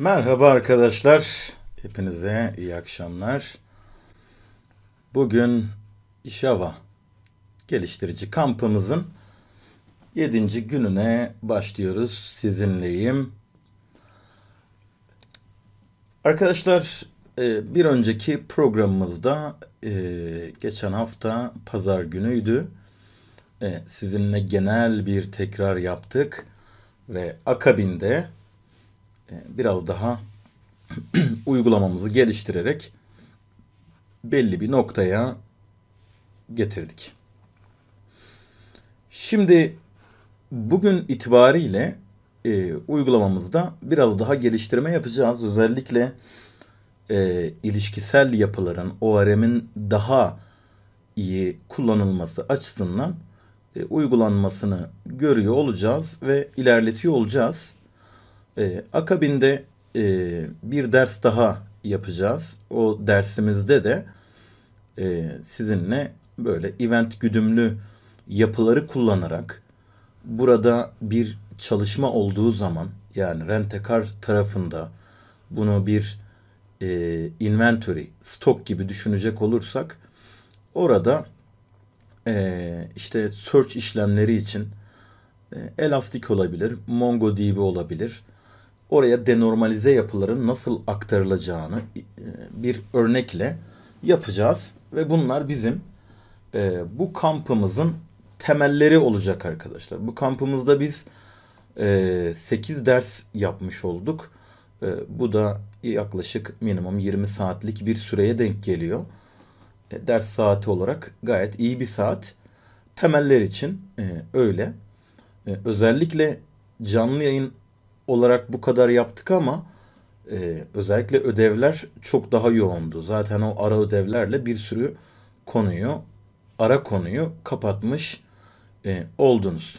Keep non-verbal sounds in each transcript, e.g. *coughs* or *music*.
Merhaba arkadaşlar. Hepinize iyi akşamlar. Bugün İşava geliştirici kampımızın 7. gününe başlıyoruz. Sizinleyim. Arkadaşlar e, bir önceki programımızda e, geçen hafta pazar günüydü. E, sizinle genel bir tekrar yaptık ve akabinde e, biraz daha *clears throat* uygulamamızı geliştirerek belli bir noktaya getirdik. Şimdi bugün itibariyle e, uygulamamızda biraz daha geliştirme yapacağız. Özellikle e, ilişkisel yapıların, ORM'in daha iyi kullanılması açısından e, uygulanmasını görüyor olacağız ve ilerletiyor olacağız. Ee, akabinde e, bir ders daha yapacağız. O dersimizde de e, sizinle böyle event güdümlü yapıları kullanarak burada bir çalışma olduğu zaman yani rentekar tarafında bunu bir e, inventory, stok gibi düşünecek olursak orada e, işte search işlemleri için e, Elastic olabilir, MongoDB olabilir, oraya denormalize yapıların nasıl aktarılacağını e, bir örnekle yapacağız. Ve bunlar bizim e, bu kampımızın temelleri olacak arkadaşlar. Bu kampımızda biz e, 8 ders yapmış olduk. E, bu da yaklaşık minimum 20 saatlik bir süreye denk geliyor. E, ders saati olarak gayet iyi bir saat. Temeller için e, öyle. E, özellikle canlı yayın olarak bu kadar yaptık ama e, özellikle ödevler çok daha yoğundu. Zaten o ara ödevlerle bir sürü konuyu, ara konuyu kapatmış e, oldunuz.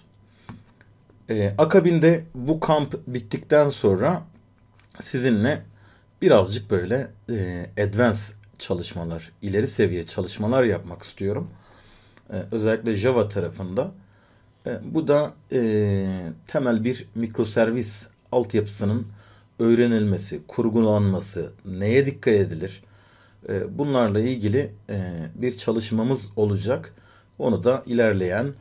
E, akabinde bu kamp bittikten sonra sizinle birazcık böyle e, advanced çalışmalar, ileri seviye çalışmalar yapmak istiyorum. E, özellikle Java tarafında. E, bu da e, temel bir mikroservis altyapısının öğrenilmesi, kurgulanması, neye dikkat edilir? Ee, bunlarla ilgili e, bir çalışmamız olacak. Onu da ilerleyen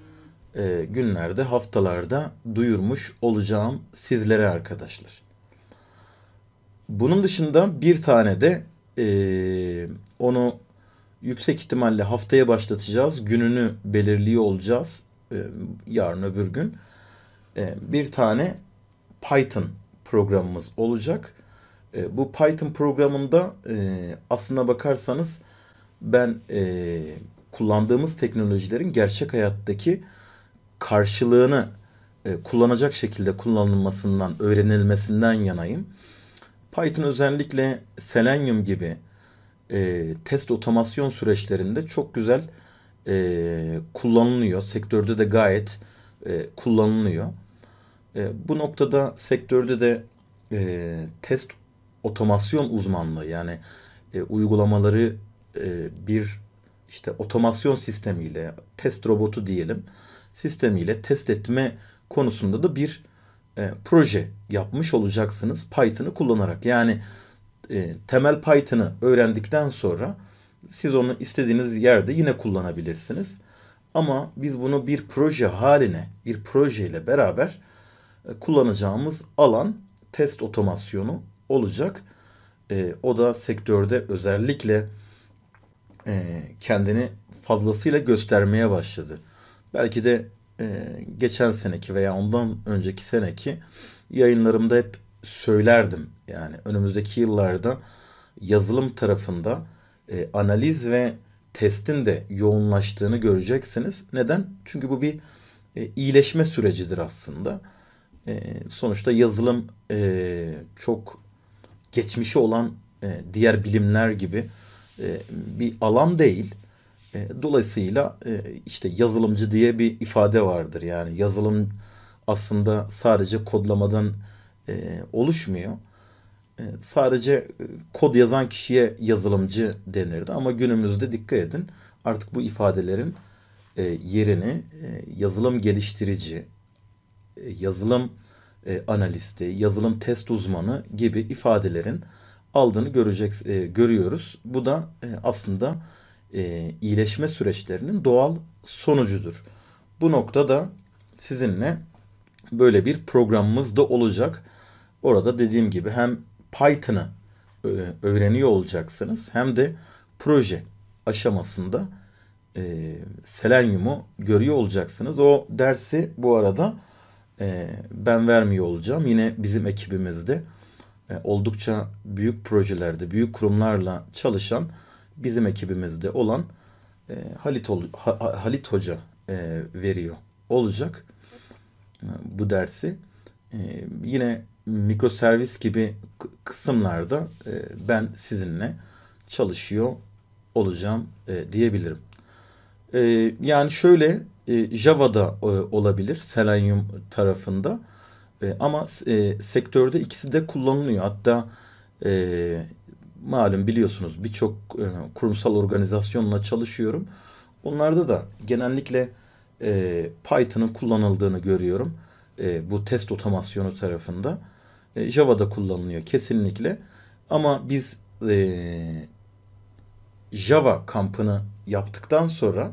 e, günlerde, haftalarda duyurmuş olacağım sizlere arkadaşlar. Bunun dışında bir tane de e, onu yüksek ihtimalle haftaya başlatacağız. Gününü belirliyor olacağız. yarın öbür gün. bir tane Python programımız olacak. E, bu Python programında e, aslına bakarsanız ben e, kullandığımız teknolojilerin gerçek hayattaki karşılığını e, kullanacak şekilde kullanılmasından, öğrenilmesinden yanayım. Python özellikle Selenium gibi e, test otomasyon süreçlerinde çok güzel e, kullanılıyor. Sektörde de gayet e, kullanılıyor. E, bu noktada sektörde de e, test otomasyon uzmanlığı yani e, uygulamaları e, bir işte otomasyon sistemiyle test robotu diyelim sistemiyle test etme konusunda da bir e, proje yapmış olacaksınız Python'ı kullanarak. Yani e, temel Python'ı öğrendikten sonra siz onu istediğiniz yerde yine kullanabilirsiniz. Ama biz bunu bir proje haline, bir projeyle beraber e, kullanacağımız alan test otomasyonu olacak. E, o da sektörde özellikle e, kendini fazlasıyla göstermeye başladı. Belki de e, geçen seneki veya ondan önceki seneki yayınlarımda hep söylerdim. Yani önümüzdeki yıllarda yazılım tarafında e, analiz ve testin de yoğunlaştığını göreceksiniz. Neden? Çünkü bu bir e, iyileşme sürecidir aslında e, sonuçta yazılım e, çok geçmişi olan e, diğer bilimler gibi e, bir alan değil. E, dolayısıyla e, işte yazılımcı diye bir ifade vardır. Yani yazılım aslında sadece kodlamadan e, oluşmuyor. E, sadece e, kod yazan kişiye yazılımcı denirdi ama günümüzde dikkat edin artık bu ifadelerin e, yerini e, yazılım geliştirici, e, yazılım e, analisti, yazılım test uzmanı gibi ifadelerin aldığını görecek, e, görüyoruz. Bu da aslında iyileşme süreçlerinin doğal sonucudur. Bu noktada sizinle böyle bir programımız da olacak. Orada dediğim gibi hem Python'ı öğreniyor olacaksınız hem de proje aşamasında Selenium'u görüyor olacaksınız. O dersi bu arada e, ben vermiyor olacağım. Yine bizim ekibimizde e, oldukça büyük projelerde, büyük kurumlarla çalışan bizim ekibimizde olan e, Halit, ha, Halit Hoca e, veriyor olacak e, bu dersi. E, yine mikroservis gibi kısımlarda e, ben sizinle çalışıyor olacağım e, diyebilirim. E, yani şöyle e, Java'da e, olabilir Selenium tarafında. E, ama e, sektörde ikisi de kullanılıyor. Hatta malum biliyorsunuz birçok kurumsal organizasyonla çalışıyorum. Onlarda da genellikle Python'ın kullanıldığını görüyorum. bu test otomasyonu tarafında. E, Java'da kullanılıyor kesinlikle. Ama biz Java kampını yaptıktan sonra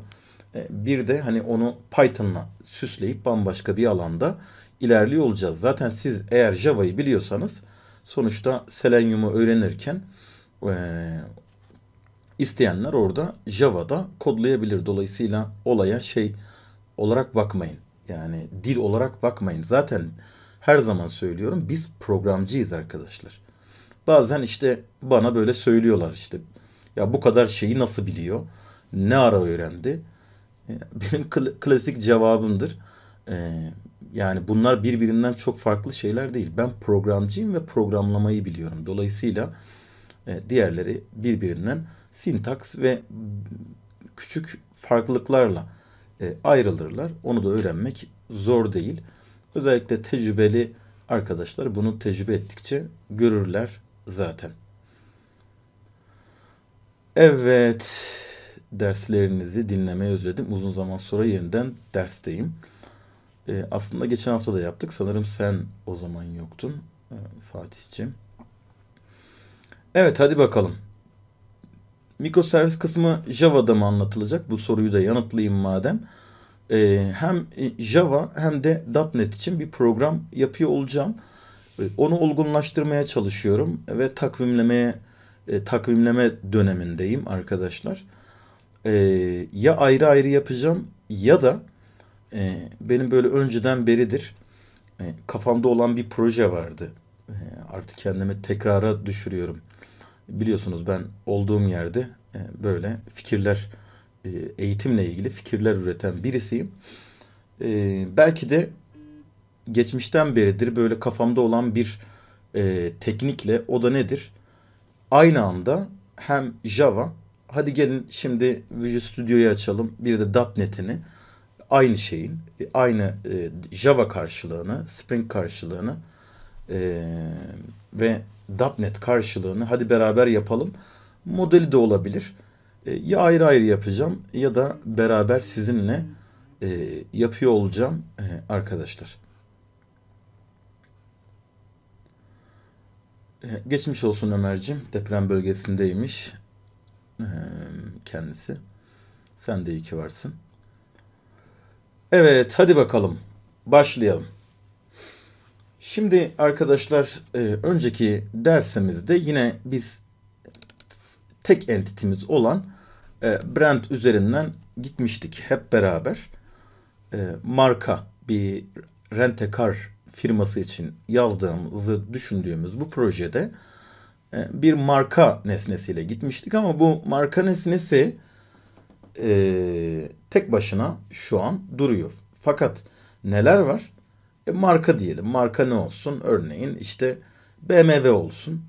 e, bir de hani onu Python'la süsleyip bambaşka bir alanda ilerliyor olacağız. Zaten siz eğer Java'yı biliyorsanız sonuçta Selenium'u öğrenirken e, isteyenler orada Java'da kodlayabilir. Dolayısıyla olaya şey olarak bakmayın. Yani dil olarak bakmayın. Zaten her zaman söylüyorum biz programcıyız arkadaşlar. Bazen işte bana böyle söylüyorlar işte ya bu kadar şeyi nasıl biliyor? Ne ara öğrendi? *laughs* benim kl- klasik cevabımdır. E, yani bunlar birbirinden çok farklı şeyler değil. Ben programcıyım ve programlamayı biliyorum. Dolayısıyla e, diğerleri birbirinden sintaks ve küçük farklılıklarla e, ayrılırlar. Onu da öğrenmek zor değil. Özellikle tecrübeli arkadaşlar bunu tecrübe ettikçe görürler zaten. Evet derslerinizi dinlemeye özledim. Uzun zaman sonra yeniden dersteyim. E, aslında geçen hafta da yaptık. Sanırım sen o zaman yoktun e, Fatih'ciğim. Evet hadi bakalım. Mikroservis kısmı Java'da mı anlatılacak? Bu soruyu da yanıtlayayım madem. Ee, e, hem Java hem de .NET için bir program yapıyor olacağım. E, onu olgunlaştırmaya çalışıyorum ve takvimlemeye e, takvimleme dönemindeyim arkadaşlar e, ya ayrı ayrı yapacağım ya da e, benim böyle önceden beridir e, kafamda olan bir proje vardı. E, artık kendimi tekrara düşürüyorum. Biliyorsunuz ben olduğum yerde e, böyle fikirler e, eğitimle ilgili fikirler üreten birisiyim. E, belki de geçmişten beridir böyle kafamda olan bir e, teknikle o da nedir? Aynı anda hem Java hadi gelin şimdi Visual Studio'yu açalım. Bir de .NET'ini. Aynı şeyin, aynı e, Java karşılığını, Spring karşılığını e, ve .NET karşılığını hadi beraber yapalım. Modeli de olabilir. E, ya ayrı ayrı yapacağım ya da beraber sizinle e, yapıyor olacağım e, arkadaşlar. E, geçmiş olsun Ömer'cim. Deprem bölgesindeymiş kendisi. Sen de iyi ki varsın. Evet hadi bakalım başlayalım. Şimdi arkadaşlar önceki dersimizde yine biz tek entitimiz olan brand üzerinden gitmiştik hep beraber. Marka bir rentekar firması için yazdığımızı düşündüğümüz bu projede e, bir marka nesnesiyle gitmiştik ama bu marka nesnesi e, tek başına şu an duruyor. Fakat neler var? E, marka diyelim. Marka ne olsun? Örneğin işte BMW olsun.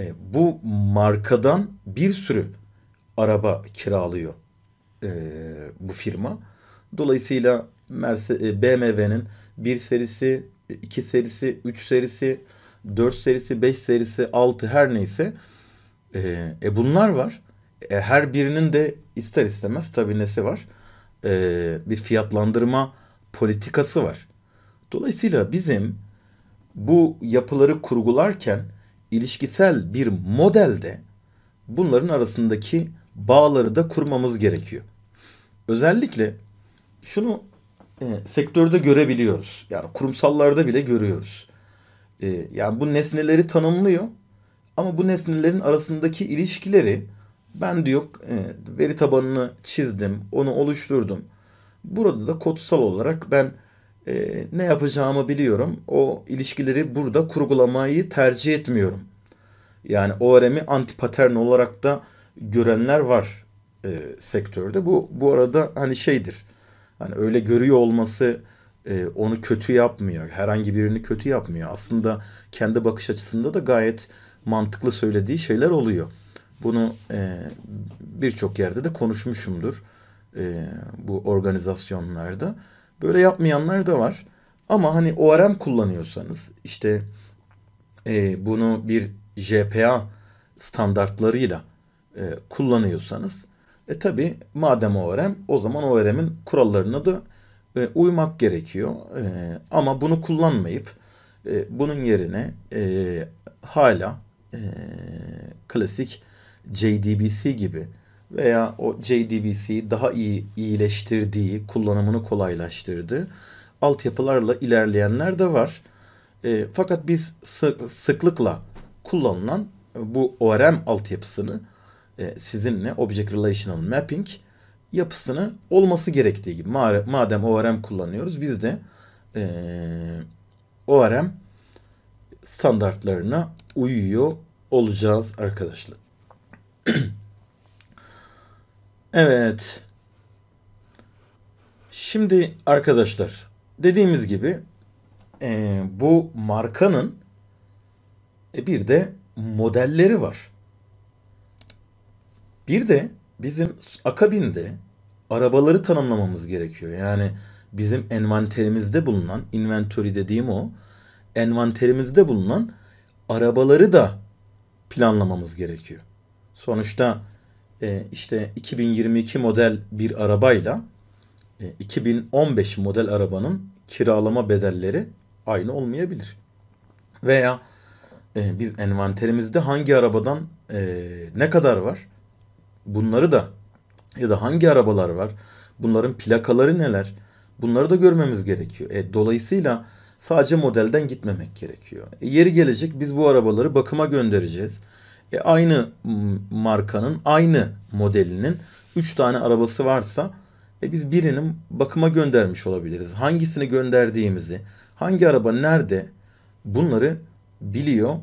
E, bu markadan bir sürü araba kiralıyor e, bu firma. Dolayısıyla e, BMW'nin bir serisi, e, iki serisi, üç serisi, 4 serisi, 5 serisi, 6 her neyse. E, e bunlar var. E, her birinin de ister istemez tabii nesi var. E, bir fiyatlandırma politikası var. Dolayısıyla bizim bu yapıları kurgularken ilişkisel bir modelde bunların arasındaki bağları da kurmamız gerekiyor. Özellikle şunu e, sektörde görebiliyoruz. Yani kurumsallarda bile görüyoruz e, ee, yani bu nesneleri tanımlıyor ama bu nesnelerin arasındaki ilişkileri ben diyor e, veri tabanını çizdim, onu oluşturdum. Burada da kodsal olarak ben e, ne yapacağımı biliyorum. O ilişkileri burada kurgulamayı tercih etmiyorum. Yani ORM'i antipatern olarak da görenler var e, sektörde. Bu bu arada hani şeydir. Hani öyle görüyor olması e, onu kötü yapmıyor. Herhangi birini kötü yapmıyor. Aslında kendi bakış açısında da gayet mantıklı söylediği şeyler oluyor. Bunu e, birçok yerde de konuşmuşumdur e, bu organizasyonlarda. Böyle yapmayanlar da var. Ama hani ORM kullanıyorsanız işte e, bunu bir JPA standartlarıyla e, kullanıyorsanız e tabi madem ORM o zaman ORM'in kurallarına da e, uymak gerekiyor. E, ama bunu kullanmayıp e, bunun yerine e, hala e, klasik JDBC gibi veya o JDBC'yi daha iyi iyileştirdiği, kullanımını kolaylaştırdığı altyapılarla ilerleyenler de var. E, fakat biz sık, sıklıkla kullanılan bu ORM altyapısını e, sizinle Object Relational Mapping yapısını olması gerektiği gibi. Madem ORM kullanıyoruz biz de e, ORM standartlarına uyuyor olacağız arkadaşlar. *clears throat* evet. Şimdi arkadaşlar dediğimiz gibi e, bu markanın e, bir de modelleri var. Bir de bizim akabinde arabaları tanımlamamız gerekiyor. Yani bizim envanterimizde bulunan, inventory dediğim o, envanterimizde bulunan arabaları da planlamamız gerekiyor. Sonuçta e, işte 2022 model bir arabayla 2015 e, model arabanın kiralama bedelleri aynı olmayabilir. Veya e, biz envanterimizde hangi arabadan ne kadar var? bunları da ya da hangi arabalar var? Bunların plakaları neler? Bunları da görmemiz gerekiyor. E, dolayısıyla sadece modelden gitmemek gerekiyor. E, yeri gelecek biz bu arabaları bakıma göndereceğiz. E, aynı markanın, aynı modelinin 3 tane arabası varsa e, biz birinin bakıma göndermiş olabiliriz. Hangisini gönderdiğimizi, hangi araba nerede bunları biliyor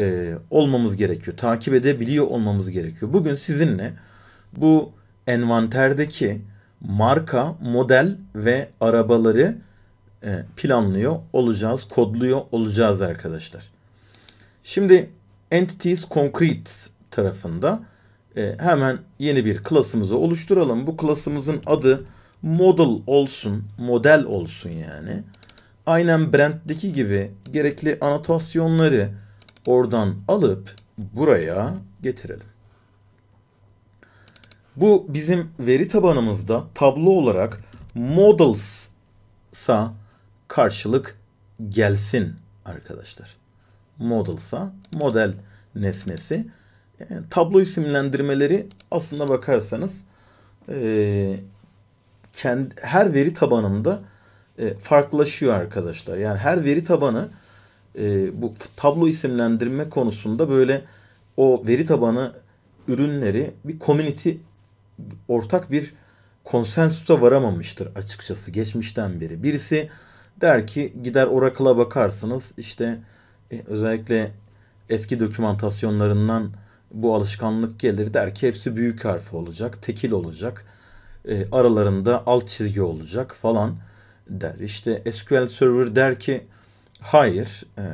e, olmamız gerekiyor. Takip edebiliyor olmamız gerekiyor. Bugün sizinle bu envanterdeki marka, model ve arabaları e, planlıyor olacağız, kodluyor olacağız arkadaşlar. Şimdi Entities Concrete tarafında e, hemen yeni bir klasımızı oluşturalım. Bu klasımızın adı model olsun, model olsun yani. Aynen branddeki gibi gerekli anotasyonları, oradan alıp buraya getirelim. Bu bizim veri tabanımızda tablo olarak models'a karşılık gelsin arkadaşlar. Models'a model nesnesi. Yani e, tablo isimlendirmeleri aslında bakarsanız e, kendi, her veri tabanında e, farklılaşıyor arkadaşlar. Yani her veri tabanı e, bu tablo isimlendirme konusunda böyle o veri tabanı ürünleri bir community ortak bir konsensusa varamamıştır açıkçası geçmişten beri. Birisi der ki gider Oracle'a bakarsınız işte e, özellikle eski dokümantasyonlarından bu alışkanlık gelir der ki hepsi büyük harf olacak, tekil olacak, e, aralarında alt çizgi olacak falan der. İşte SQL Server der ki Hayır. E,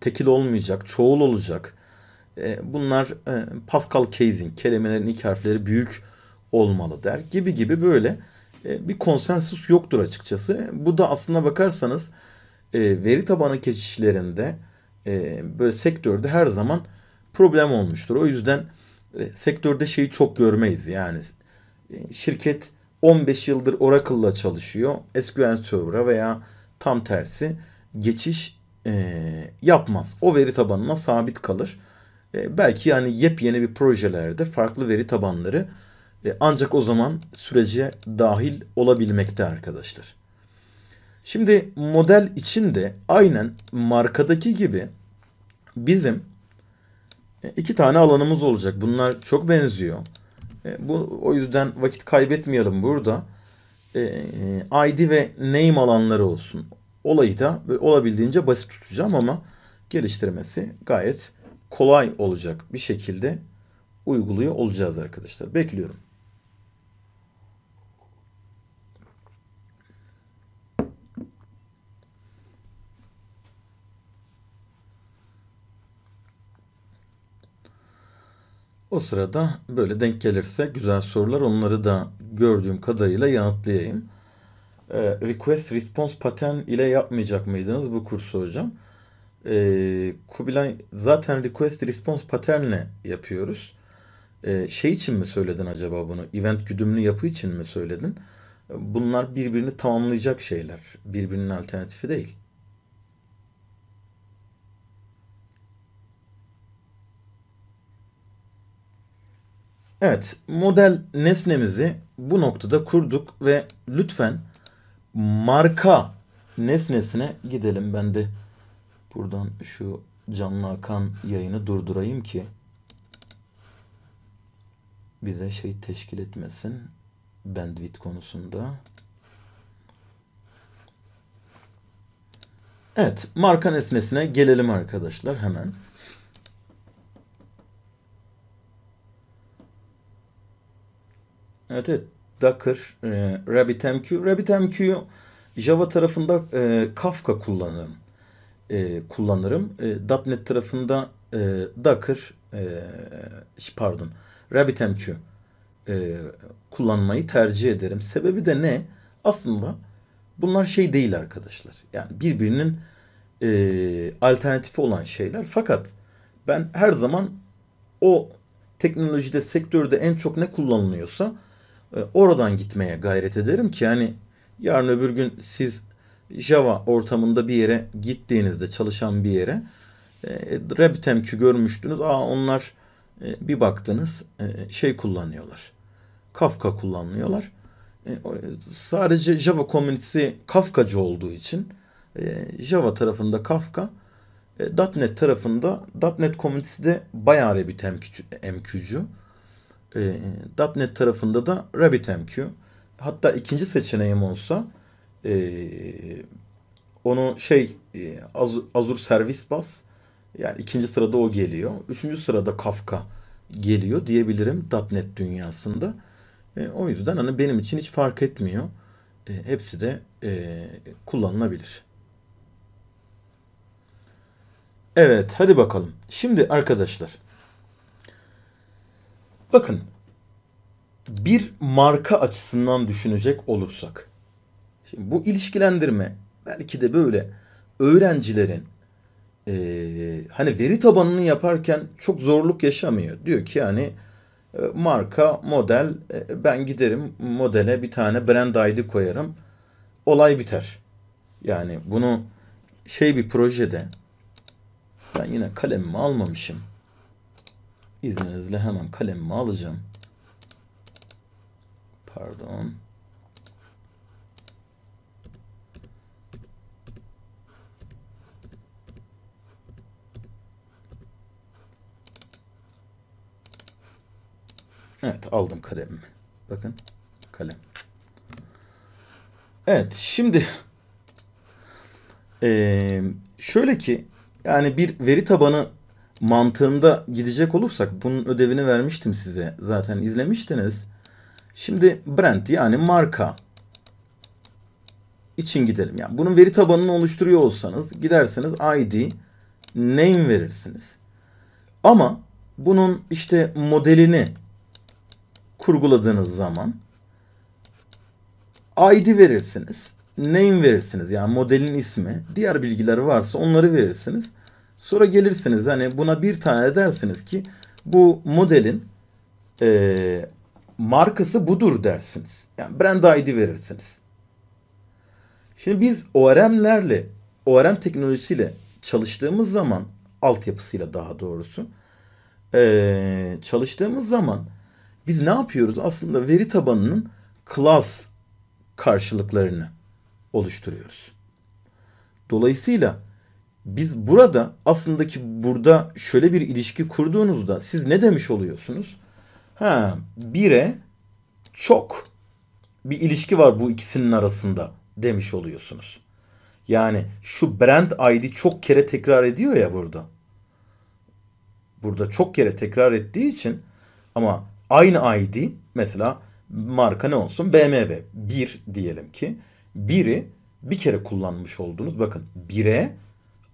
tekil olmayacak, çoğul olacak. E, bunlar e, Pascal Casing kelimelerin ilk harfleri büyük olmalı der gibi gibi böyle e, bir konsensus yoktur açıkçası. Bu da aslında bakarsanız e, veri tabanı geçişlerinde e, böyle sektörde her zaman problem olmuştur. O yüzden e, sektörde şeyi çok görmeyiz yani. E, şirket 15 yıldır Oracle'la çalışıyor. SQL Server'a veya tam tersi geçiş e, yapmaz. O veri tabanına sabit kalır. E, belki yani yepyeni bir projelerde farklı veri tabanları e, ancak o zaman sürece dahil olabilmekte arkadaşlar. Şimdi model için de aynen markadaki gibi bizim e, iki tane alanımız olacak. Bunlar çok benziyor. E, bu o yüzden vakit kaybetmeyelim burada. E, e ID ve name alanları olsun olayı da olabildiğince basit tutacağım ama geliştirmesi gayet kolay olacak bir şekilde uyguluyor olacağız arkadaşlar. Bekliyorum. O sırada böyle denk gelirse güzel sorular onları da gördüğüm kadarıyla yanıtlayayım. Ee, request response pattern ile yapmayacak mıydınız bu kursu hocam? E, Kubilay zaten request response patternle yapıyoruz. E, şey için mi söyledin acaba bunu? Event güdümlü yapı için mi söyledin? Bunlar birbirini tamamlayacak şeyler. Birbirinin alternatifi değil. Evet, model nesnemizi bu noktada kurduk ve lütfen marka nesnesine gidelim. Ben de buradan şu canlı akan yayını durdurayım ki bize şey teşkil etmesin bandwidth konusunda. Evet, marka nesnesine gelelim arkadaşlar hemen. Evet, evet Docker, e, RabbitMQ. RabbitMQ Java tarafında e, Kafka kullanırım. E, kullanırım. E, .NET tarafında e, Docker, e, pardon RabbitMQ e, kullanmayı tercih ederim. Sebebi de ne? Aslında bunlar şey değil arkadaşlar. Yani birbirinin e, alternatifi olan şeyler. Fakat ben her zaman o teknolojide, sektörde en çok ne kullanılıyorsa e, oradan gitmeye gayret ederim ki yani yarın öbür gün siz Java ortamında bir yere gittiğinizde çalışan bir yere e, görmüştünüz. Aa onlar e, bir baktınız e, şey kullanıyorlar. Kafka kullanıyorlar. sadece Java komünitesi Kafkacı olduğu için Java tarafında Kafka e, .NET tarafında .NET komünitesi de bayağı bir MQ'cu. E, .NET tarafında da RabbitMQ. Hatta ikinci seçeneğim olsa e, onu şey e, Azure, Azure Service Bus yani ikinci sırada o geliyor. Üçüncü sırada Kafka geliyor diyebilirim .NET dünyasında. E, o yüzden hani benim için hiç fark etmiyor. E, hepsi de e, kullanılabilir. Evet hadi bakalım. Şimdi arkadaşlar Bakın bir marka açısından düşünecek olursak şimdi bu ilişkilendirme belki de böyle öğrencilerin e, hani veri tabanını yaparken çok zorluk yaşamıyor. Diyor ki yani e, marka, model e, ben giderim modele bir tane brand ID koyarım. Olay biter. Yani bunu şey bir projede ben yine kalemimi almamışım. İzninizle hemen kalemimi alacağım. Pardon. Evet aldım kalemimi. Bakın kalem. Evet şimdi ee, şöyle ki yani bir veri tabanı mantığında gidecek olursak bunun ödevini vermiştim size. Zaten izlemiştiniz. Şimdi brand yani marka için gidelim. Yani bunun veri tabanını oluşturuyor olsanız gidersiniz ID name verirsiniz. Ama bunun işte modelini kurguladığınız zaman ID verirsiniz. Name verirsiniz yani modelin ismi. Diğer bilgiler varsa onları verirsiniz. Sonra gelirsiniz hani buna bir tane dersiniz ki bu modelin e, markası budur dersiniz. Yani brand ID verirsiniz. Şimdi biz ORM'lerle, ORM teknolojisiyle çalıştığımız zaman, altyapısıyla daha doğrusu, e, çalıştığımız zaman biz ne yapıyoruz? Aslında veri tabanının class karşılıklarını oluşturuyoruz. Dolayısıyla biz burada aslında ki burada şöyle bir ilişki kurduğunuzda siz ne demiş oluyorsunuz? Ha, bire çok bir ilişki var bu ikisinin arasında demiş oluyorsunuz. Yani şu brand ID çok kere tekrar ediyor ya burada. Burada çok kere tekrar ettiği için ama aynı ID mesela marka ne olsun? BMW 1 diyelim ki. Biri bir kere kullanmış oldunuz. Bakın 1'e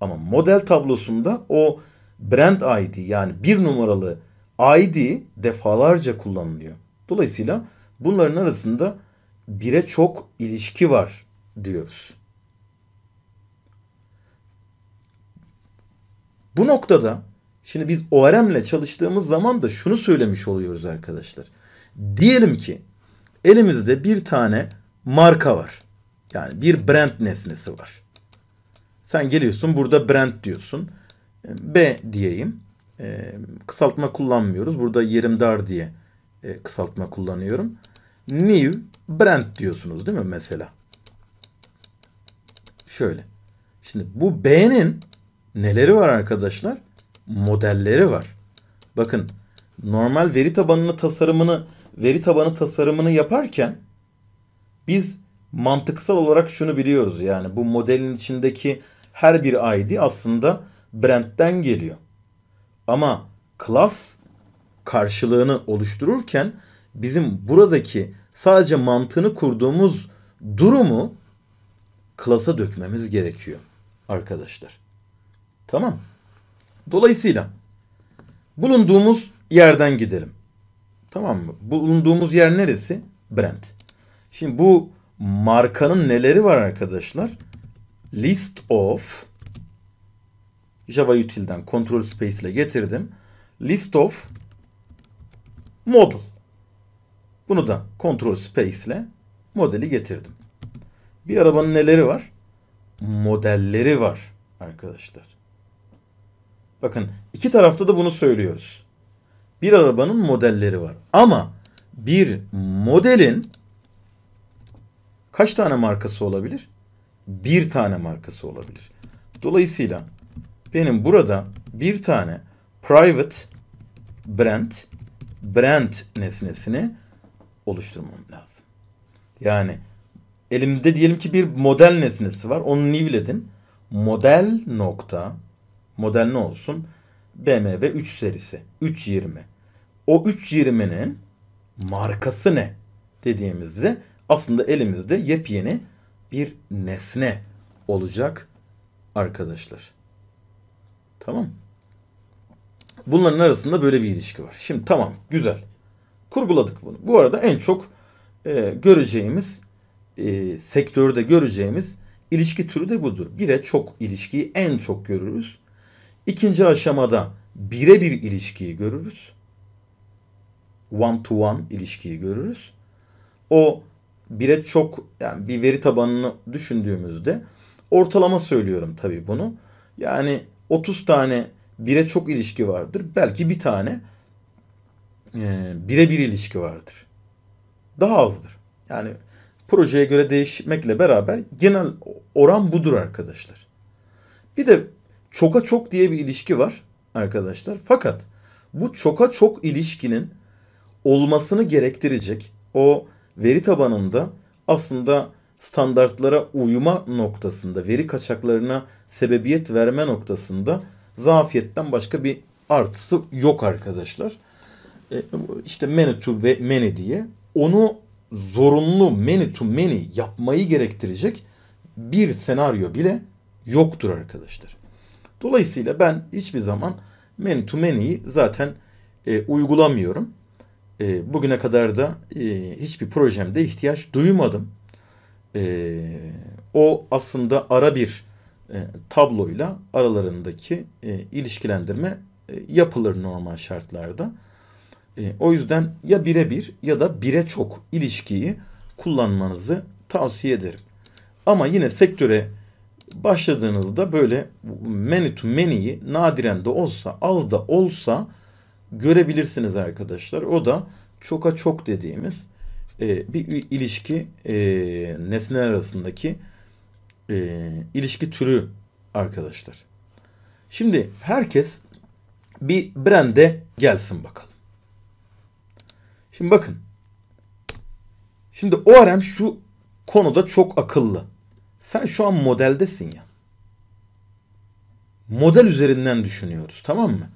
ama model tablosunda o brand ID yani bir numaralı ID defalarca kullanılıyor. Dolayısıyla bunların arasında bire çok ilişki var diyoruz. Bu noktada şimdi biz ORM ile çalıştığımız zaman da şunu söylemiş oluyoruz arkadaşlar. Diyelim ki elimizde bir tane marka var. Yani bir brand nesnesi var. Sen geliyorsun burada brand diyorsun. E, B diyeyim. E, kısaltma kullanmıyoruz. Burada yerim dar diye e, kısaltma kullanıyorum. New brand diyorsunuz değil mi mesela? Şöyle. Şimdi bu B'nin neleri var arkadaşlar? Modelleri var. Bakın normal veri tabanını tasarımını veri tabanı tasarımını yaparken biz mantıksal olarak şunu biliyoruz yani bu modelin içindeki her bir ID aslında brand'den geliyor. Ama class karşılığını oluştururken bizim buradaki sadece mantığını kurduğumuz durumu klasa dökmemiz gerekiyor arkadaşlar. Tamam. Dolayısıyla bulunduğumuz yerden gidelim. Tamam mı? Bulunduğumuz yer neresi? Brand. Şimdi bu markanın neleri var arkadaşlar? list of Java util'den control space ile getirdim. List of model. Bunu da control space ile modeli getirdim. Bir arabanın neleri var? Modelleri var arkadaşlar. Bakın iki tarafta da bunu söylüyoruz. Bir arabanın modelleri var. Ama bir modelin kaç tane markası olabilir? bir tane markası olabilir. Dolayısıyla benim burada bir tane private brand brand nesnesini oluşturmam lazım. Yani elimde diyelim ki bir model nesnesi var. Onu nivledim. Model nokta model ne olsun? BMW 3 serisi. 320. O 320'nin markası ne dediğimizde aslında elimizde yepyeni bir nesne olacak arkadaşlar. Tamam Bunların arasında böyle bir ilişki var. Şimdi tamam güzel. Kurguladık bunu. Bu arada en çok e, göreceğimiz e, sektörde göreceğimiz ilişki türü de budur. Bire çok ilişkiyi en çok görürüz. İkinci aşamada birebir ilişkiyi görürüz. One to one ilişkiyi görürüz. O bire çok yani bir veri tabanını düşündüğümüzde ortalama söylüyorum tabii bunu. Yani 30 tane bire çok ilişki vardır. Belki bir tane e, bire bir ilişki vardır. Daha azdır. Yani projeye göre değişmekle beraber genel oran budur arkadaşlar. Bir de çoka çok diye bir ilişki var arkadaşlar. Fakat bu çoka çok ilişkinin olmasını gerektirecek o veri tabanında aslında standartlara uyma noktasında, veri kaçaklarına sebebiyet verme noktasında zafiyetten başka bir artısı yok arkadaşlar. İşte işte many to ve many diye onu zorunlu many to many yapmayı gerektirecek bir senaryo bile yoktur arkadaşlar. Dolayısıyla ben hiçbir zaman many to many'yi zaten e, uygulamıyorum. E, bugüne kadar da e, hiçbir projemde ihtiyaç duymadım. E, o aslında ara bir e, tabloyla aralarındaki e, ilişkilendirme e, yapılır normal şartlarda. E, o yüzden ya bire bir ya da bire çok ilişkiyi kullanmanızı tavsiye ederim. Ama yine sektöre başladığınızda böyle many to many'yi nadiren de olsa az da olsa görebilirsiniz arkadaşlar. O da çoka çok dediğimiz e, bir ilişki e, nesneler arasındaki e, ilişki türü arkadaşlar. Şimdi herkes bir brand'e gelsin bakalım. Şimdi bakın. Şimdi ORM şu konuda çok akıllı. Sen şu an modeldesin ya. Model üzerinden düşünüyoruz tamam mı?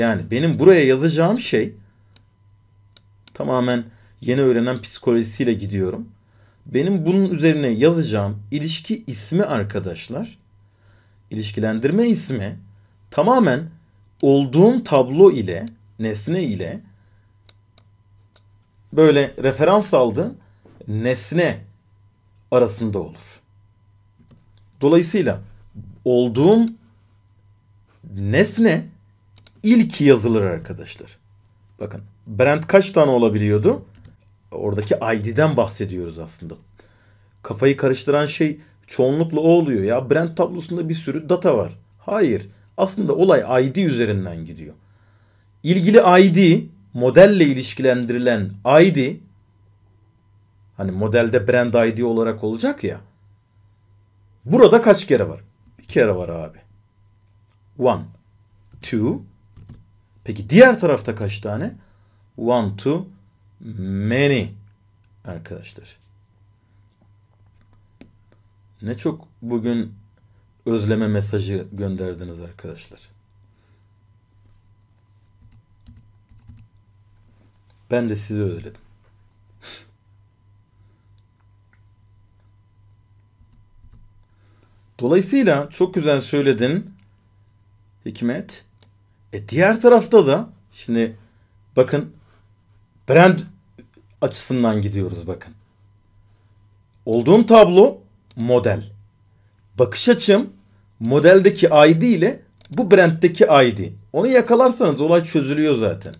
Yani benim buraya yazacağım şey tamamen yeni öğrenen psikolojisiyle gidiyorum. Benim bunun üzerine yazacağım ilişki ismi arkadaşlar, ilişkilendirme ismi tamamen olduğum tablo ile, nesne ile böyle referans aldığım nesne arasında olur. Dolayısıyla olduğum nesne ilk yazılır arkadaşlar. Bakın brand kaç tane olabiliyordu? Oradaki ID'den bahsediyoruz aslında. Kafayı karıştıran şey çoğunlukla o oluyor ya. Brand tablosunda bir sürü data var. Hayır. Aslında olay ID üzerinden gidiyor. İlgili ID, modelle ilişkilendirilen ID hani modelde brand ID olarak olacak ya. Burada kaç kere var? Bir kere var abi. One, two, Peki diğer tarafta kaç tane? One to many arkadaşlar. Ne çok bugün özleme mesajı gönderdiniz arkadaşlar. Ben de sizi özledim. Dolayısıyla çok güzel söyledin Hikmet. E diğer tarafta da şimdi bakın brand açısından gidiyoruz bakın. Olduğum tablo model. Bakış açım modeldeki ID ile bu branddeki ID. Onu yakalarsanız olay çözülüyor zaten.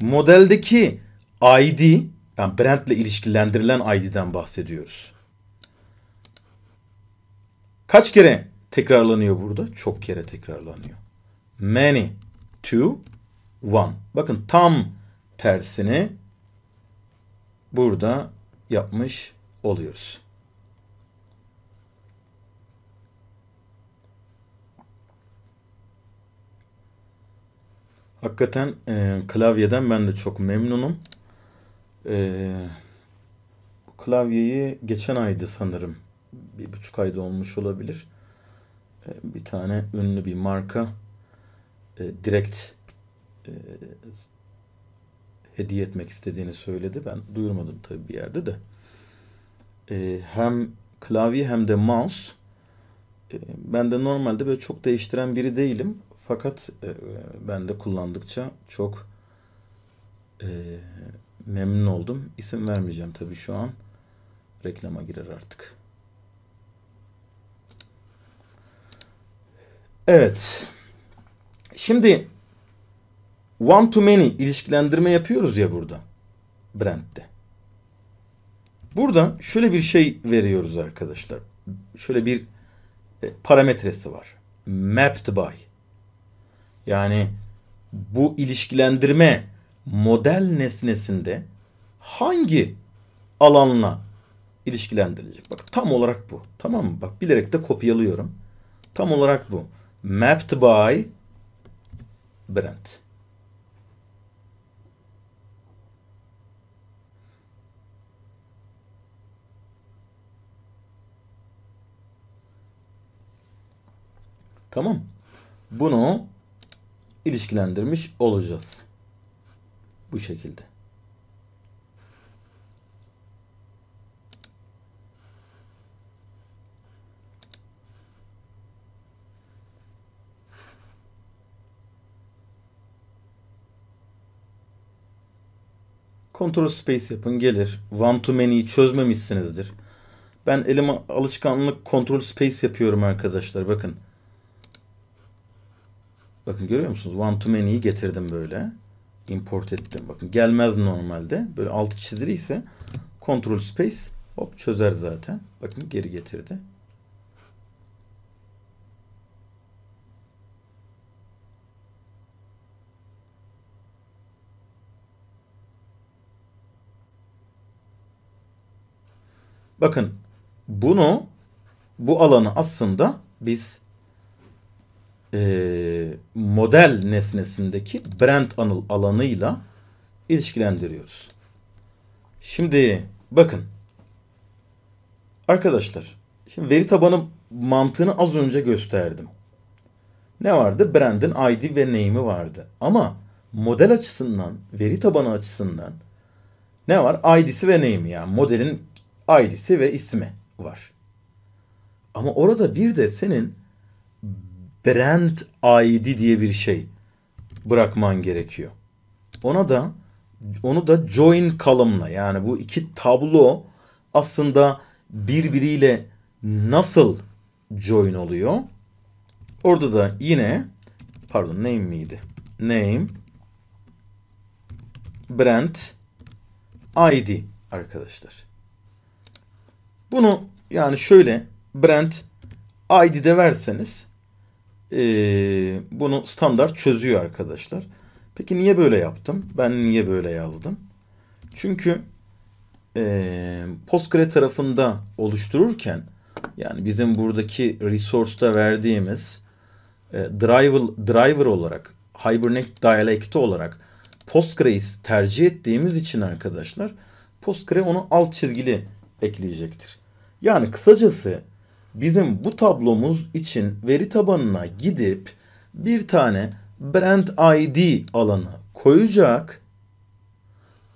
Modeldeki ID yani brandle ilişkilendirilen ID'den bahsediyoruz. Kaç kere tekrarlanıyor burada? Çok kere tekrarlanıyor many to one. Bakın tam tersini burada yapmış oluyoruz. Hakikaten e, klavyeden ben de çok memnunum. E, bu klavyeyi geçen aydı sanırım. Bir buçuk ayda olmuş olabilir. E, bir tane ünlü bir marka e, direkt e, hediye etmek istediğini söyledi. Ben duyurmadım tabii bir yerde de. E, hem klavye hem de mouse. E, ben de normalde böyle çok değiştiren biri değilim. Fakat e, ben de kullandıkça çok memnun oldum. İsim vermeyeceğim tabii şu an. Reklama girer artık. Evet. Şimdi one to many ilişkilendirme yapıyoruz ya burada. Brand'de. Burada şöyle bir şey veriyoruz arkadaşlar. Şöyle bir e, parametresi var. Mapped by. Yani bu ilişkilendirme model nesnesinde hangi alanla ilişkilendirilecek? Bak tam olarak bu. Tamam mı? Bak bilerek de kopyalıyorum. Tam olarak bu. Mapped by Brent. Tamam. Bunu ilişkilendirmiş olacağız. Bu şekilde. Control space yapın gelir. One to many'yi çözmemişsinizdir. Ben elime alışkanlık control space yapıyorum arkadaşlar. Bakın. Bakın görüyor musunuz? One to many'yi getirdim böyle. Import ettim. Bakın gelmez normalde. Böyle altı çizili ise control space hop çözer zaten. Bakın geri getirdi. Bakın bunu bu alanı aslında biz e, model nesnesindeki brand anıl alanıyla ilişkilendiriyoruz. Şimdi bakın arkadaşlar şimdi veri tabanı mantığını az önce gösterdim. Ne vardı? Brand'in ID ve name'i vardı. Ama model açısından, veri tabanı açısından ne var? ID'si ve name'i yani modelin aidisi ve ismi var. Ama orada bir de senin brand aidi diye bir şey bırakman gerekiyor. Ona da onu da join kalımla yani bu iki tablo aslında birbiriyle nasıl join oluyor? Orada da yine pardon name miydi? Name brand ID arkadaşlar. Bunu yani şöyle brand id de verseniz e, bunu standart çözüyor arkadaşlar. Peki niye böyle yaptım? Ben niye böyle yazdım? Çünkü e, Postgre tarafında oluştururken yani bizim buradaki resource'da verdiğimiz e, driver, driver olarak Hibernate Dialect'i olarak Postgre'yi tercih ettiğimiz için arkadaşlar Postgre onu alt çizgili ekleyecektir. Yani kısacası bizim bu tablomuz için veri tabanına gidip bir tane brand ID alanı koyacak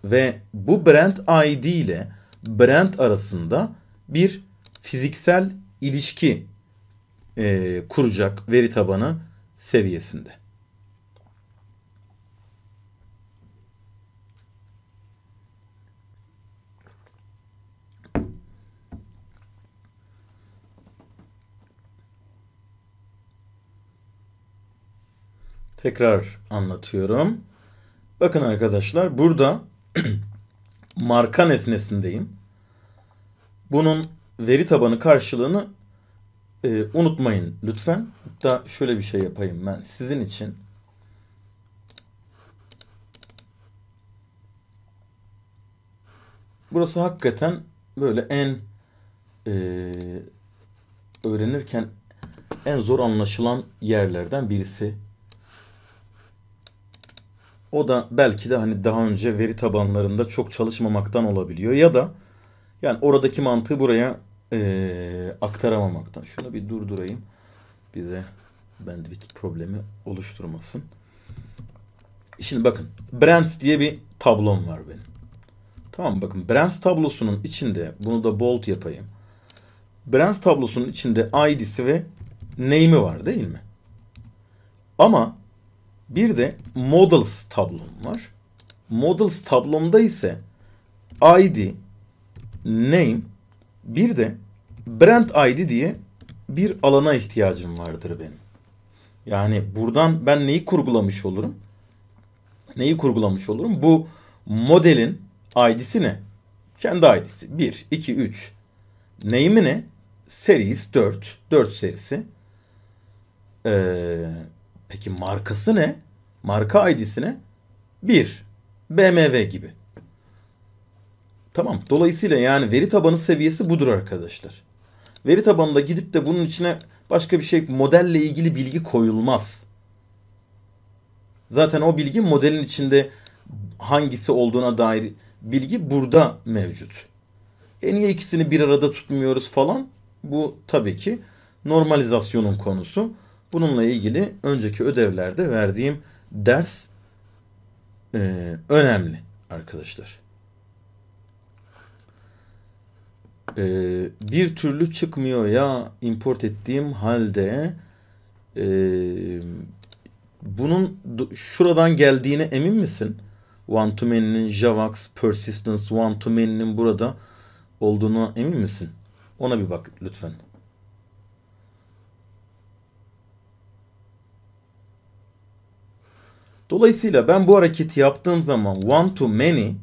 ve bu brand ID ile brand arasında bir fiziksel ilişki e, kuracak veri tabanı seviyesinde. Tekrar anlatıyorum. Bakın arkadaşlar burada *clears throat* marka nesnesindeyim. Bunun veri tabanı karşılığını e, unutmayın lütfen. Hatta şöyle bir şey yapayım ben sizin için. Burası hakikaten böyle en e, öğrenirken en zor anlaşılan yerlerden birisi o da belki de hani daha önce veri tabanlarında çok çalışmamaktan olabiliyor ya da yani oradaki mantığı buraya e, aktaramamaktan. Şunu bir durdurayım. Bize bandwidth problemi oluşturmasın. Şimdi bakın Brands diye bir tablom var benim. Tamam bakın Brands tablosunun içinde bunu da bold yapayım. Brands tablosunun içinde ID'si ve name'i var değil mi? Ama bir de models tablom var. Models tablomda ise ID, name, bir de brand ID diye bir alana ihtiyacım vardır benim. Yani buradan ben neyi kurgulamış olurum? Neyi kurgulamış olurum? Bu modelin ID'si ne? Kendi ID'si 1, 2, 3. Name'i ne? Series 4, 4 serisi. Ee, Peki markası ne? Marka ID'si ne? 1. BMW gibi. Tamam. Dolayısıyla yani veri tabanı seviyesi budur arkadaşlar. Veri tabanında gidip de bunun içine başka bir şey modelle ilgili bilgi koyulmaz. Zaten o bilgi modelin içinde hangisi olduğuna dair bilgi burada mevcut. E niye ikisini bir arada tutmuyoruz falan? Bu tabii ki normalizasyonun konusu. Bununla ilgili önceki ödevlerde verdiğim ders e, önemli arkadaşlar. E, bir türlü çıkmıyor ya import ettiğim halde e, bunun şuradan geldiğine emin misin? One to Many'nin Javax, Persistence, One to Many'nin burada olduğunu emin misin? Ona bir bak lütfen. Dolayısıyla ben bu hareketi yaptığım zaman one to many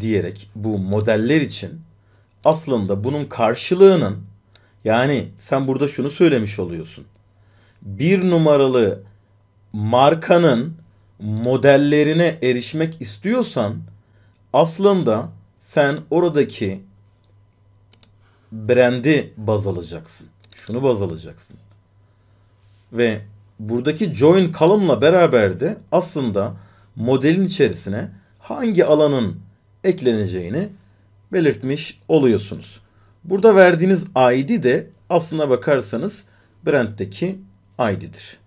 diyerek bu modeller için aslında bunun karşılığının yani sen burada şunu söylemiş oluyorsun. Bir numaralı markanın modellerine erişmek istiyorsan aslında sen oradaki brand'i baz alacaksın. Şunu baz alacaksın. Ve buradaki join kalımla beraber de aslında modelin içerisine hangi alanın ekleneceğini belirtmiş oluyorsunuz. Burada verdiğiniz ID de aslına bakarsanız Brent'teki ID'dir.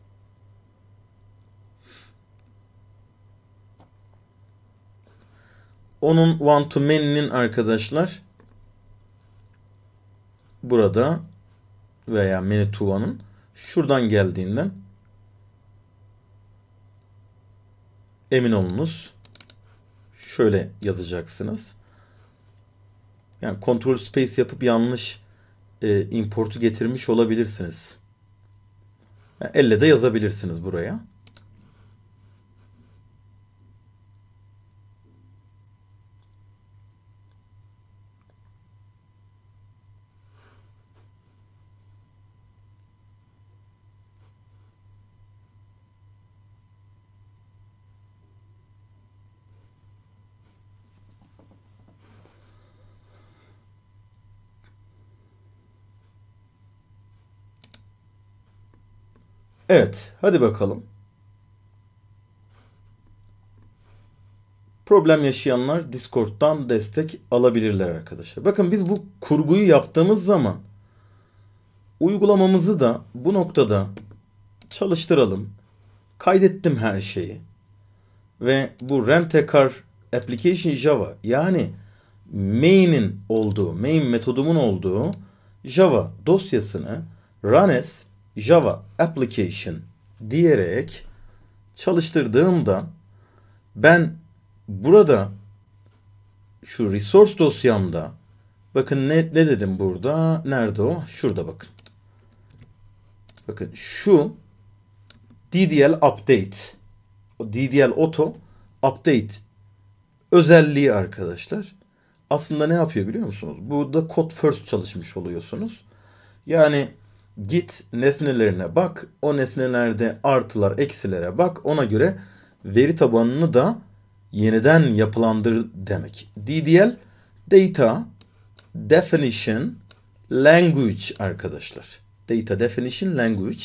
Onun one to many'nin arkadaşlar burada veya many to one'ın şuradan geldiğinden emin olunuz. Şöyle yazacaksınız. Yani kontrol space yapıp yanlış e, importu getirmiş olabilirsiniz. Yani elle de yazabilirsiniz buraya. Evet, hadi bakalım. Problem yaşayanlar Discord'dan destek alabilirler arkadaşlar. Bakın biz bu kurguyu yaptığımız zaman uygulamamızı da bu noktada çalıştıralım. Kaydettim her şeyi. Ve bu Remtekar Application Java yani main'in olduğu, main metodumun olduğu Java dosyasını runes java application diyerek çalıştırdığımda ben burada şu resource dosyamda bakın ne, ne dedim burada? Nerede o? Şurada bakın. Bakın şu DDL update DDL auto update özelliği arkadaşlar. Aslında ne yapıyor biliyor musunuz? Burada code first çalışmış oluyorsunuz. Yani git nesnelerine bak. O nesnelerde artılar eksilere bak. Ona göre veri tabanını da yeniden yapılandır demek. DDL Data Definition Language arkadaşlar. Data Definition Language.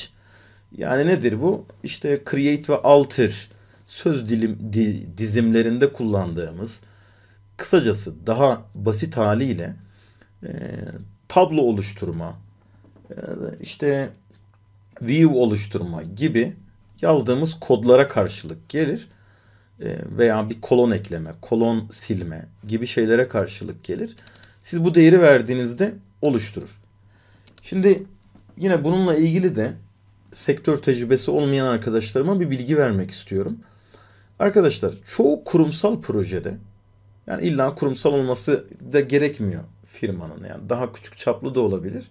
Yani nedir bu? İşte create ve alter söz dilim di, dizimlerinde kullandığımız kısacası daha basit haliyle e, tablo oluşturma, ee, işte view oluşturma gibi yazdığımız kodlara karşılık gelir ee, veya bir kolon ekleme, kolon silme gibi şeylere karşılık gelir. Siz bu değeri verdiğinizde oluşturur. Şimdi yine bununla ilgili de sektör tecrübesi olmayan arkadaşlarıma bir bilgi vermek istiyorum. Arkadaşlar çoğu kurumsal projede yani illa kurumsal olması da gerekmiyor firmanın yani daha küçük çaplı da olabilir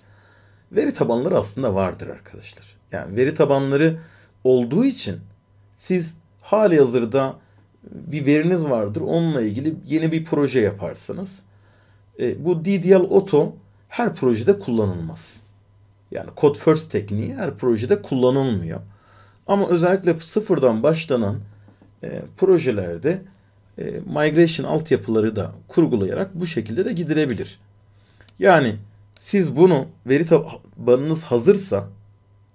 veri tabanları aslında vardır arkadaşlar. Yani veri tabanları olduğu için siz hali hazırda bir veriniz vardır. Onunla ilgili yeni bir proje yaparsınız. E, bu DDL Auto her projede kullanılmaz. Yani Code First tekniği her projede kullanılmıyor. Ama özellikle sıfırdan başlanan e, projelerde e, migration altyapıları da kurgulayarak bu şekilde de gidilebilir. Yani siz bunu veri tabanınız hazırsa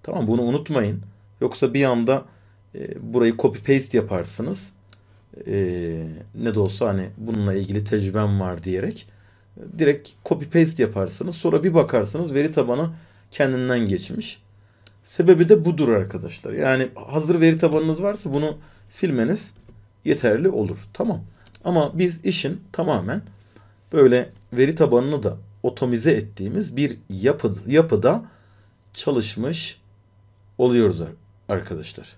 tamam bunu unutmayın. Yoksa bir anda e, burayı copy paste yaparsınız. E, ne de olsa hani bununla ilgili tecrübem var diyerek e, direkt copy paste yaparsınız. Sonra bir bakarsınız veri tabanı kendinden geçmiş. Sebebi de budur arkadaşlar. Yani hazır veri tabanınız varsa bunu silmeniz yeterli olur. Tamam. Ama biz işin tamamen böyle veri tabanını da otomize ettiğimiz bir yapı, yapıda çalışmış oluyoruz arkadaşlar.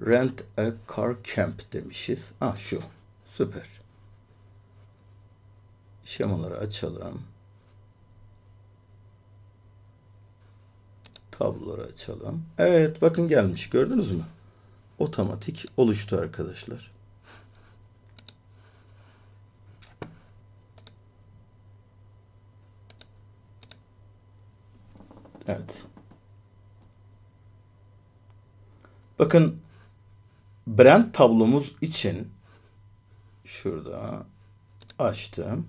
Rent a car camp demişiz. Ah şu. Süper. Şemaları açalım. Tabloları açalım. Evet bakın gelmiş gördünüz mü? Otomatik oluştu arkadaşlar. Evet. Bakın brand tablomuz için şurada açtım.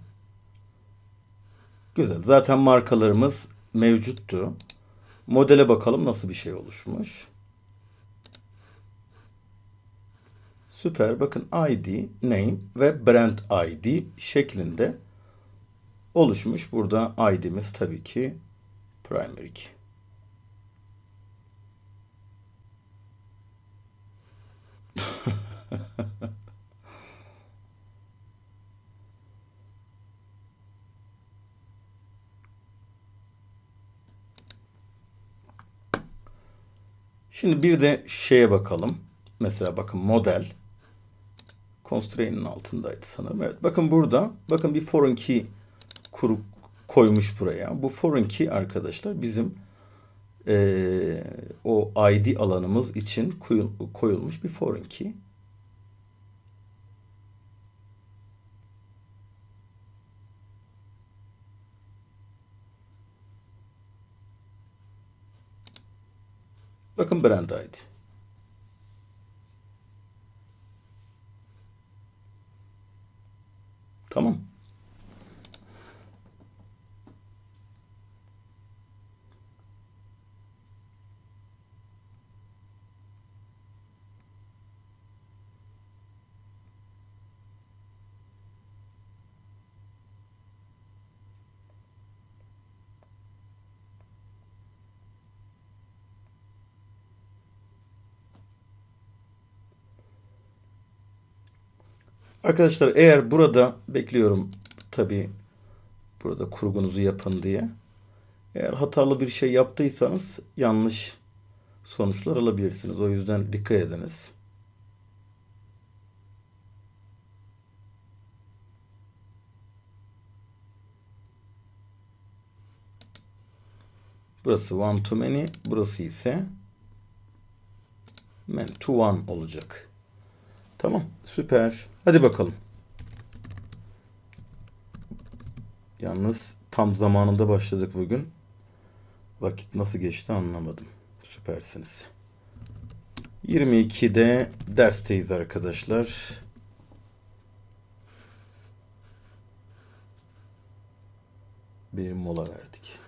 Güzel. Zaten markalarımız mevcuttu. Modele bakalım nasıl bir şey oluşmuş. Süper. Bakın ID, name ve brand ID şeklinde oluşmuş. Burada ID'miz tabii ki primary key. *laughs* Şimdi bir de şeye bakalım. Mesela bakın model constraint'in altındaydı sanırım. Evet bakın burada bakın bir foreign key kurup koymuş buraya. Bu foreign key arkadaşlar bizim e, o ID alanımız için koyulmuş bir foreign key. Bakın brand ID. Tamam. Arkadaşlar eğer burada bekliyorum tabi burada kurgunuzu yapın diye. Eğer hatalı bir şey yaptıysanız yanlış sonuçlar alabilirsiniz. O yüzden dikkat ediniz. Burası one to many, burası ise man to one olacak. Tamam, süper. Hadi bakalım. Yalnız tam zamanında başladık bugün. Vakit nasıl geçti anlamadım. Süpersiniz. 22'de dersteyiz arkadaşlar. Bir mola verdik.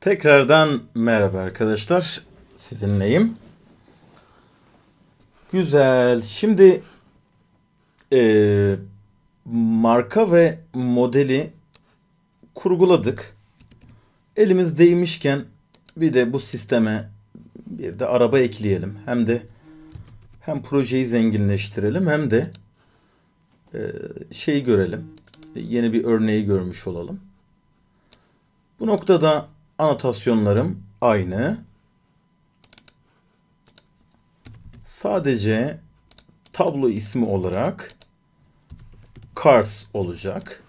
Tekrardan merhaba arkadaşlar. Sizinleyim. Güzel. Şimdi e, marka ve modeli kurguladık. Elimiz değmişken bir de bu sisteme bir de araba ekleyelim. Hem de hem projeyi zenginleştirelim hem de e, şeyi görelim. Yeni bir örneği görmüş olalım. Bu noktada anotasyonlarım aynı. Sadece tablo ismi olarak cars olacak.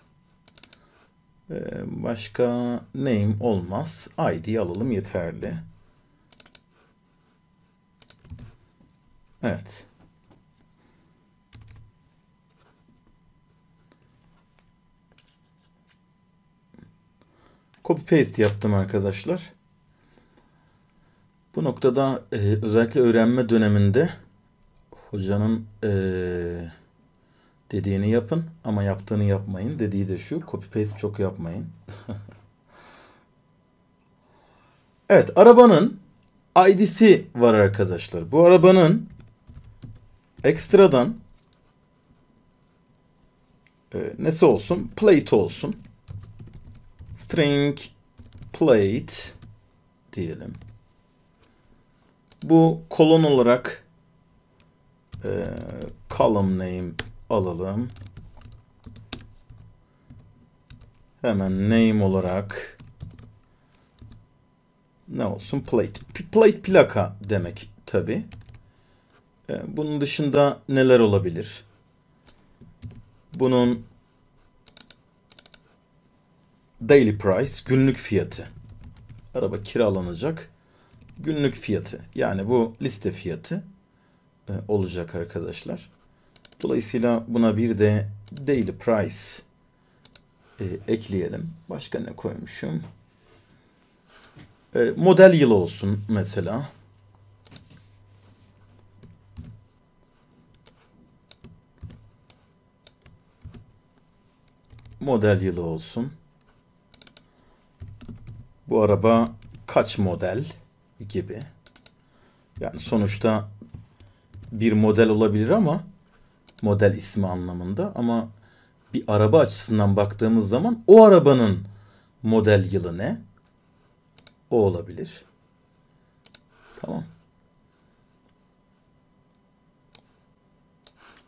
Ee, başka name olmaz. ID alalım yeterli. Evet. Copy paste yaptım arkadaşlar. Bu noktada e, özellikle öğrenme döneminde hocanın e, dediğini yapın ama yaptığını yapmayın. Dediği de şu copy paste çok yapmayın. *laughs* evet arabanın ID'si var arkadaşlar. Bu arabanın ekstradan e, nesi olsun? Plate olsun string plate diyelim. Bu kolon olarak e, column name alalım. Hemen name olarak ne olsun plate. P plate plaka demek tabi. E, bunun dışında neler olabilir? Bunun Daily price günlük fiyatı. Araba kiralanacak. Günlük fiyatı. Yani bu liste fiyatı e, olacak arkadaşlar. Dolayısıyla buna bir de daily price e, ekleyelim. Başka ne koymuşum? E, model yılı olsun mesela. Model yılı olsun bu araba kaç model gibi. Yani sonuçta bir model olabilir ama model ismi anlamında ama bir araba açısından baktığımız zaman o arabanın model yılı ne? O olabilir. Tamam.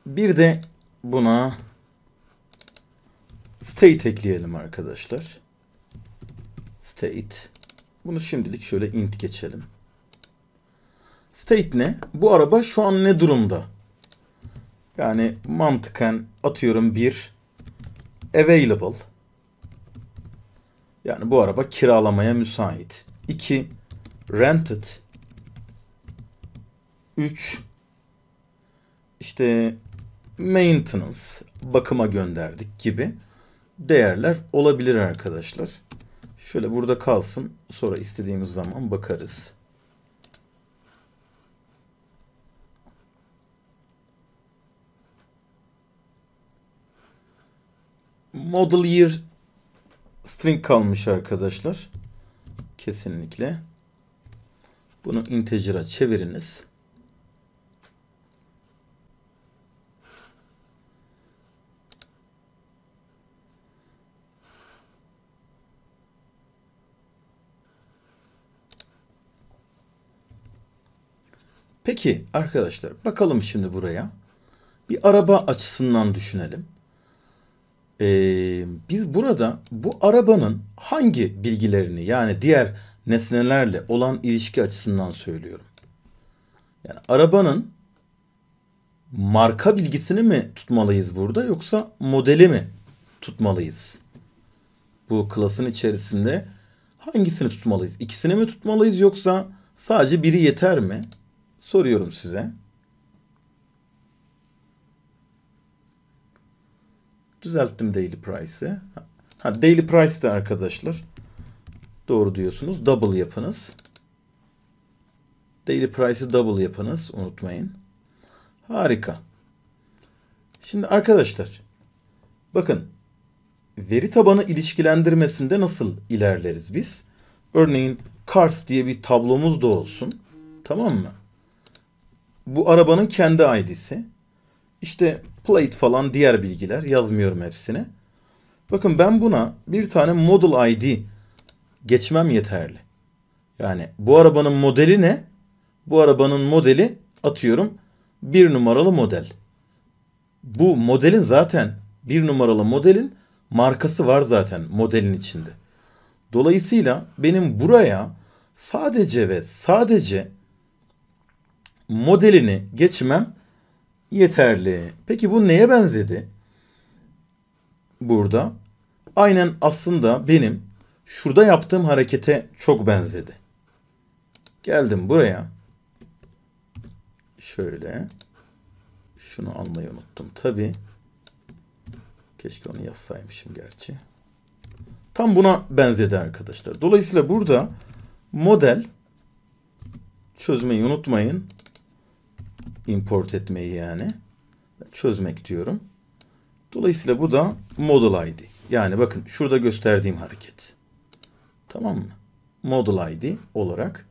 Bir de buna state ekleyelim arkadaşlar state. Bunu şimdilik şöyle int geçelim. State ne? Bu araba şu an ne durumda? Yani mantıken atıyorum bir available. Yani bu araba kiralamaya müsait. 2 rented. 3 işte maintenance bakıma gönderdik gibi değerler olabilir arkadaşlar. Şöyle burada kalsın. Sonra istediğimiz zaman bakarız. Model year string kalmış arkadaşlar. Kesinlikle. Bunu integer'a çeviriniz. Peki arkadaşlar bakalım şimdi buraya. Bir araba açısından düşünelim. Ee, biz burada bu arabanın hangi bilgilerini yani diğer nesnelerle olan ilişki açısından söylüyorum. Yani arabanın marka bilgisini mi tutmalıyız burada yoksa modeli mi tutmalıyız? Bu klasın içerisinde hangisini tutmalıyız? İkisini mi tutmalıyız yoksa sadece biri yeter mi? soruyorum size. Düzelttim daily price'ı. Ha, daily price de arkadaşlar. Doğru diyorsunuz. Double yapınız. Daily price'ı double yapınız. Unutmayın. Harika. Şimdi arkadaşlar bakın veri tabanı ilişkilendirmesinde nasıl ilerleriz biz? Örneğin Cars diye bir tablomuz da olsun. Tamam mı? Bu arabanın kendi ID'si. İşte plate falan diğer bilgiler yazmıyorum hepsini. Bakın ben buna bir tane model ID geçmem yeterli. Yani bu arabanın modeli ne? Bu arabanın modeli atıyorum bir numaralı model. Bu modelin zaten bir numaralı modelin markası var zaten modelin içinde. Dolayısıyla benim buraya sadece ve sadece modelini geçmem yeterli. Peki bu neye benzedi? Burada aynen aslında benim şurada yaptığım harekete çok benzedi. Geldim buraya. Şöyle. Şunu almayı unuttum tabi. Keşke onu yazsaymışım gerçi. Tam buna benzedi arkadaşlar. Dolayısıyla burada model çözmeyi unutmayın import etmeyi yani. Çözmek diyorum. Dolayısıyla bu da model ID. Yani bakın şurada gösterdiğim hareket. Tamam mı? Model ID olarak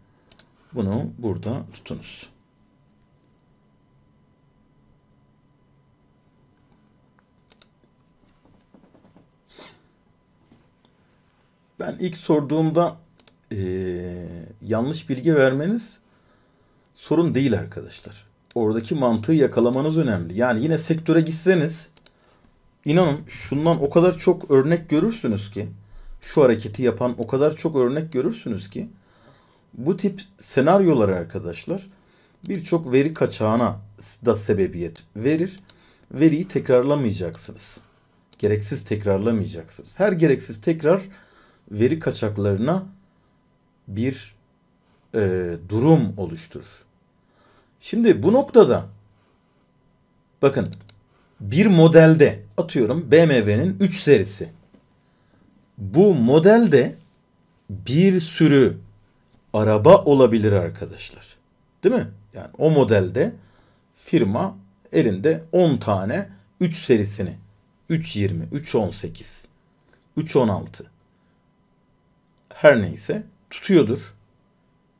bunu burada tutunuz. Ben ilk sorduğumda e, yanlış bilgi vermeniz sorun değil arkadaşlar oradaki mantığı yakalamanız önemli. Yani yine sektöre gitseniz inanın şundan o kadar çok örnek görürsünüz ki şu hareketi yapan o kadar çok örnek görürsünüz ki bu tip senaryolar arkadaşlar birçok veri kaçağına da sebebiyet verir. Veriyi tekrarlamayacaksınız. Gereksiz tekrarlamayacaksınız. Her gereksiz tekrar veri kaçaklarına bir e, durum oluşturur. Şimdi bu noktada bakın bir modelde atıyorum BMW'nin 3 serisi. Bu modelde bir sürü araba olabilir arkadaşlar. Değil mi? Yani o modelde firma elinde 10 tane 3 serisini 320, 318, 316 her neyse tutuyordur.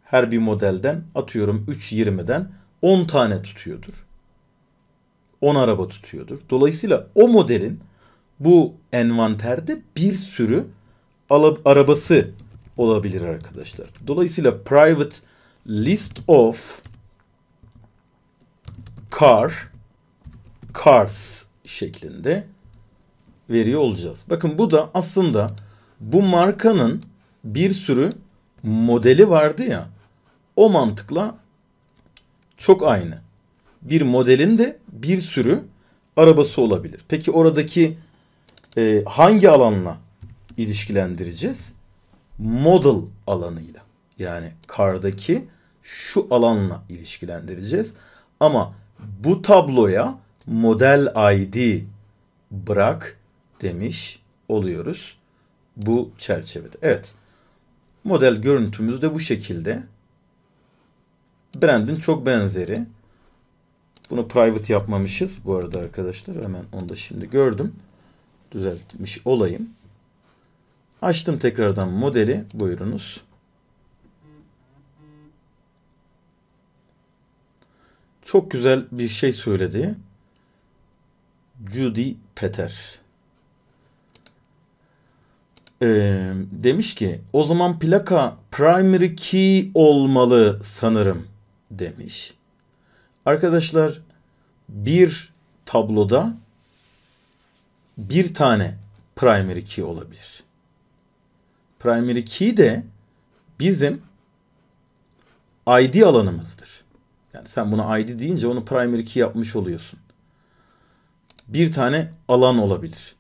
Her bir modelden atıyorum 320'den 10 tane tutuyordur. 10 araba tutuyordur. Dolayısıyla o modelin bu envanterde bir sürü arabası olabilir arkadaşlar. Dolayısıyla private list of car cars şeklinde veriyor olacağız. Bakın bu da aslında bu markanın bir sürü modeli vardı ya. O mantıkla çok aynı. Bir modelin de bir sürü arabası olabilir. Peki oradaki e, hangi alanla ilişkilendireceğiz? Model alanıyla. Yani kardaki şu alanla ilişkilendireceğiz. Ama bu tabloya model ID bırak demiş oluyoruz bu çerçevede. Evet. Model görüntümüz de bu şekilde. Brand'in çok benzeri. Bunu private yapmamışız bu arada arkadaşlar. Hemen onu da şimdi gördüm. Düzeltmiş olayım. Açtım tekrardan modeli. Buyurunuz. Çok güzel bir şey söyledi. Judy Peter. Ee, demiş ki o zaman plaka primary key olmalı sanırım demiş. Arkadaşlar bir tabloda bir tane primary key olabilir. Primary key de bizim ID alanımızdır. Yani sen buna ID deyince onu primary key yapmış oluyorsun. Bir tane alan olabilir.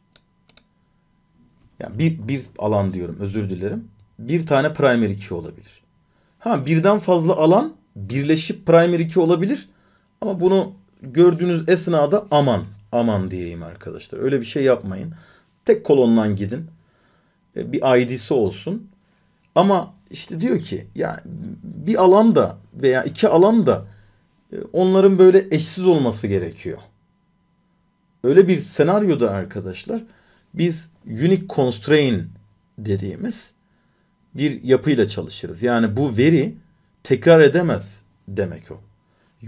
Yani bir, bir alan diyorum özür dilerim. Bir tane primary key olabilir. Ha birden fazla alan birleşip primer 2 olabilir. Ama bunu gördüğünüz esnada aman aman diyeyim arkadaşlar. Öyle bir şey yapmayın. Tek kolondan gidin. E, bir ID'si olsun. Ama işte diyor ki ya bir alanda veya iki alanda e, onların böyle eşsiz olması gerekiyor. Öyle bir senaryoda arkadaşlar biz unique constraint dediğimiz bir yapıyla çalışırız. Yani bu veri tekrar edemez demek o.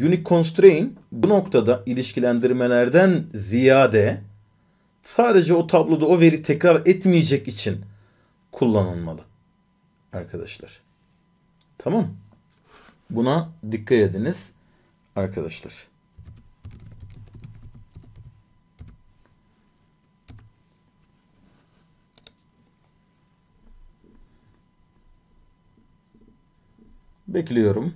Unique constraint bu noktada ilişkilendirmelerden ziyade sadece o tabloda o veri tekrar etmeyecek için kullanılmalı arkadaşlar. Tamam. Buna dikkat ediniz arkadaşlar. bekliyorum.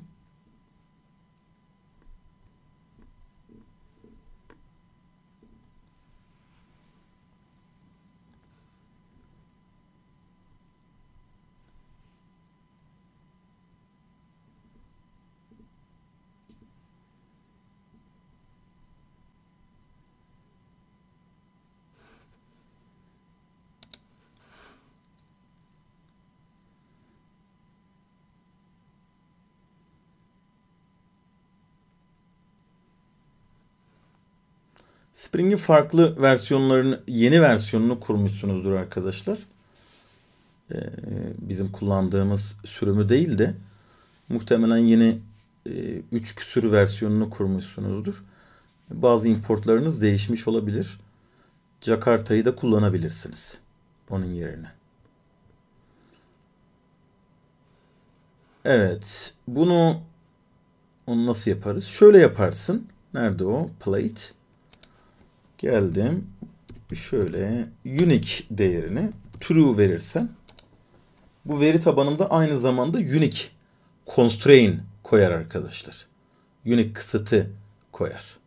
Spring'in farklı versiyonlarını, yeni versiyonunu kurmuşsunuzdur arkadaşlar. Ee, bizim kullandığımız sürümü değil de muhtemelen yeni 3 e, küsür versiyonunu kurmuşsunuzdur. Bazı importlarınız değişmiş olabilir. Jakarta'yı da kullanabilirsiniz onun yerine. Evet. Bunu onu nasıl yaparız? Şöyle yaparsın. Nerede o? Plate. Geldim. Şöyle unique değerini true verirsem bu veri tabanımda aynı zamanda unique constraint koyar arkadaşlar. Unique kısıtı koyar.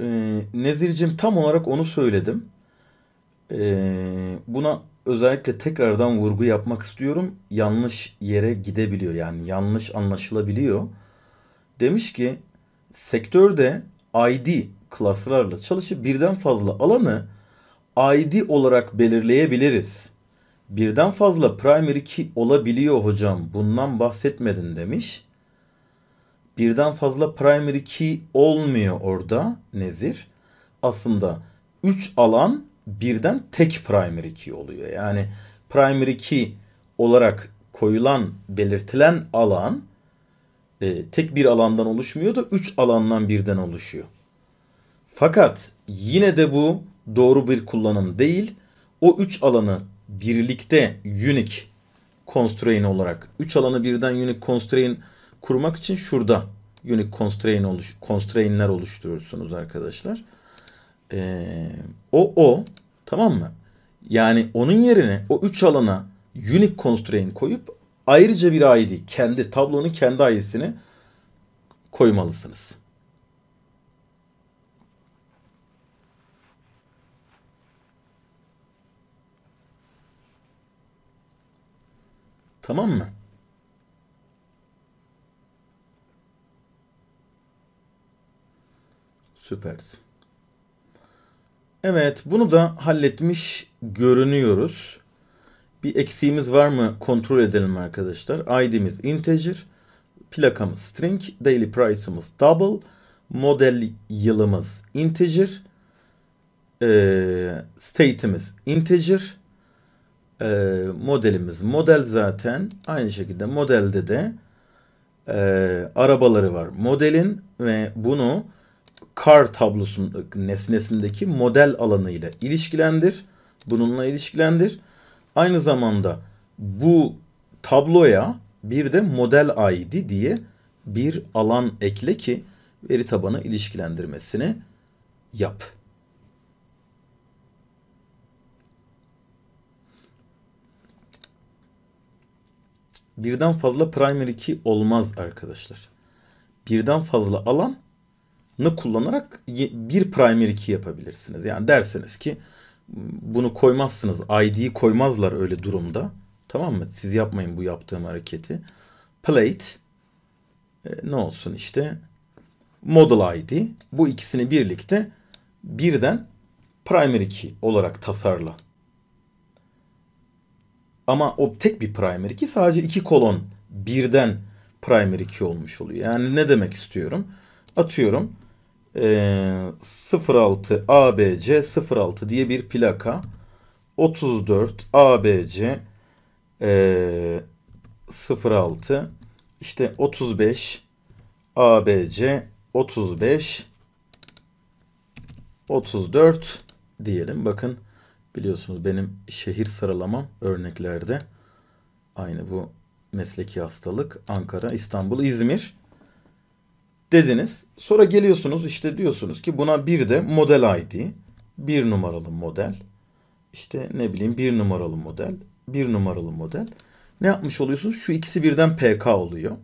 Ee, Nezir'cim tam olarak onu söyledim. Ee, buna özellikle tekrardan vurgu yapmak istiyorum. Yanlış yere gidebiliyor yani yanlış anlaşılabiliyor. Demiş ki sektörde ID klaslarla çalışıp birden fazla alanı ID olarak belirleyebiliriz. Birden fazla primary key olabiliyor hocam. Bundan bahsetmedin demiş. Birden fazla primary key olmuyor orada Nezir. Aslında 3 alan birden tek primary key oluyor. Yani primary key olarak koyulan, belirtilen alan e, tek bir alandan oluşmuyor da üç alandan birden oluşuyor. Fakat yine de bu doğru bir kullanım değil. O üç alanı birlikte unique constraint olarak, üç alanı birden unique constraint kurmak için şurada unique constraint oluş, constraint'ler oluşturuyorsunuz arkadaşlar. Ee, o o Tamam mı? Yani onun yerine o üç alana unique constraint koyup ayrıca bir ID, kendi tablonun kendi ID'sini koymalısınız. Tamam mı? Süpersin. Evet bunu da halletmiş görünüyoruz. Bir eksiğimiz var mı kontrol edelim arkadaşlar. ID'miz integer, plakamız string, daily price'ımız double, model yılımız integer, e, state'imiz integer, e, modelimiz model zaten. Aynı şekilde modelde de e, arabaları var modelin ve bunu kar tablosunun nesnesindeki model alanı ile ilişkilendir. Bununla ilişkilendir. Aynı zamanda bu tabloya bir de model ID diye bir alan ekle ki veri tabanı ilişkilendirmesini yap. Birden fazla primary key olmaz arkadaşlar. Birden fazla alan ne kullanarak bir primary key yapabilirsiniz. Yani dersiniz ki bunu koymazsınız. ID'yi koymazlar öyle durumda. Tamam mı? Siz yapmayın bu yaptığım hareketi. Plate e, ne olsun işte model ID. Bu ikisini birlikte birden primary key olarak tasarla. Ama o tek bir primary key sadece iki kolon birden primary key olmuş oluyor. Yani ne demek istiyorum? Atıyorum 06 ABC 06 diye bir plaka 34 ABC e, 06 işte 35 ABC 35 34 diyelim. Bakın biliyorsunuz benim şehir sıralamam örneklerde aynı bu mesleki hastalık Ankara, İstanbul, İzmir dediniz. Sonra geliyorsunuz işte diyorsunuz ki buna bir de model ID. Bir numaralı model. işte ne bileyim bir numaralı model. Bir numaralı model. Ne yapmış oluyorsunuz? Şu ikisi birden PK oluyor.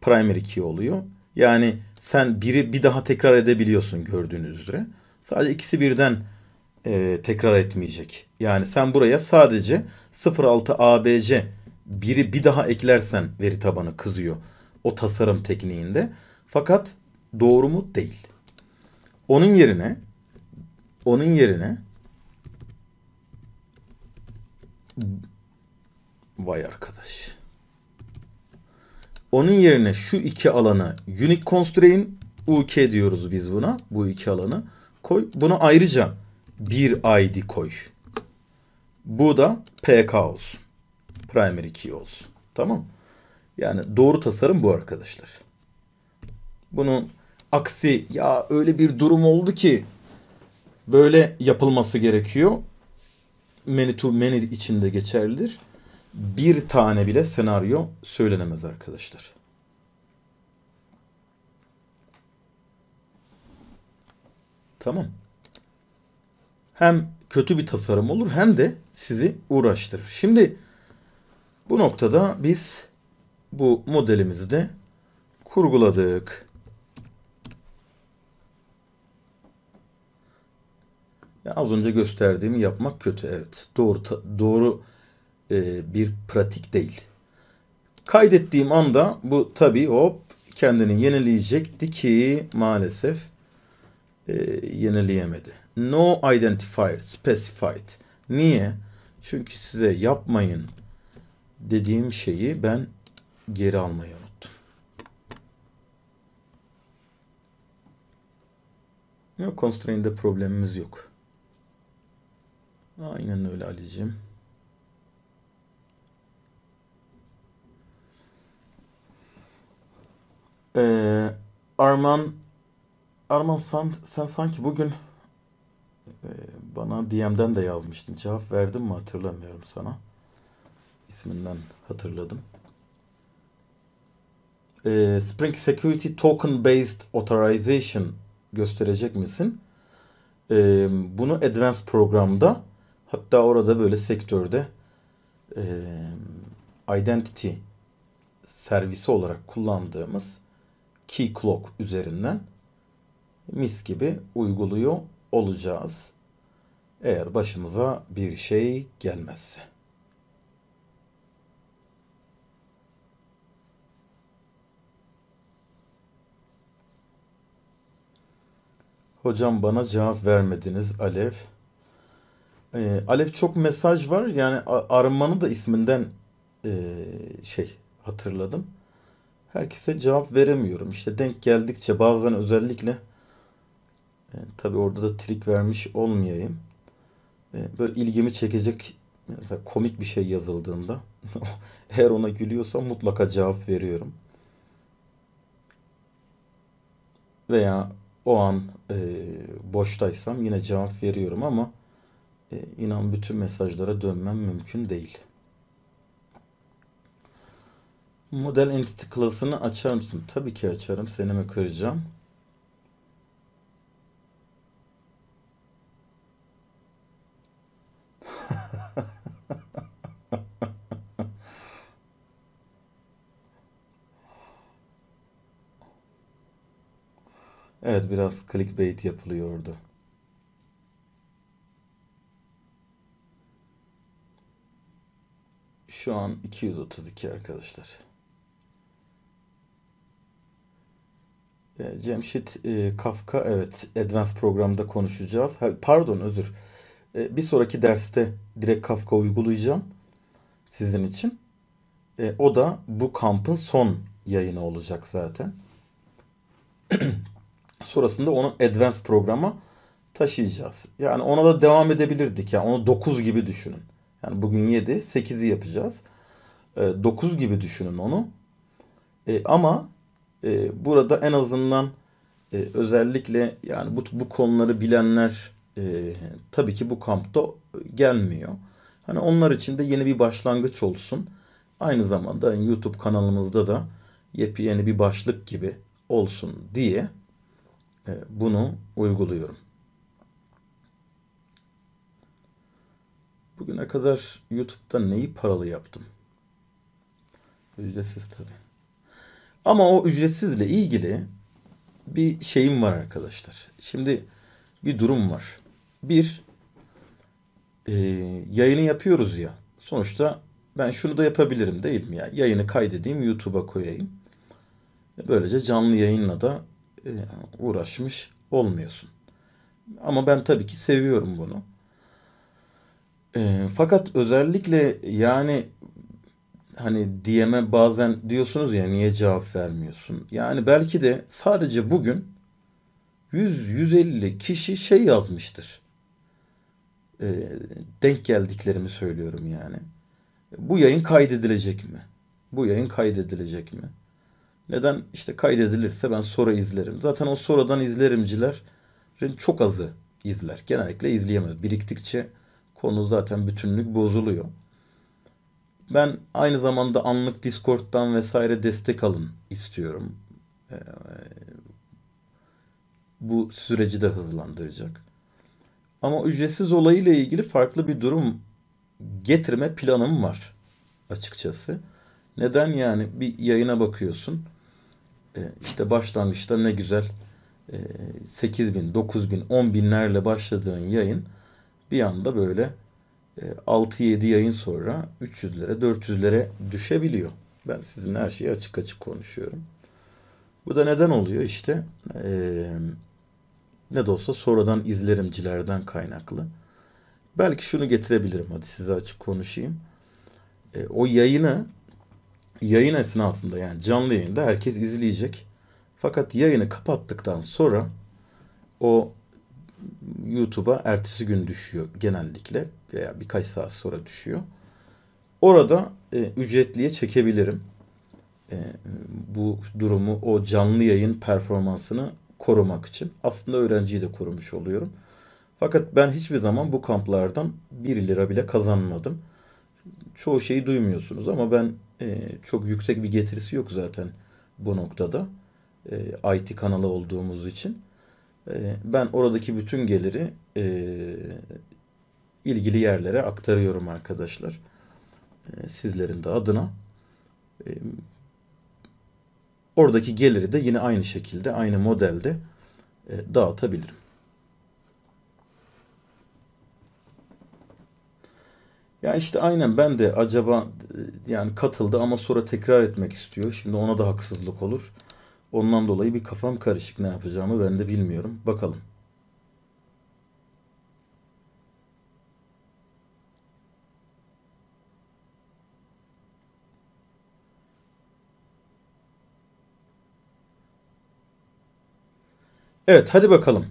Primary key oluyor. Yani sen biri bir daha tekrar edebiliyorsun gördüğünüz üzere. Sadece ikisi birden e, tekrar etmeyecek. Yani sen buraya sadece 06ABC biri bir daha eklersen veri tabanı kızıyor o tasarım tekniğinde. Fakat doğru mu? Değil. Onun yerine onun yerine vay arkadaş. Onun yerine şu iki alanı unique constraint UK diyoruz biz buna. Bu iki alanı koy. Buna ayrıca bir ID koy. Bu da PK olsun. Primary key olsun. Tamam mı? Yani doğru tasarım bu arkadaşlar. Bunun aksi ya öyle bir durum oldu ki böyle yapılması gerekiyor. Many to many içinde geçerlidir. Bir tane bile senaryo söylenemez arkadaşlar. Tamam. Hem kötü bir tasarım olur hem de sizi uğraştırır. Şimdi bu noktada biz bu modelimizi de kurguladık. Ya az önce gösterdiğimi yapmak kötü. Evet. Doğru doğru e, bir pratik değil. Kaydettiğim anda bu tabii hop kendini yenileyecekti ki maalesef e, yenileyemedi. No identifier specified. Niye? Çünkü size yapmayın dediğim şeyi ben geri almayı unuttum. Yok constraint'de problemimiz yok. Aynen öyle Ali'cim. Ee, Arman Arman sen, sen sanki bugün e, bana DM'den de yazmıştın. Cevap verdim mi hatırlamıyorum sana. İsminden hatırladım e, Spring Security Token Based Authorization gösterecek misin? E, bunu Advanced programda hatta orada böyle sektörde e, Identity servisi olarak kullandığımız Key üzerinden mis gibi uyguluyor olacağız. Eğer başımıza bir şey gelmezse. Hocam bana cevap vermediniz Alev. E, ee, Alev çok mesaj var. Yani Armanı da isminden e, şey hatırladım. Herkese cevap veremiyorum. İşte denk geldikçe bazen özellikle e, tabi orada da trik vermiş olmayayım. E, böyle ilgimi çekecek mesela komik bir şey yazıldığında *laughs* eğer ona gülüyorsa mutlaka cevap veriyorum. Veya o an e, boştaysam yine cevap veriyorum ama e, inan bütün mesajlara dönmem mümkün değil. Model Entity klasını açar mısın? Tabii ki açarım. Seni mi kıracağım? Evet biraz clickbait yapılıyordu. Şu an 232 arkadaşlar. E, Cemşit e, Kafka evet Advanced programda konuşacağız. Ha, pardon özür. E, bir sonraki derste direkt Kafka uygulayacağım sizin için. E, o da bu kampın son yayını olacak zaten. *clears throat* Sonrasında onu advance programa taşıyacağız. Yani ona da devam edebilirdik. Yani onu 9 gibi düşünün. Yani bugün 7, 8'i yapacağız. E, ee, 9 gibi düşünün onu. Ee, ama e, burada en azından e, özellikle yani bu, bu konuları bilenler e, tabii ki bu kampta gelmiyor. Hani onlar için de yeni bir başlangıç olsun. Aynı zamanda YouTube kanalımızda da yepyeni bir başlık gibi olsun diye e, bunu uyguluyorum. Bugüne kadar YouTube'da neyi paralı yaptım? Ücretsiz tabi. Ama o ücretsizle ilgili bir şeyim var arkadaşlar. Şimdi bir durum var. Bir, e, yayını yapıyoruz ya. Sonuçta ben şunu da yapabilirim değil mi? Ya? Yayını kaydedeyim, YouTube'a koyayım. E, böylece canlı yayınla da e, uğraşmış olmuyorsun. Ama ben tabii ki seviyorum bunu. E, fakat özellikle yani hani DM'e bazen diyorsunuz ya niye cevap vermiyorsun? Yani belki de sadece bugün 100-150 kişi şey yazmıştır. E, denk geldiklerimi söylüyorum yani. Bu yayın kaydedilecek mi? Bu yayın kaydedilecek mi? Neden? İşte kaydedilirse ben sonra izlerim. Zaten o sonradan izlerimcilerin çok azı izler. Genellikle izleyemez. Biriktikçe konu zaten bütünlük bozuluyor. Ben aynı zamanda anlık Discord'dan vesaire destek alın istiyorum. Ee, bu süreci de hızlandıracak. Ama ücretsiz olayıyla ilgili farklı bir durum getirme planım var açıkçası. Neden yani bir yayına bakıyorsun. E, işte başlangıçta ne güzel 8 e, bin, 9 bin, 10 binlerle başladığın yayın bir anda böyle 6-7 e, yayın sonra 300'lere, 400'lere düşebiliyor. Ben sizinle her şeyi açık açık konuşuyorum. Bu da neden oluyor işte ee, ne de olsa sonradan izlerimcilerden kaynaklı. Belki şunu getirebilirim hadi size açık konuşayım. E, o yayını yayın aslında yani canlı yayında herkes izleyecek. Fakat yayını kapattıktan sonra o YouTube'a ertesi gün düşüyor genellikle veya birkaç saat sonra düşüyor. Orada e, ücretliye çekebilirim. E, bu durumu o canlı yayın performansını korumak için. Aslında öğrenciyi de korumuş oluyorum. Fakat ben hiçbir zaman bu kamplardan 1 lira bile kazanmadım çoğu şeyi duymuyorsunuz ama ben e, çok yüksek bir getirisi yok zaten bu noktada. E, IT kanalı olduğumuz için. E, ben oradaki bütün geliri e, ilgili yerlere aktarıyorum arkadaşlar. E, sizlerin de adına. E, oradaki geliri de yine aynı şekilde, aynı modelde e, dağıtabilirim. Ya işte aynen ben de acaba e, yani katıldı ama sonra tekrar etmek istiyor. Şimdi ona da haksızlık olur. Ondan dolayı bir kafam karışık ne yapacağımı ben de bilmiyorum. Bakalım. Evet hadi bakalım.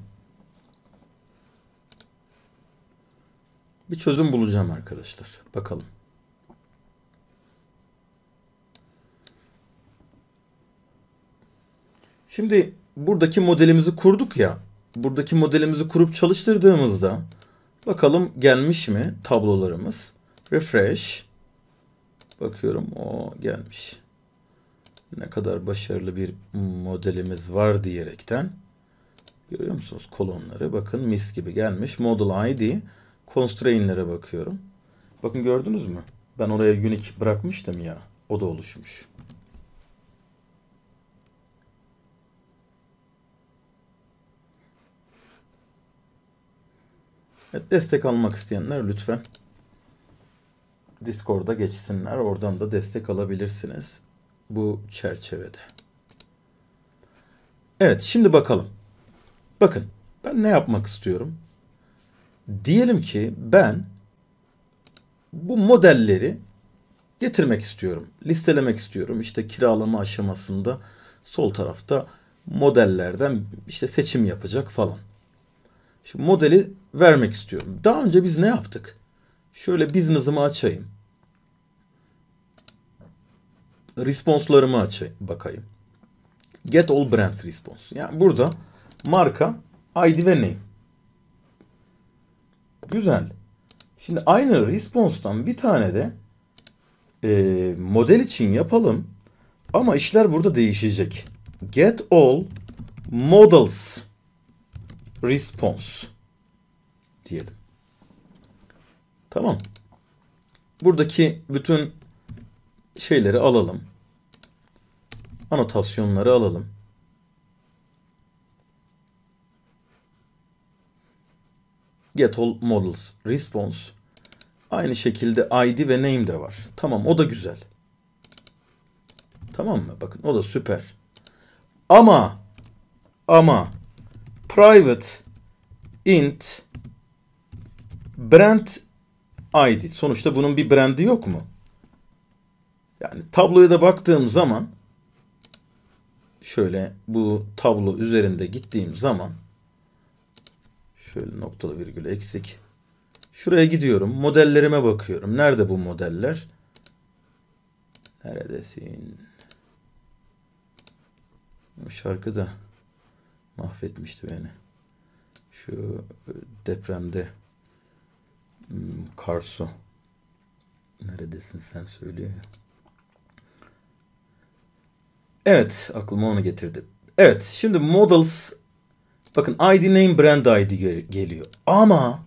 bir çözüm bulacağım arkadaşlar. Bakalım. Şimdi buradaki modelimizi kurduk ya. Buradaki modelimizi kurup çalıştırdığımızda bakalım gelmiş mi tablolarımız. Refresh. Bakıyorum o gelmiş. Ne kadar başarılı bir modelimiz var diyerekten. Görüyor musunuz kolonları? Bakın mis gibi gelmiş. Model ID constraint'lere bakıyorum. Bakın gördünüz mü? Ben oraya unique bırakmıştım ya. O da oluşmuş. Evet, destek almak isteyenler lütfen Discord'a geçsinler. Oradan da destek alabilirsiniz bu çerçevede. Evet şimdi bakalım. Bakın ben ne yapmak istiyorum? Diyelim ki ben bu modelleri getirmek istiyorum. Listelemek istiyorum. İşte kiralama aşamasında sol tarafta modellerden işte seçim yapacak falan. Şimdi modeli vermek istiyorum. Daha önce biz ne yaptık? Şöyle business'ımı açayım. Responslarımı açayım bakayım. Get all brands response. Yani burada marka, ID ve name. Güzel. Şimdi aynı response'tan bir tane de e, model için yapalım. Ama işler burada değişecek. Get all models response diyelim. Tamam. Buradaki bütün şeyleri alalım. Anotasyonları alalım. get all models response. Aynı şekilde ID ve name de var. Tamam o da güzel. Tamam mı? Bakın o da süper. Ama ama private int brand ID. Sonuçta bunun bir brandi yok mu? Yani tabloya da baktığım zaman şöyle bu tablo üzerinde gittiğim zaman Şöyle noktalı virgül eksik. Şuraya gidiyorum. Modellerime bakıyorum. Nerede bu modeller? Neredesin? Şarkı da mahvetmişti beni. Şu depremde hmm, Karsu. Neredesin sen söylüyor Evet aklıma onu getirdi. Evet şimdi models Bakın ID name brand ID geliyor. Ama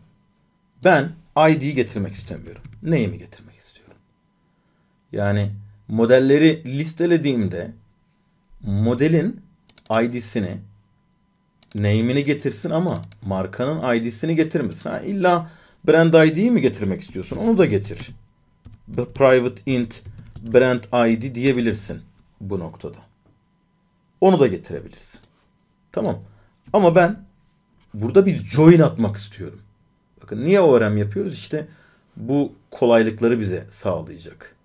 ben ID'yi getirmek istemiyorum. Name'i getirmek istiyorum. Yani modelleri listelediğimde modelin ID'sini name'ini getirsin ama markanın ID'sini getirmesin. Ha, illa brand ID'yi mi getirmek istiyorsun? Onu da getir. Private int brand ID diyebilirsin bu noktada. Onu da getirebilirsin. Tamam. Ama ben burada bir join atmak istiyorum. Bakın niye ORM yapıyoruz? İşte bu kolaylıkları bize sağlayacak.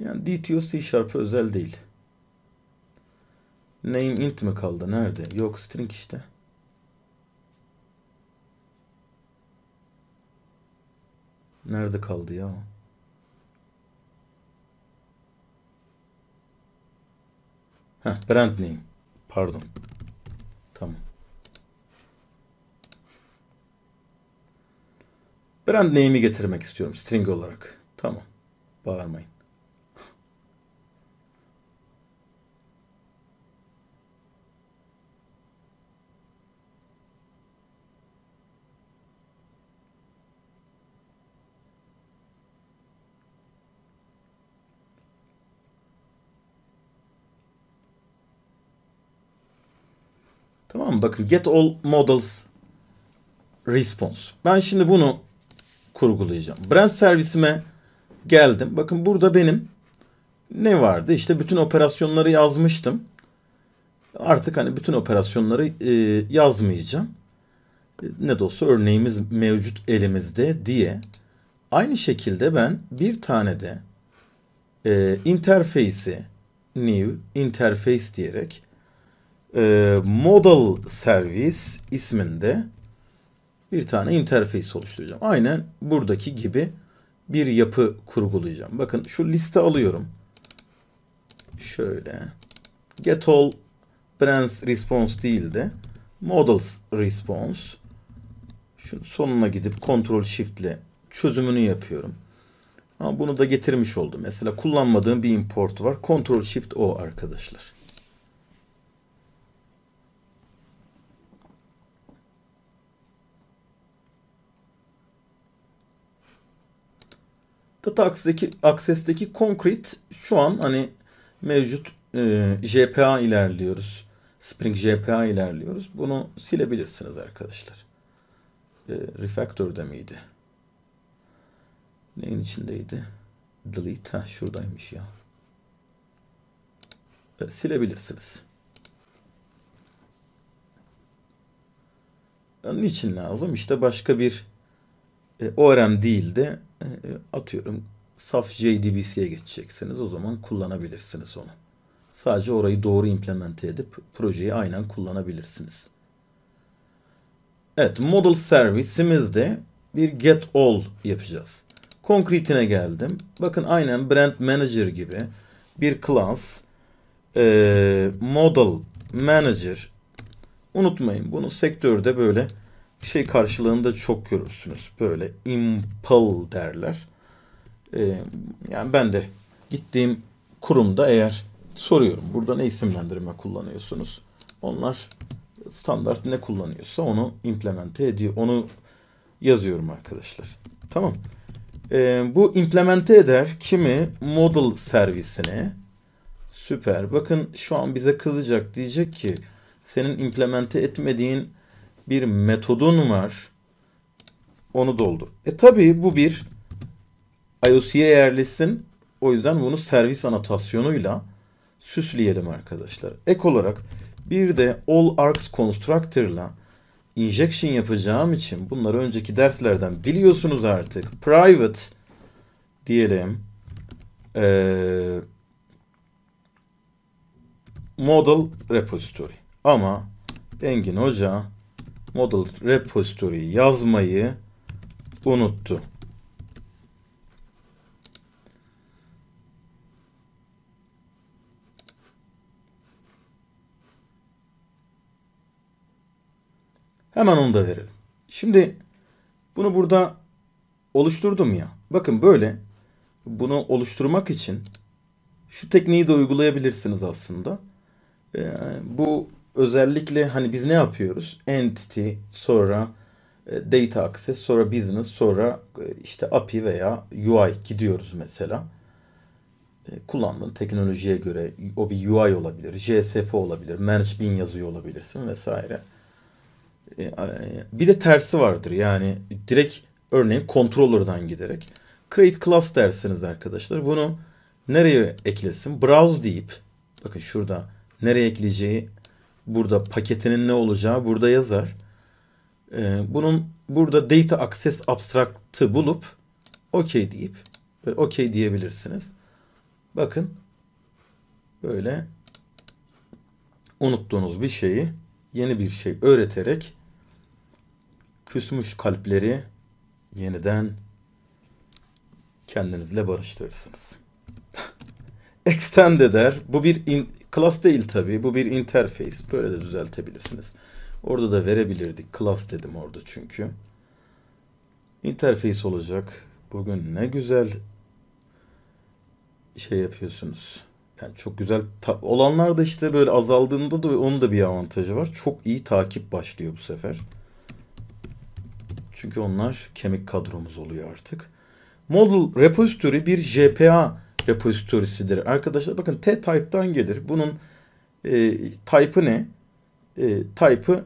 Yani DTO C Sharp'ı özel değil. Name int mi kaldı? Nerede? Yok string işte. Nerede kaldı ya? Heh, brand name. Pardon. Tamam. Brand name'i getirmek istiyorum string olarak. Tamam. Bağırmayın. Tamam mı? Bakın get all models response. Ben şimdi bunu kurgulayacağım. Brand servisime geldim. Bakın burada benim ne vardı? İşte bütün operasyonları yazmıştım. Artık hani bütün operasyonları e, yazmayacağım. E, ne de olsa örneğimiz mevcut elimizde diye. Aynı şekilde ben bir tane de e, interface'i new interface diyerek e, ee, modal servis isminde bir tane interface oluşturacağım. Aynen buradaki gibi bir yapı kurgulayacağım. Bakın şu liste alıyorum. Şöyle get all brands response değil de models response Şunun sonuna gidip kontrol Shift ile çözümünü yapıyorum. Ama bunu da getirmiş oldum. Mesela kullanmadığım bir import var. Kontrol Shift O arkadaşlar. Data Access'teki, Access'teki Concrete şu an hani mevcut e, JPA ilerliyoruz. Spring JPA ilerliyoruz. Bunu silebilirsiniz arkadaşlar. E, refactor'da mıydı? Neyin içindeydi? Delete. Ha şuradaymış ya. E, silebilirsiniz. E, için lazım? İşte başka bir e, ORM değil e, e, atıyorum saf JDBC'ye geçeceksiniz. O zaman kullanabilirsiniz onu. Sadece orayı doğru implemente edip projeyi aynen kullanabilirsiniz. Evet model servisimizde bir get all yapacağız. Concrete'ine geldim. Bakın aynen brand manager gibi bir class e, model manager unutmayın bunu sektörde böyle şey karşılığında çok görürsünüz. Böyle impal derler. Ee, yani ben de gittiğim kurumda eğer soruyorum burada ne isimlendirme kullanıyorsunuz? Onlar standart ne kullanıyorsa onu implemente ediyor. Onu yazıyorum arkadaşlar. Tamam. Ee, bu implemente eder kimi model servisine Süper. Bakın şu an bize kızacak diyecek ki senin implemente etmediğin bir metodun var. Onu doldur. E tabii bu bir IOC'ye yerlisin. O yüzden bunu servis anotasyonuyla süsleyelim arkadaşlar. Ek olarak bir de all args constructor'la injection yapacağım için bunları önceki derslerden biliyorsunuz artık. Private diyelim. Ee, model repository. Ama Engin Hoca model repository yazmayı unuttu. Hemen onu da verelim. Şimdi bunu burada oluşturdum ya. Bakın böyle bunu oluşturmak için şu tekniği de uygulayabilirsiniz aslında. Ee, bu özellikle hani biz ne yapıyoruz? Entity, sonra e, data access, sonra business, sonra e, işte API veya UI gidiyoruz mesela. E, kullandığın teknolojiye göre o bir UI olabilir, JSF olabilir, merge bin yazıyor olabilirsin vesaire. Bir de tersi vardır yani direkt örneğin controller'dan giderek. Create class dersiniz arkadaşlar. Bunu nereye eklesin? Browse deyip bakın şurada nereye ekleyeceği burada paketinin ne olacağı burada yazar. Ee, bunun burada data access abstract'ı bulup okey deyip okey diyebilirsiniz. Bakın böyle unuttuğunuz bir şeyi yeni bir şey öğreterek küsmüş kalpleri yeniden kendinizle barıştırırsınız. *laughs* Extend eder. Bu bir Class değil tabi, Bu bir interface. Böyle de düzeltebilirsiniz. Orada da verebilirdik. Class dedim orada çünkü. Interface olacak. Bugün ne güzel şey yapıyorsunuz. Yani çok güzel olanlar da işte böyle azaldığında da onun da bir avantajı var. Çok iyi takip başlıyor bu sefer. Çünkü onlar kemik kadromuz oluyor artık. Model repository bir JPA repozitorisidir. Arkadaşlar bakın T-type'dan gelir. Bunun e, type'ı ne? E, type'ı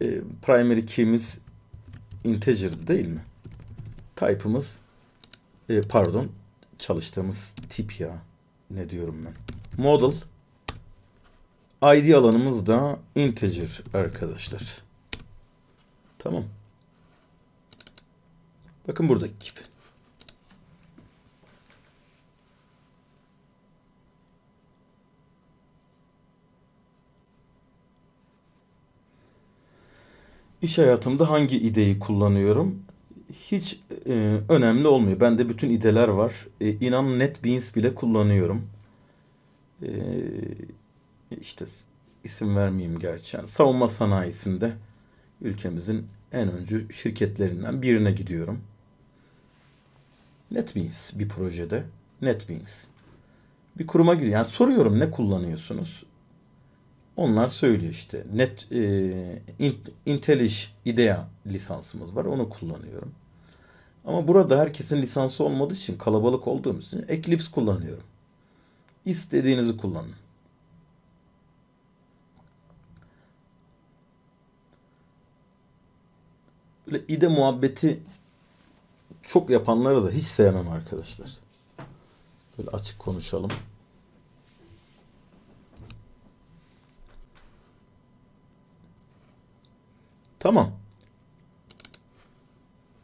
e, primary key'imiz integer'dı değil mi? Type'ımız e, pardon çalıştığımız tip ya. Ne diyorum ben? Model ID alanımız da integer arkadaşlar. Tamam. Bakın buradaki gibi. İş hayatımda hangi ideyi kullanıyorum hiç e, önemli olmuyor. Bende bütün ideler var. E, inan NetBeans bile kullanıyorum. E, işte isim vermeyeyim gerçi. Yani savunma sanayisinde ülkemizin en öncü şirketlerinden birine gidiyorum. NetBeans bir projede. NetBeans. Bir kuruma giriyor. Yani soruyorum ne kullanıyorsunuz? Onlar söylüyor işte. Net e, IntelliJ IDEA lisansımız var. Onu kullanıyorum. Ama burada herkesin lisansı olmadığı için kalabalık olduğumuz için Eclipse kullanıyorum. İstediğinizi kullanın. Böyle ide muhabbeti çok yapanları da hiç sevmem arkadaşlar. Böyle açık konuşalım. Tamam.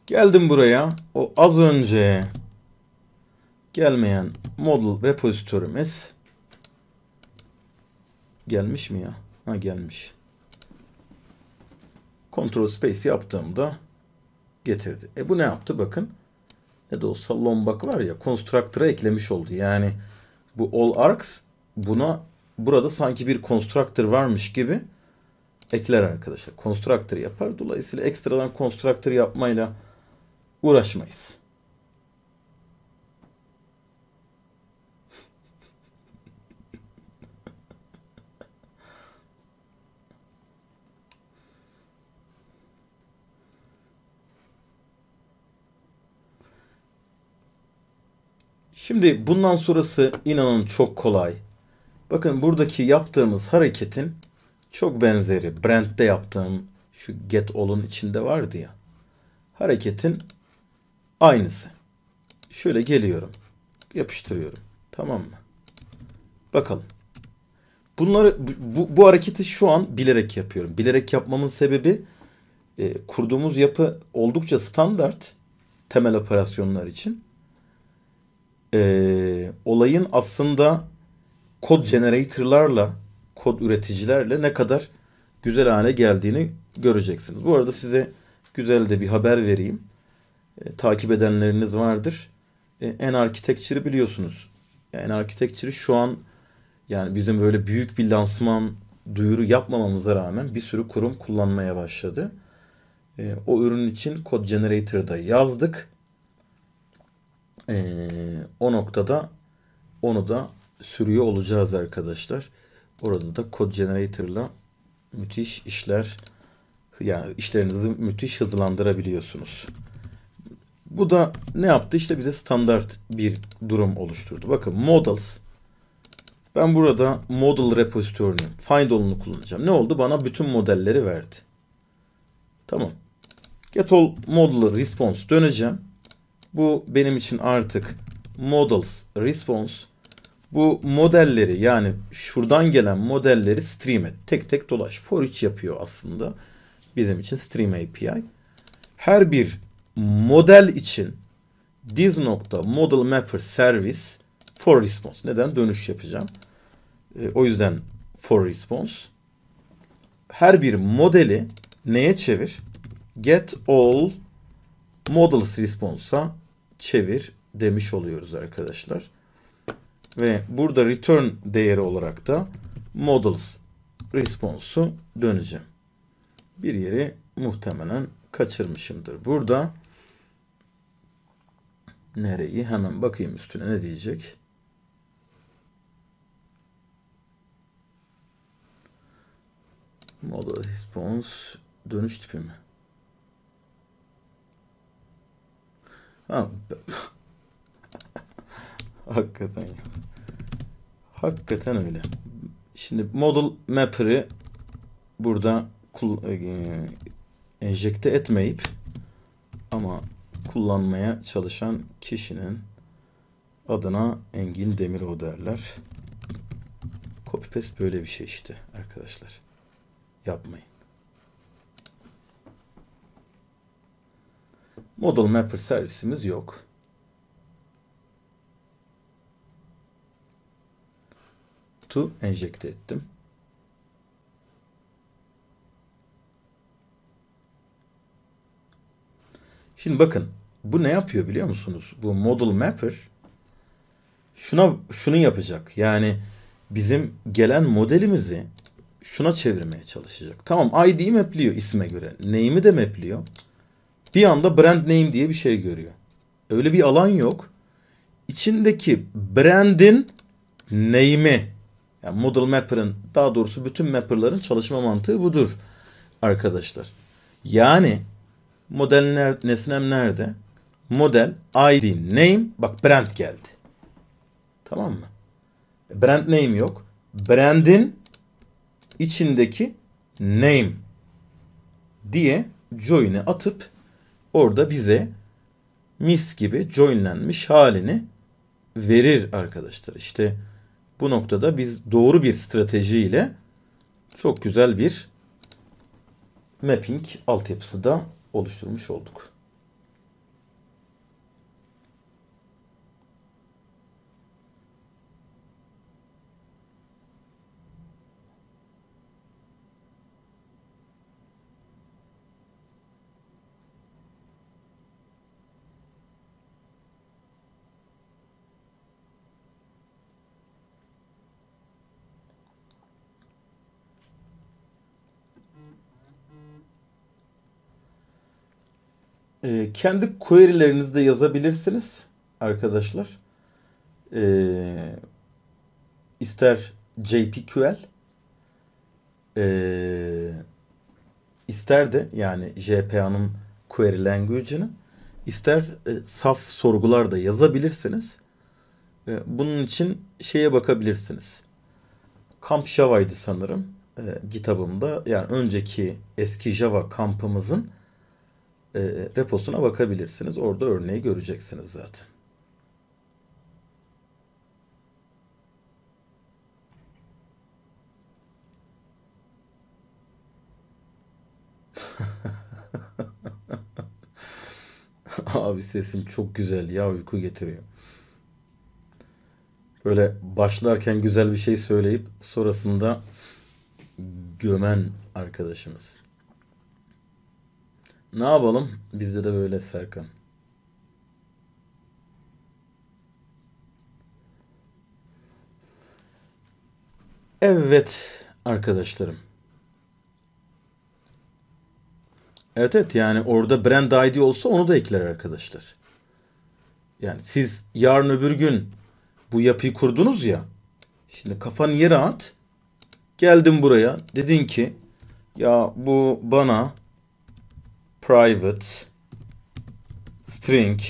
Geldim buraya. O az önce gelmeyen model repozitörümüz gelmiş mi ya? Ha gelmiş. Control space yaptığımda getirdi. E bu ne yaptı? Bakın. Ne de olsa lombak var ya. Constructor'a eklemiş oldu. Yani bu all arcs buna burada sanki bir constructor varmış gibi ekler arkadaşlar. Constructor yapar. Dolayısıyla ekstradan constructor yapmayla uğraşmayız. Şimdi bundan sonrası inanın çok kolay. Bakın buradaki yaptığımız hareketin çok benzeri Brent'te yaptığım şu get all'un içinde vardı ya. Hareketin aynısı. Şöyle geliyorum. Yapıştırıyorum. Tamam mı? Bakalım. Bunları bu, bu hareketi şu an bilerek yapıyorum. Bilerek yapmamın sebebi e, kurduğumuz yapı oldukça standart temel operasyonlar için. E, olayın aslında kod generator'larla kod üreticilerle ne kadar güzel hale geldiğini göreceksiniz. Bu arada size güzel de bir haber vereyim. E, takip edenleriniz vardır. E, en Architecture'ı biliyorsunuz. E, en Architecture'ı şu an yani bizim böyle büyük bir lansman duyuru yapmamamıza rağmen bir sürü kurum kullanmaya başladı. E, o ürün için Code Generator'da yazdık. E, o noktada onu da sürüyor olacağız arkadaşlar. Orada da kod generator'la müthiş işler yani işlerinizi müthiş hızlandırabiliyorsunuz. Bu da ne yaptı? İşte bize standart bir durum oluşturdu. Bakın models. Ben burada model repositörünü find all'unu kullanacağım. Ne oldu? Bana bütün modelleri verdi. Tamam. Get all model response döneceğim. Bu benim için artık models response bu modelleri yani şuradan gelen modelleri stream'e tek tek dolaş. For each yapıyor aslında bizim için stream API. Her bir model için this nokta model mapper service for response. Neden? Dönüş yapacağım. E, o yüzden for response. Her bir modeli neye çevir? Get all models response'a çevir demiş oluyoruz arkadaşlar ve burada return değeri olarak da models response'u döneceğim. Bir yeri muhtemelen kaçırmışımdır. Burada nereyi hemen bakayım üstüne ne diyecek. Model response dönüş tipi mi? Ha, Hakikaten ya. Hakikaten öyle. Şimdi model mapper'ı burada e, e, enjekte etmeyip ama kullanmaya çalışan kişinin adına Engin Demiro derler. Copy paste böyle bir şey işte arkadaşlar. Yapmayın. Model Mapper servisimiz yok. to enjekte ettim. Şimdi bakın bu ne yapıyor biliyor musunuz? Bu model mapper şuna şunu yapacak. Yani bizim gelen modelimizi şuna çevirmeye çalışacak. Tamam ID'yi mapliyor isme göre. Name'i de mapliyor. Bir anda brand name diye bir şey görüyor. Öyle bir alan yok. İçindeki brand'in name'i yani model mapper'ın daha doğrusu bütün mapper'ların çalışma mantığı budur arkadaşlar. Yani modeller nesnem nerede? Model ID name bak brand geldi. Tamam mı? Brand name yok. Brand'in içindeki name diye join'e atıp orada bize mis gibi joinlenmiş halini verir arkadaşlar. İşte bu bu noktada biz doğru bir stratejiyle çok güzel bir mapping altyapısı da oluşturmuş olduk. E, kendi query'lerinizi de yazabilirsiniz arkadaşlar. E, ister JPQL e, ee, ister de yani JPA'nın query language'ini ister e, saf sorgular da yazabilirsiniz. E, bunun için şeye bakabilirsiniz. Camp Java'ydı sanırım e, GitHub'ımda. Yani önceki eski Java kampımızın e, reposuna bakabilirsiniz. Orada örneği göreceksiniz zaten. *laughs* Abi sesin çok güzel ya uyku getiriyor. Böyle başlarken güzel bir şey söyleyip sonrasında gömen arkadaşımız. Ne yapalım? Bizde de böyle Serkan. Evet arkadaşlarım. Evet evet yani orada brand ID olsa onu da ekler arkadaşlar. Yani siz yarın öbür gün bu yapıyı kurdunuz ya. Şimdi kafan yere at. Geldin buraya. Dedin ki ya bu bana private string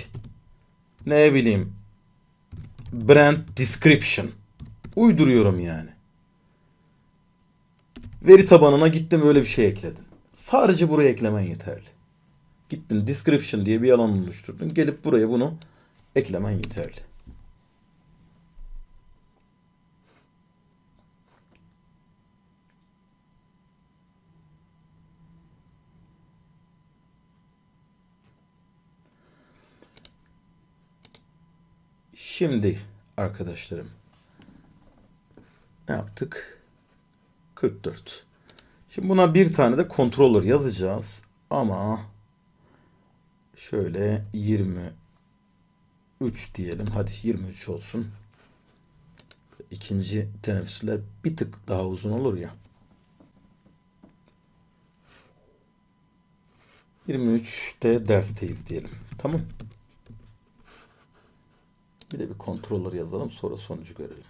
ne bileyim brand description uyduruyorum yani. Veri tabanına gittim öyle bir şey ekledim. Sadece buraya eklemen yeterli. Gittin description diye bir alan oluşturdun. Gelip buraya bunu eklemen yeterli. Şimdi arkadaşlarım ne yaptık? 44. Şimdi buna bir tane de controller yazacağız ama şöyle 23 diyelim. Hadi 23 olsun. İkinci teneffüsler bir tık daha uzun olur ya. 23'te dersteyiz diyelim. Tamam. Bir de bir controller yazalım sonra sonucu görelim.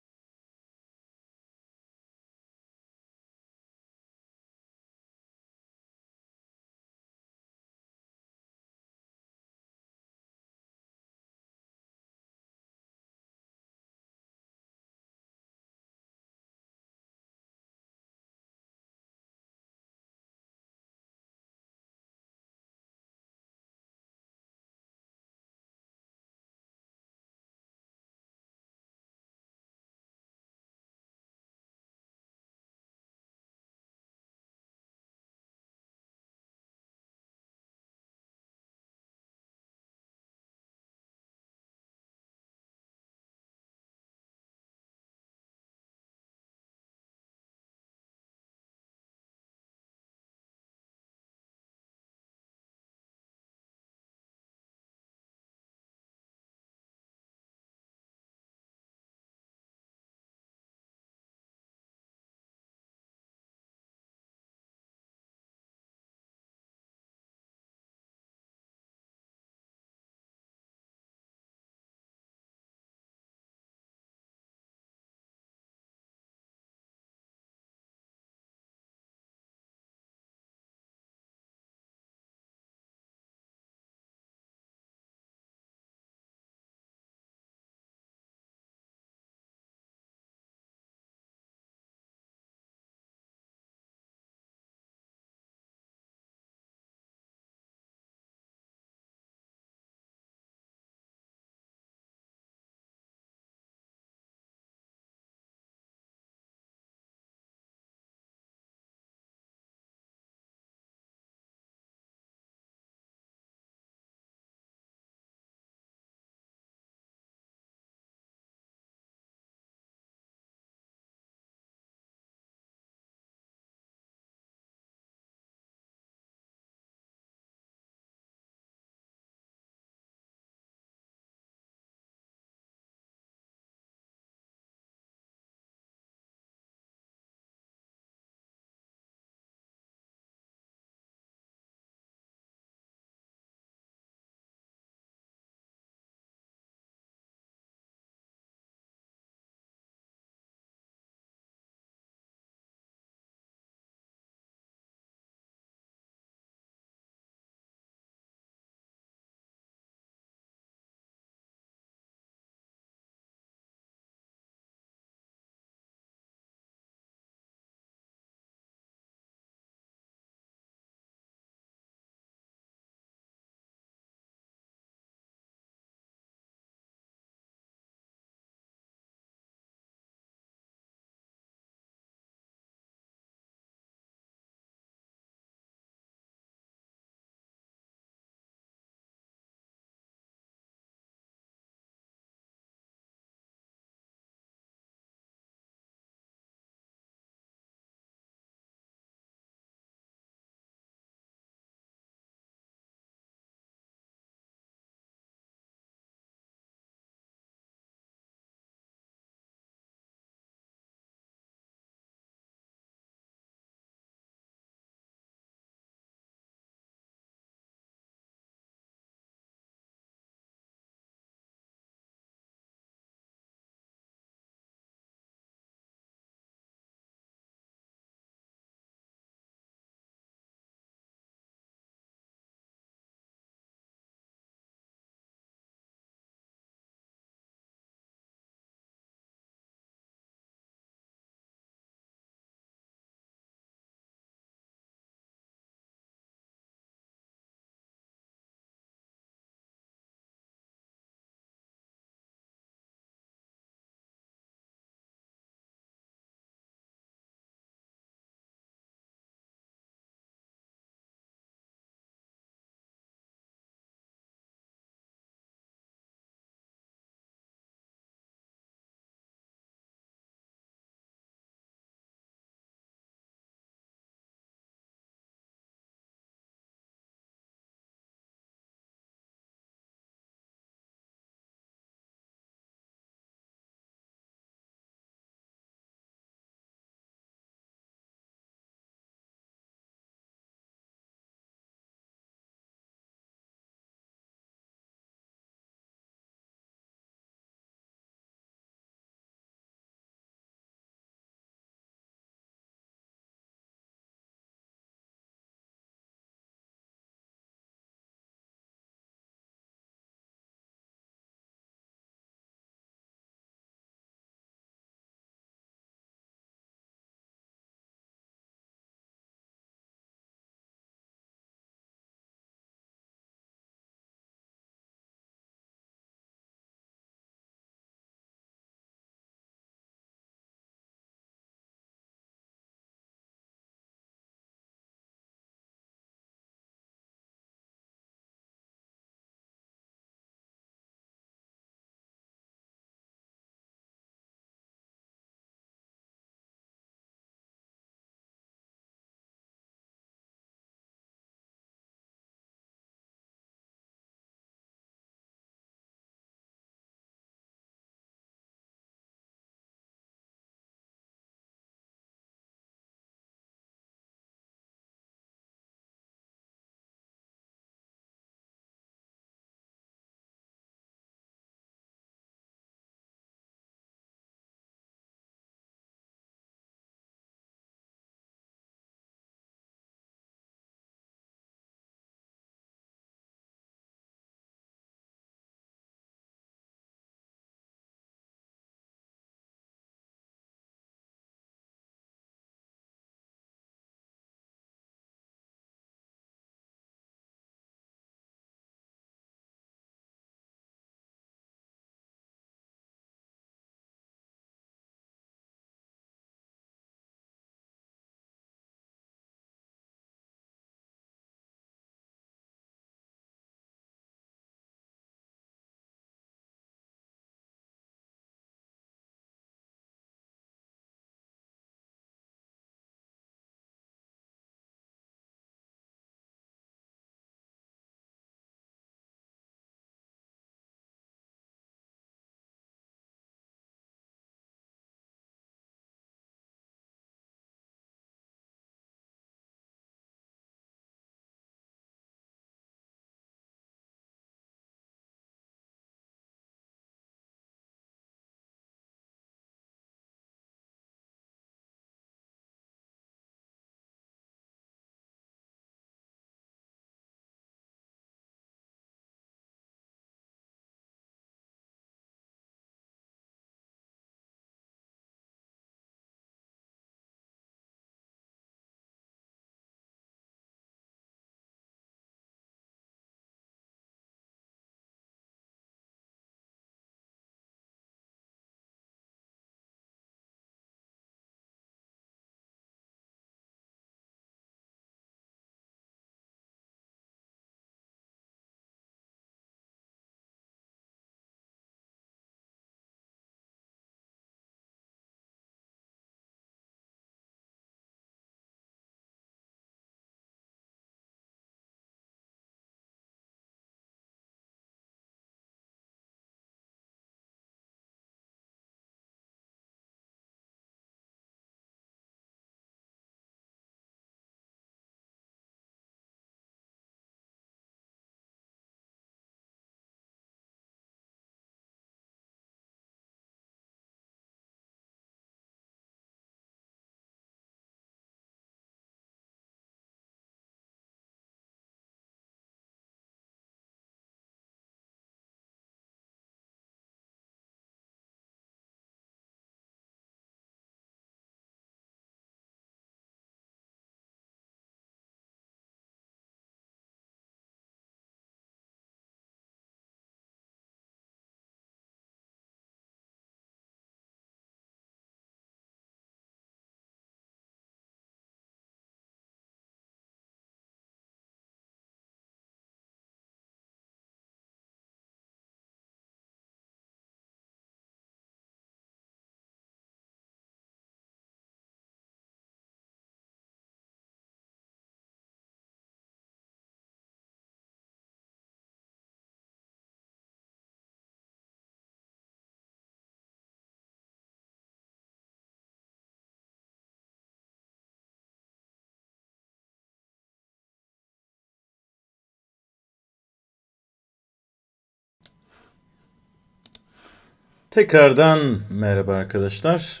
Tekrardan merhaba arkadaşlar.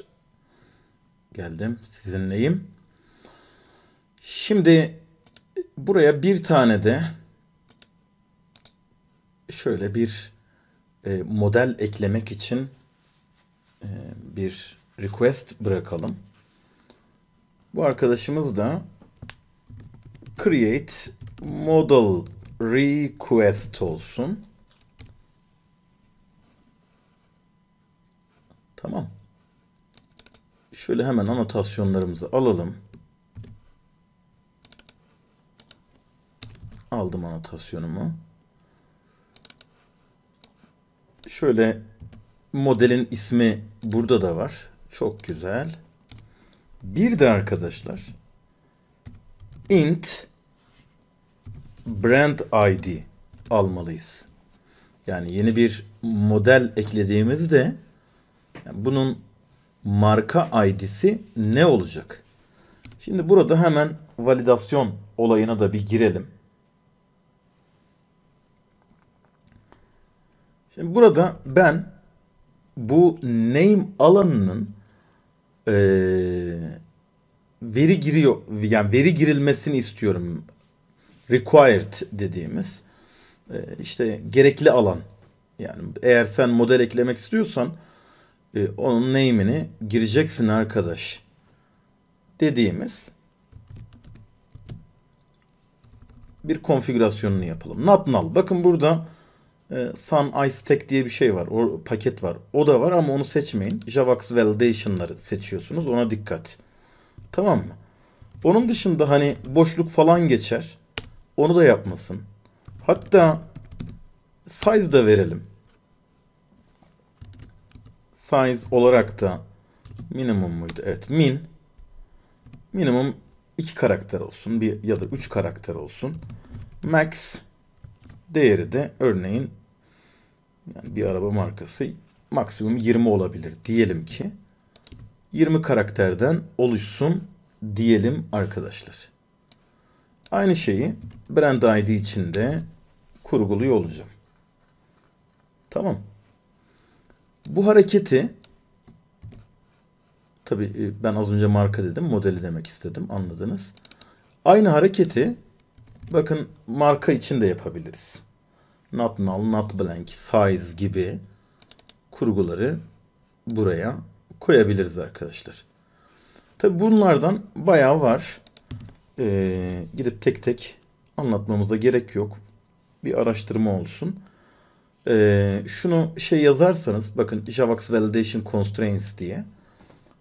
Geldim sizinleyim. Şimdi buraya bir tane de şöyle bir e, model eklemek için e, bir request bırakalım. Bu arkadaşımız da create model request olsun. Tamam. Şöyle hemen anotasyonlarımızı alalım. Aldım anotasyonumu. Şöyle modelin ismi burada da var. Çok güzel. Bir de arkadaşlar int brand id almalıyız. Yani yeni bir model eklediğimizde bunun marka ID'si ne olacak? Şimdi burada hemen validasyon olayına da bir girelim. Şimdi burada ben bu name alanının e, veri giriyor yani veri girilmesini istiyorum. Required dediğimiz e, işte gerekli alan. Yani eğer sen model eklemek istiyorsan e, onun name'ini gireceksin arkadaş dediğimiz bir konfigürasyonunu yapalım. Not null. Bakın burada e, Sun Ice diye bir şey var. O paket var. O da var ama onu seçmeyin. Javax Validation'ları seçiyorsunuz. Ona dikkat. Tamam mı? Onun dışında hani boşluk falan geçer. Onu da yapmasın. Hatta size da verelim size olarak da minimum muydu? Evet min. Minimum 2 karakter olsun bir ya da 3 karakter olsun. Max değeri de örneğin yani bir araba markası maksimum 20 olabilir diyelim ki. 20 karakterden oluşsun diyelim arkadaşlar. Aynı şeyi brand ID içinde kurguluyor olacağım. Tamam. Bu hareketi tabi e, ben az önce marka dedim modeli demek istedim anladınız. Aynı hareketi bakın marka için de yapabiliriz. Not null, not blank, size gibi kurguları buraya koyabiliriz arkadaşlar. Tabi bunlardan bayağı var. Ee, gidip tek tek anlatmamıza gerek yok. Bir araştırma olsun. Ee, şunu şey yazarsanız bakın Javax Validation Constraints diye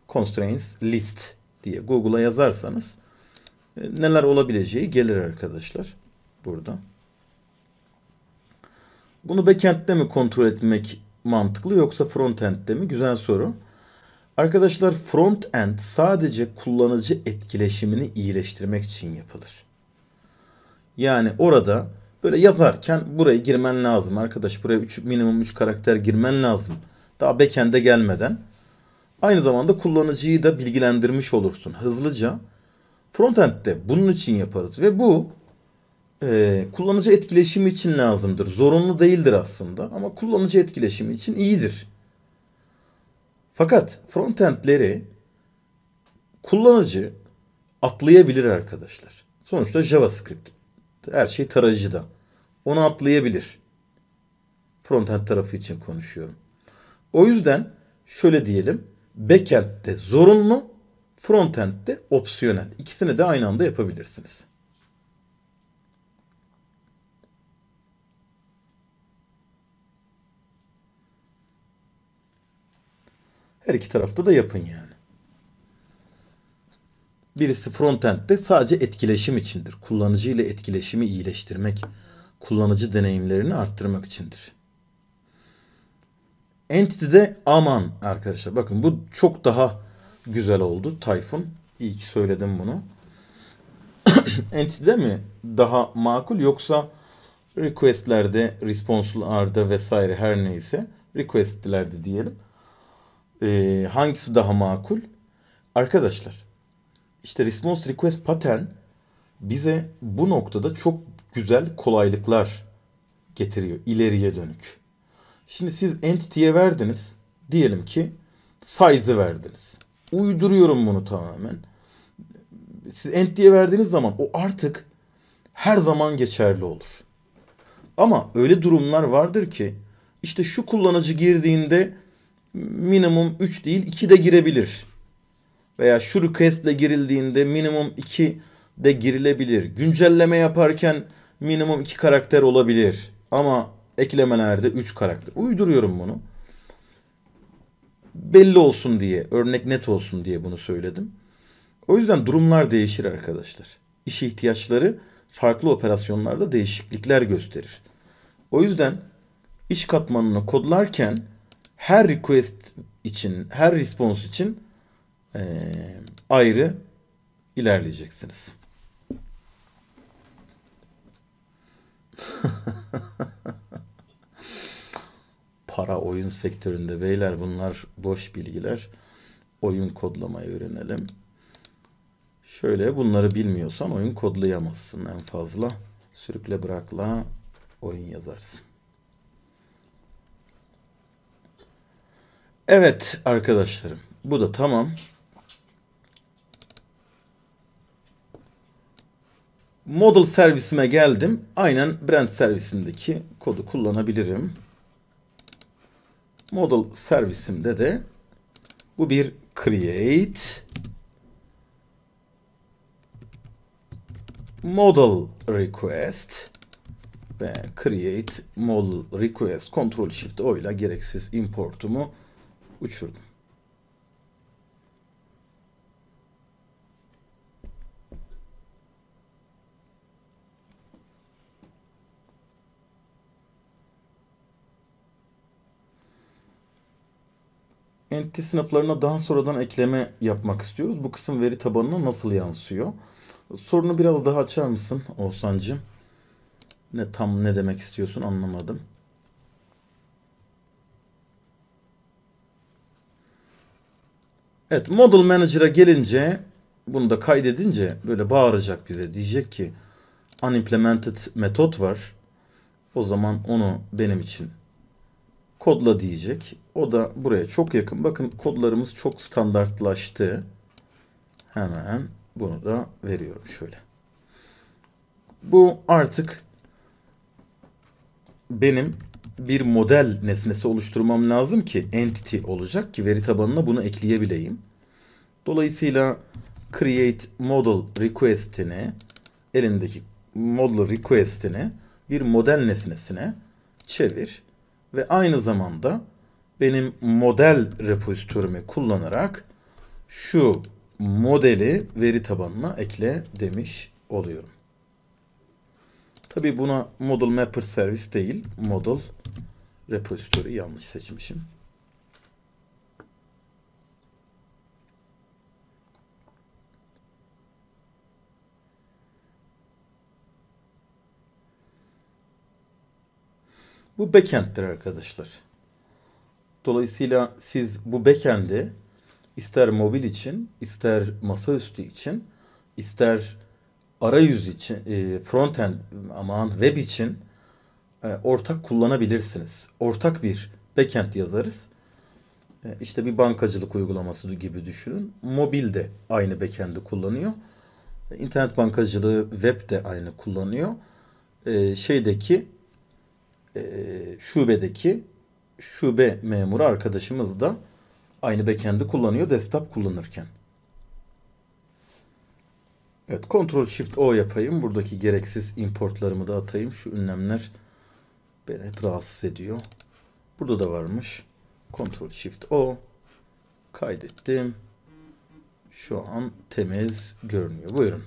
Constraints List diye Google'a yazarsanız e, neler olabileceği gelir arkadaşlar burada. Bunu backend'de mi kontrol etmek mantıklı yoksa frontend'de mi? Güzel soru. Arkadaşlar frontend sadece kullanıcı etkileşimini iyileştirmek için yapılır. Yani orada Böyle yazarken buraya girmen lazım arkadaş. Buraya üç, minimum 3 karakter girmen lazım. Daha backend'e gelmeden. Aynı zamanda kullanıcıyı da bilgilendirmiş olursun hızlıca. Frontend'de bunun için yaparız ve bu e, kullanıcı etkileşimi için lazımdır. Zorunlu değildir aslında ama kullanıcı etkileşimi için iyidir. Fakat frontendleri kullanıcı atlayabilir arkadaşlar. Sonuçta JavaScript. Her şey tarayıcıda onu atlayabilir. Frontend tarafı için konuşuyorum. O yüzden şöyle diyelim. backend de zorunlu, frontend de opsiyonel. İkisini de aynı anda yapabilirsiniz. Her iki tarafta da yapın yani. Birisi frontend'de sadece etkileşim içindir. Kullanıcı ile etkileşimi iyileştirmek kullanıcı deneyimlerini arttırmak içindir. Entity'de aman arkadaşlar bakın bu çok daha güzel oldu Tayfun. İyi ki söyledim bunu. *clears throat* Entity'de mi daha makul yoksa requestlerde, response'larda vesaire her neyse requestlerde diyelim. Ee, hangisi daha makul? Arkadaşlar işte response request pattern bize bu noktada çok güzel kolaylıklar getiriyor ileriye dönük. Şimdi siz entity'ye verdiniz. Diyelim ki size'ı verdiniz. Uyduruyorum bunu tamamen. Siz entity'ye verdiğiniz zaman o artık her zaman geçerli olur. Ama öyle durumlar vardır ki işte şu kullanıcı girdiğinde minimum 3 değil 2 de girebilir. Veya şu request ile girildiğinde minimum 2 de girilebilir. Güncelleme yaparken minimum iki karakter olabilir. Ama eklemelerde üç karakter. Uyduruyorum bunu. Belli olsun diye, örnek net olsun diye bunu söyledim. O yüzden durumlar değişir arkadaşlar. İş ihtiyaçları farklı operasyonlarda değişiklikler gösterir. O yüzden iş katmanını kodlarken her request için, her response için ee, ayrı ilerleyeceksiniz. *laughs* Para oyun sektöründe beyler bunlar boş bilgiler. Oyun kodlamayı öğrenelim. Şöyle bunları bilmiyorsan oyun kodlayamazsın en fazla. Sürükle bırakla oyun yazarsın. Evet arkadaşlarım bu da tamam. Model servisime geldim. Aynen brand servisindeki kodu kullanabilirim. Model servisimde de bu bir create model request ve create model request kontrol shift o ile gereksiz importumu uçurdum. entity sınıflarına daha sonradan ekleme yapmak istiyoruz. Bu kısım veri tabanına nasıl yansıyor? Sorunu biraz daha açar mısın Oğuzhan'cığım? Ne tam ne demek istiyorsun anlamadım. Evet Model Manager'a gelince bunu da kaydedince böyle bağıracak bize. Diyecek ki unimplemented metot var. O zaman onu benim için kodla diyecek. O da buraya çok yakın. Bakın kodlarımız çok standartlaştı. Hemen bunu da veriyorum şöyle. Bu artık benim bir model nesnesi oluşturmam lazım ki entity olacak ki veri tabanına bunu ekleyebileyim. Dolayısıyla create model request'ini elindeki model request'ini bir model nesnesine çevir ve aynı zamanda benim model repozitörümü kullanarak şu modeli veri tabanına ekle demiş oluyorum. Tabi buna model mapper service değil model repozitörü yanlış seçmişim. Bu backend'tir arkadaşlar. Dolayısıyla siz bu backend'i ister mobil için, ister masaüstü için, ister arayüz için, e, frontend aman web için e, ortak kullanabilirsiniz. Ortak bir backend yazarız. E, işte bir bankacılık uygulaması gibi düşünün. Mobil de aynı backend'i kullanıyor. İnternet bankacılığı web de aynı kullanıyor. Şeydeki e, şubedeki şube memuru arkadaşımız da aynı backend'i kullanıyor desktop kullanırken. Evet Ctrl Shift O yapayım. Buradaki gereksiz importlarımı da atayım. Şu ünlemler beni hep rahatsız ediyor. Burada da varmış. Ctrl Shift O kaydettim. Şu an temiz görünüyor. Buyurun.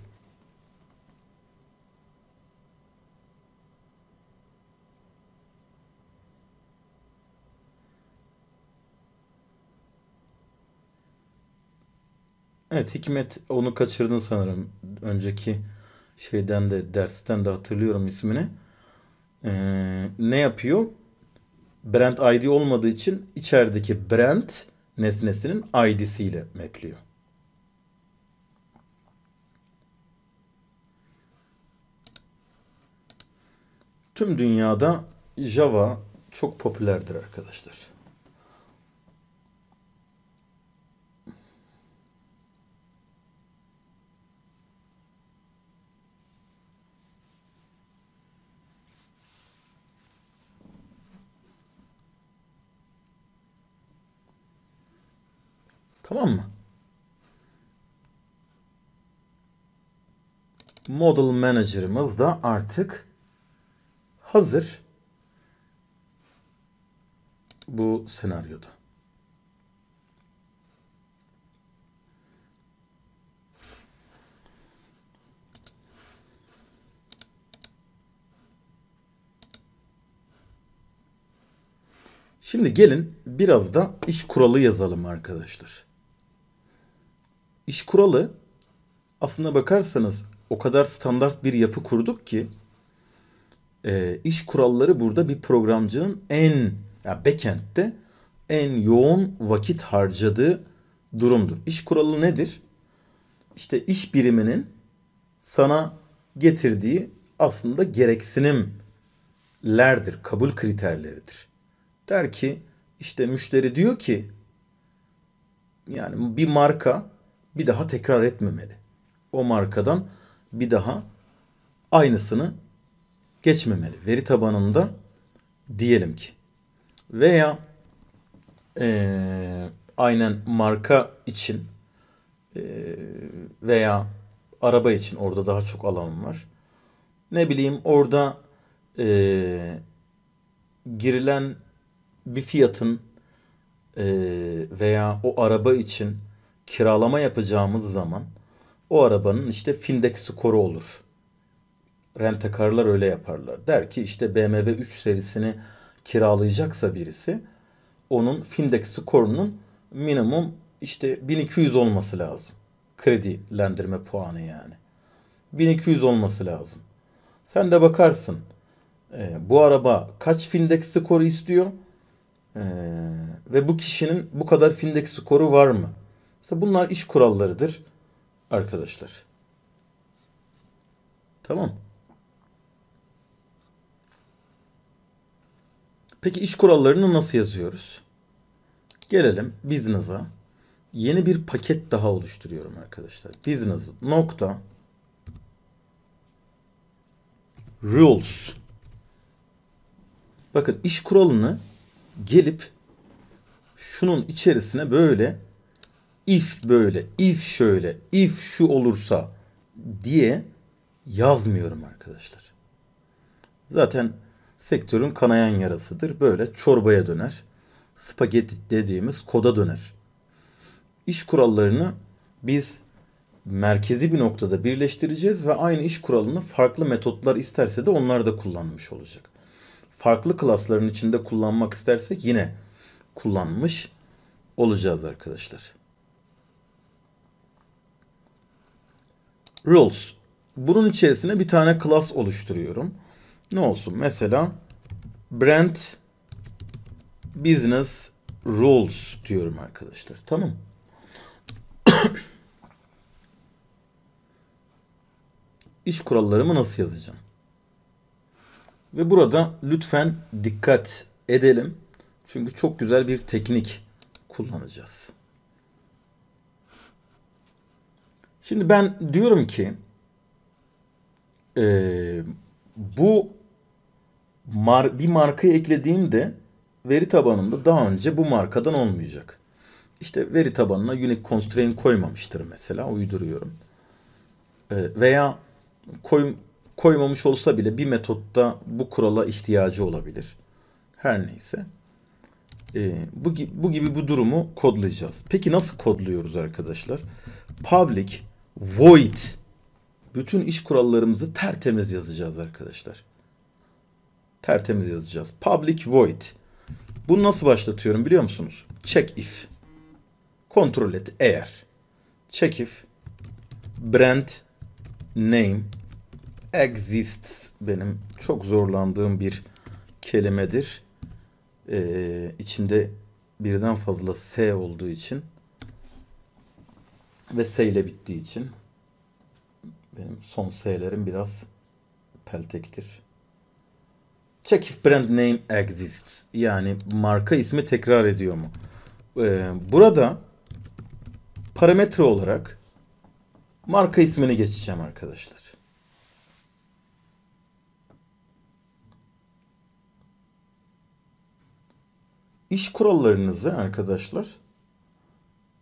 Evet Hikmet onu kaçırdın sanırım. Önceki şeyden de dersten de hatırlıyorum ismini. Ee, ne yapıyor? Brand ID olmadığı için içerideki brand nesnesinin ID'siyle mapliyor. Tüm dünyada Java çok popülerdir arkadaşlar. Tamam mı? Model Manager'ımız da artık hazır bu senaryoda. Şimdi gelin biraz da iş kuralı yazalım arkadaşlar. İş kuralı aslında bakarsanız o kadar standart bir yapı kurduk ki e, iş kuralları burada bir programcının en ya yani en yoğun vakit harcadığı durumdur. İş kuralı nedir? İşte iş biriminin sana getirdiği aslında gereksinimlerdir, kabul kriterleridir. Der ki işte müşteri diyor ki yani bir marka bir daha tekrar etmemeli. O markadan bir daha aynısını geçmemeli. Veri tabanında diyelim ki veya e, aynen marka için e, veya araba için orada daha çok alanım var. Ne bileyim orada e, girilen bir fiyatın e, veya o araba için kiralama yapacağımız zaman o arabanın işte Findex skoru olur. Rentekarlar öyle yaparlar. Der ki işte BMW 3 serisini kiralayacaksa birisi onun Findex skorunun minimum işte 1200 olması lazım. Kredilendirme puanı yani. 1200 olması lazım. Sen de bakarsın e, bu araba kaç Findex skoru istiyor e, ve bu kişinin bu kadar Findex skoru var mı? İşte bunlar iş kurallarıdır arkadaşlar. Tamam. Peki iş kurallarını nasıl yazıyoruz? Gelelim business'a. Yeni bir paket daha oluşturuyorum arkadaşlar. Business nokta rules. Bakın iş kuralını gelip şunun içerisine böyle if böyle, if şöyle, if şu olursa diye yazmıyorum arkadaşlar. Zaten sektörün kanayan yarasıdır. Böyle çorbaya döner. Spagetti dediğimiz koda döner. İş kurallarını biz merkezi bir noktada birleştireceğiz ve aynı iş kuralını farklı metotlar isterse de onlar da kullanmış olacak. Farklı klasların içinde kullanmak istersek yine kullanmış olacağız arkadaşlar. rules. Bunun içerisine bir tane class oluşturuyorum. Ne olsun? Mesela brand business rules diyorum arkadaşlar. Tamam. *coughs* İş kurallarımı nasıl yazacağım? Ve burada lütfen dikkat edelim. Çünkü çok güzel bir teknik kullanacağız. Şimdi ben diyorum ki e, bu mar bir markayı eklediğimde veri tabanında daha önce bu markadan olmayacak. İşte veri tabanına unique constraint koymamıştır mesela uyduruyorum. E, veya koy, koymamış olsa bile bir metotta bu kurala ihtiyacı olabilir. Her neyse. E, bu, bu gibi bu durumu kodlayacağız. Peki nasıl kodluyoruz arkadaşlar? Public void. Bütün iş kurallarımızı tertemiz yazacağız arkadaşlar. Tertemiz yazacağız. Public void. Bunu nasıl başlatıyorum biliyor musunuz? Check if. Kontrol et eğer. Check if. Brand name exists benim çok zorlandığım bir kelimedir. Ee, içinde birden fazla S olduğu için ve S ile bittiği için benim son S'lerim biraz peltektir. Check brand name exists. Yani marka ismi tekrar ediyor mu? Ee, burada parametre olarak marka ismini geçeceğim arkadaşlar. İş kurallarınızı arkadaşlar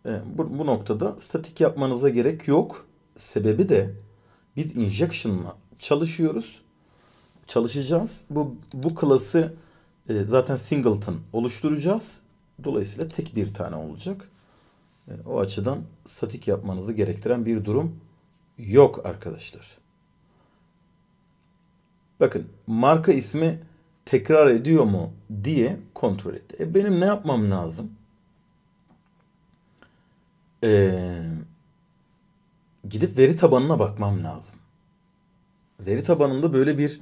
e, bu, bu noktada statik yapmanıza gerek yok. Sebebi de biz injection'la çalışıyoruz. Çalışacağız. Bu, bu klası e, zaten singleton oluşturacağız. Dolayısıyla tek bir tane olacak. E, o açıdan statik yapmanızı gerektiren bir durum yok arkadaşlar. Bakın marka ismi tekrar ediyor mu diye kontrol etti. E, benim ne yapmam lazım? Ee, gidip veri tabanına bakmam lazım. Veri tabanında böyle bir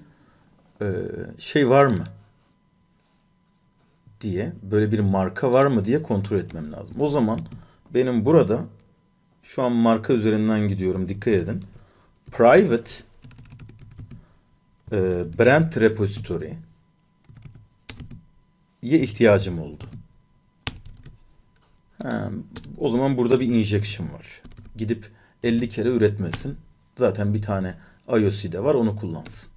e, şey var mı? diye böyle bir marka var mı diye kontrol etmem lazım. O zaman benim burada şu an marka üzerinden gidiyorum dikkat edin. Private e, brand repository'ye ihtiyacım oldu. Ee, o zaman burada bir injection var. Gidip 50 kere üretmesin. Zaten bir tane IOC'de var onu kullansın.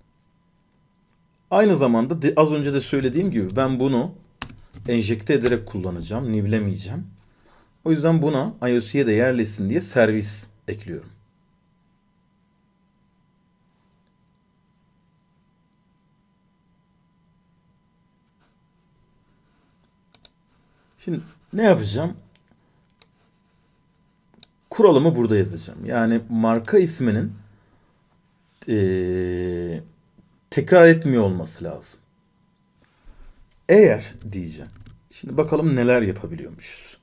Aynı zamanda az önce de söylediğim gibi ben bunu enjekte ederek kullanacağım. Nivlemeyeceğim. O yüzden buna IOC'ye de yerleşsin diye servis ekliyorum. Şimdi ne yapacağım? kuralımı burada yazacağım. Yani marka isminin ee, tekrar etmiyor olması lazım. Eğer diyeceğim. Şimdi bakalım neler yapabiliyormuşuz.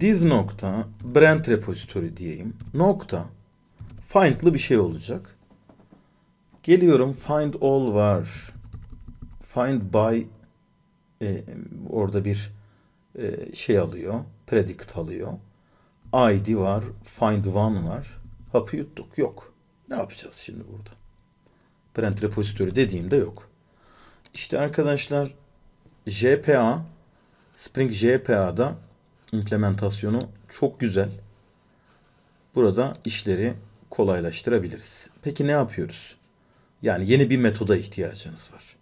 Diz nokta brand repository diyeyim. Nokta find'lı bir şey olacak. Geliyorum find all var. Find by e, orada bir e, şey alıyor. Predict alıyor. ID var, find one var. Hapı yuttuk, yok. Ne yapacağız şimdi burada? Parent repository dediğimde yok. İşte arkadaşlar JPA, Spring JPA'da implementasyonu çok güzel. Burada işleri kolaylaştırabiliriz. Peki ne yapıyoruz? Yani yeni bir metoda ihtiyacınız var.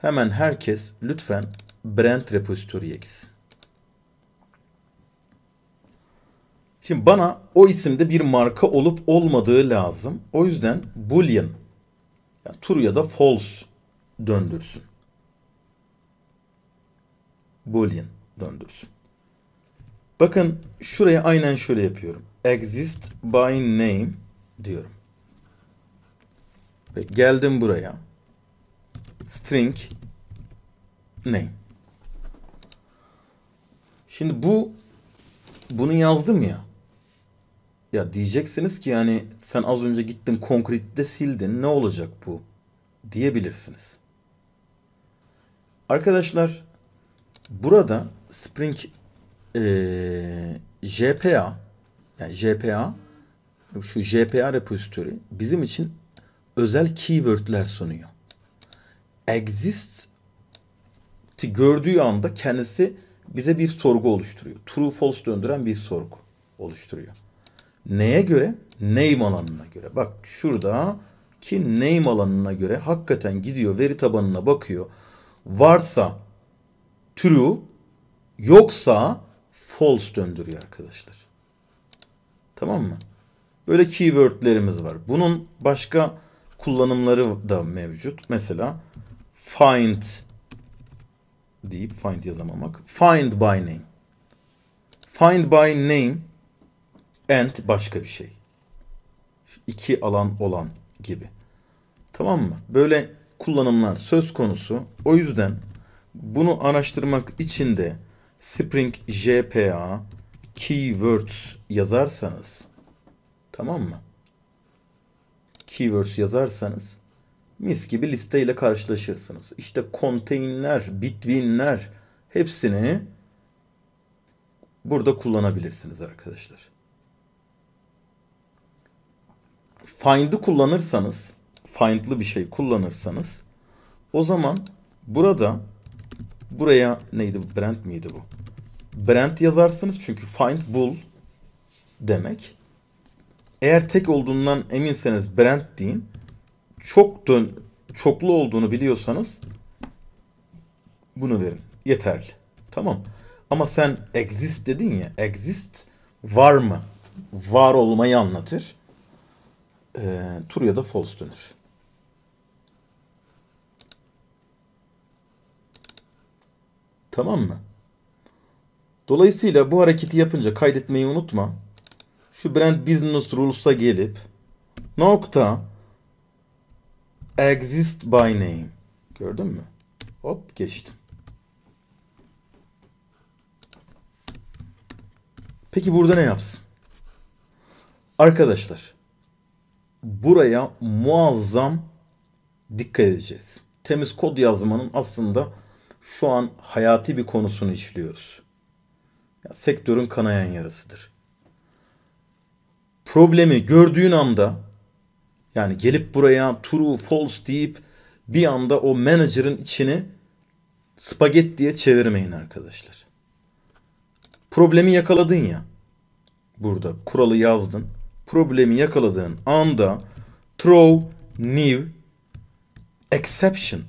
Hemen herkes lütfen Brand Repository'ye gitsin. Şimdi bana o isimde bir marka olup olmadığı lazım. O yüzden boolean yani true ya da false döndürsün. Boolean döndürsün. Bakın şuraya aynen şöyle yapıyorum. Exist by name diyorum. Ve geldim buraya. String name. Şimdi bu bunu yazdım ya. Ya diyeceksiniz ki yani sen az önce gittin konkritte sildin ne olacak bu diyebilirsiniz. Arkadaşlar burada Spring ee, JPA yani JPA şu JPA repository bizim için özel keywordler sunuyor. Exists gördüğü anda kendisi bize bir sorgu oluşturuyor. True false döndüren bir sorgu oluşturuyor. Neye göre? Name alanına göre. Bak şurada ki name alanına göre hakikaten gidiyor veri tabanına bakıyor. Varsa true yoksa false döndürüyor arkadaşlar. Tamam mı? Böyle keywordlerimiz var. Bunun başka kullanımları da mevcut. Mesela find deyip find yazamamak. Find by name. Find by name and başka bir şey. Şu iki alan olan gibi. Tamam mı? Böyle kullanımlar söz konusu. O yüzden bunu araştırmak için de Spring JPA keywords yazarsanız tamam mı? Keywords yazarsanız mis gibi listeyle karşılaşırsınız. İşte contain'ler, bitwinler, hepsini burada kullanabilirsiniz arkadaşlar. find'ı kullanırsanız, find'lı bir şey kullanırsanız o zaman burada buraya neydi bu brand miydi bu? Brand yazarsınız çünkü find bul demek. Eğer tek olduğundan eminseniz brand deyin. Çok dön, çoklu olduğunu biliyorsanız bunu verin. Yeterli. Tamam. Ama sen exist dedin ya. Exist var mı? Var olmayı anlatır e, true ya da false dönür. Tamam mı? Dolayısıyla bu hareketi yapınca kaydetmeyi unutma. Şu brand business rules'a gelip nokta exist by name. Gördün mü? Hop geçtim. Peki burada ne yapsın? Arkadaşlar buraya muazzam dikkat edeceğiz. Temiz kod yazmanın aslında şu an hayati bir konusunu işliyoruz. Ya, sektörün kanayan yarısıdır. Problemi gördüğün anda yani gelip buraya true false deyip bir anda o manager'ın içini spagettiye çevirmeyin arkadaşlar. Problemi yakaladın ya. Burada kuralı yazdın problemi yakaladığın anda throw new exception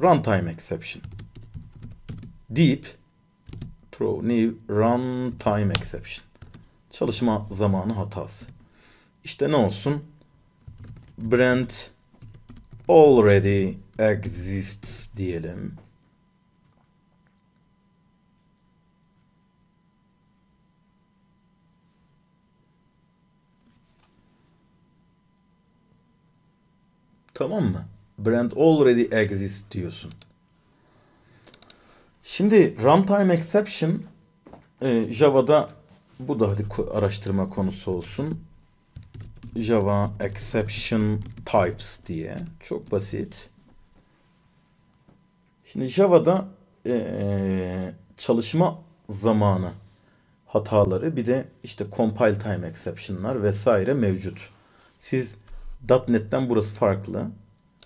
runtime exception deyip throw new runtime exception çalışma zamanı hatası. İşte ne olsun? Brand already exists diyelim. Tamam mı? Brand already exist diyorsun. Şimdi runtime exception e, Java'da bu da hadi araştırma konusu olsun. Java exception types diye. Çok basit. Şimdi Java'da e, çalışma zamanı hataları bir de işte compile time exception'lar vesaire mevcut. Siz .NET'ten burası farklı.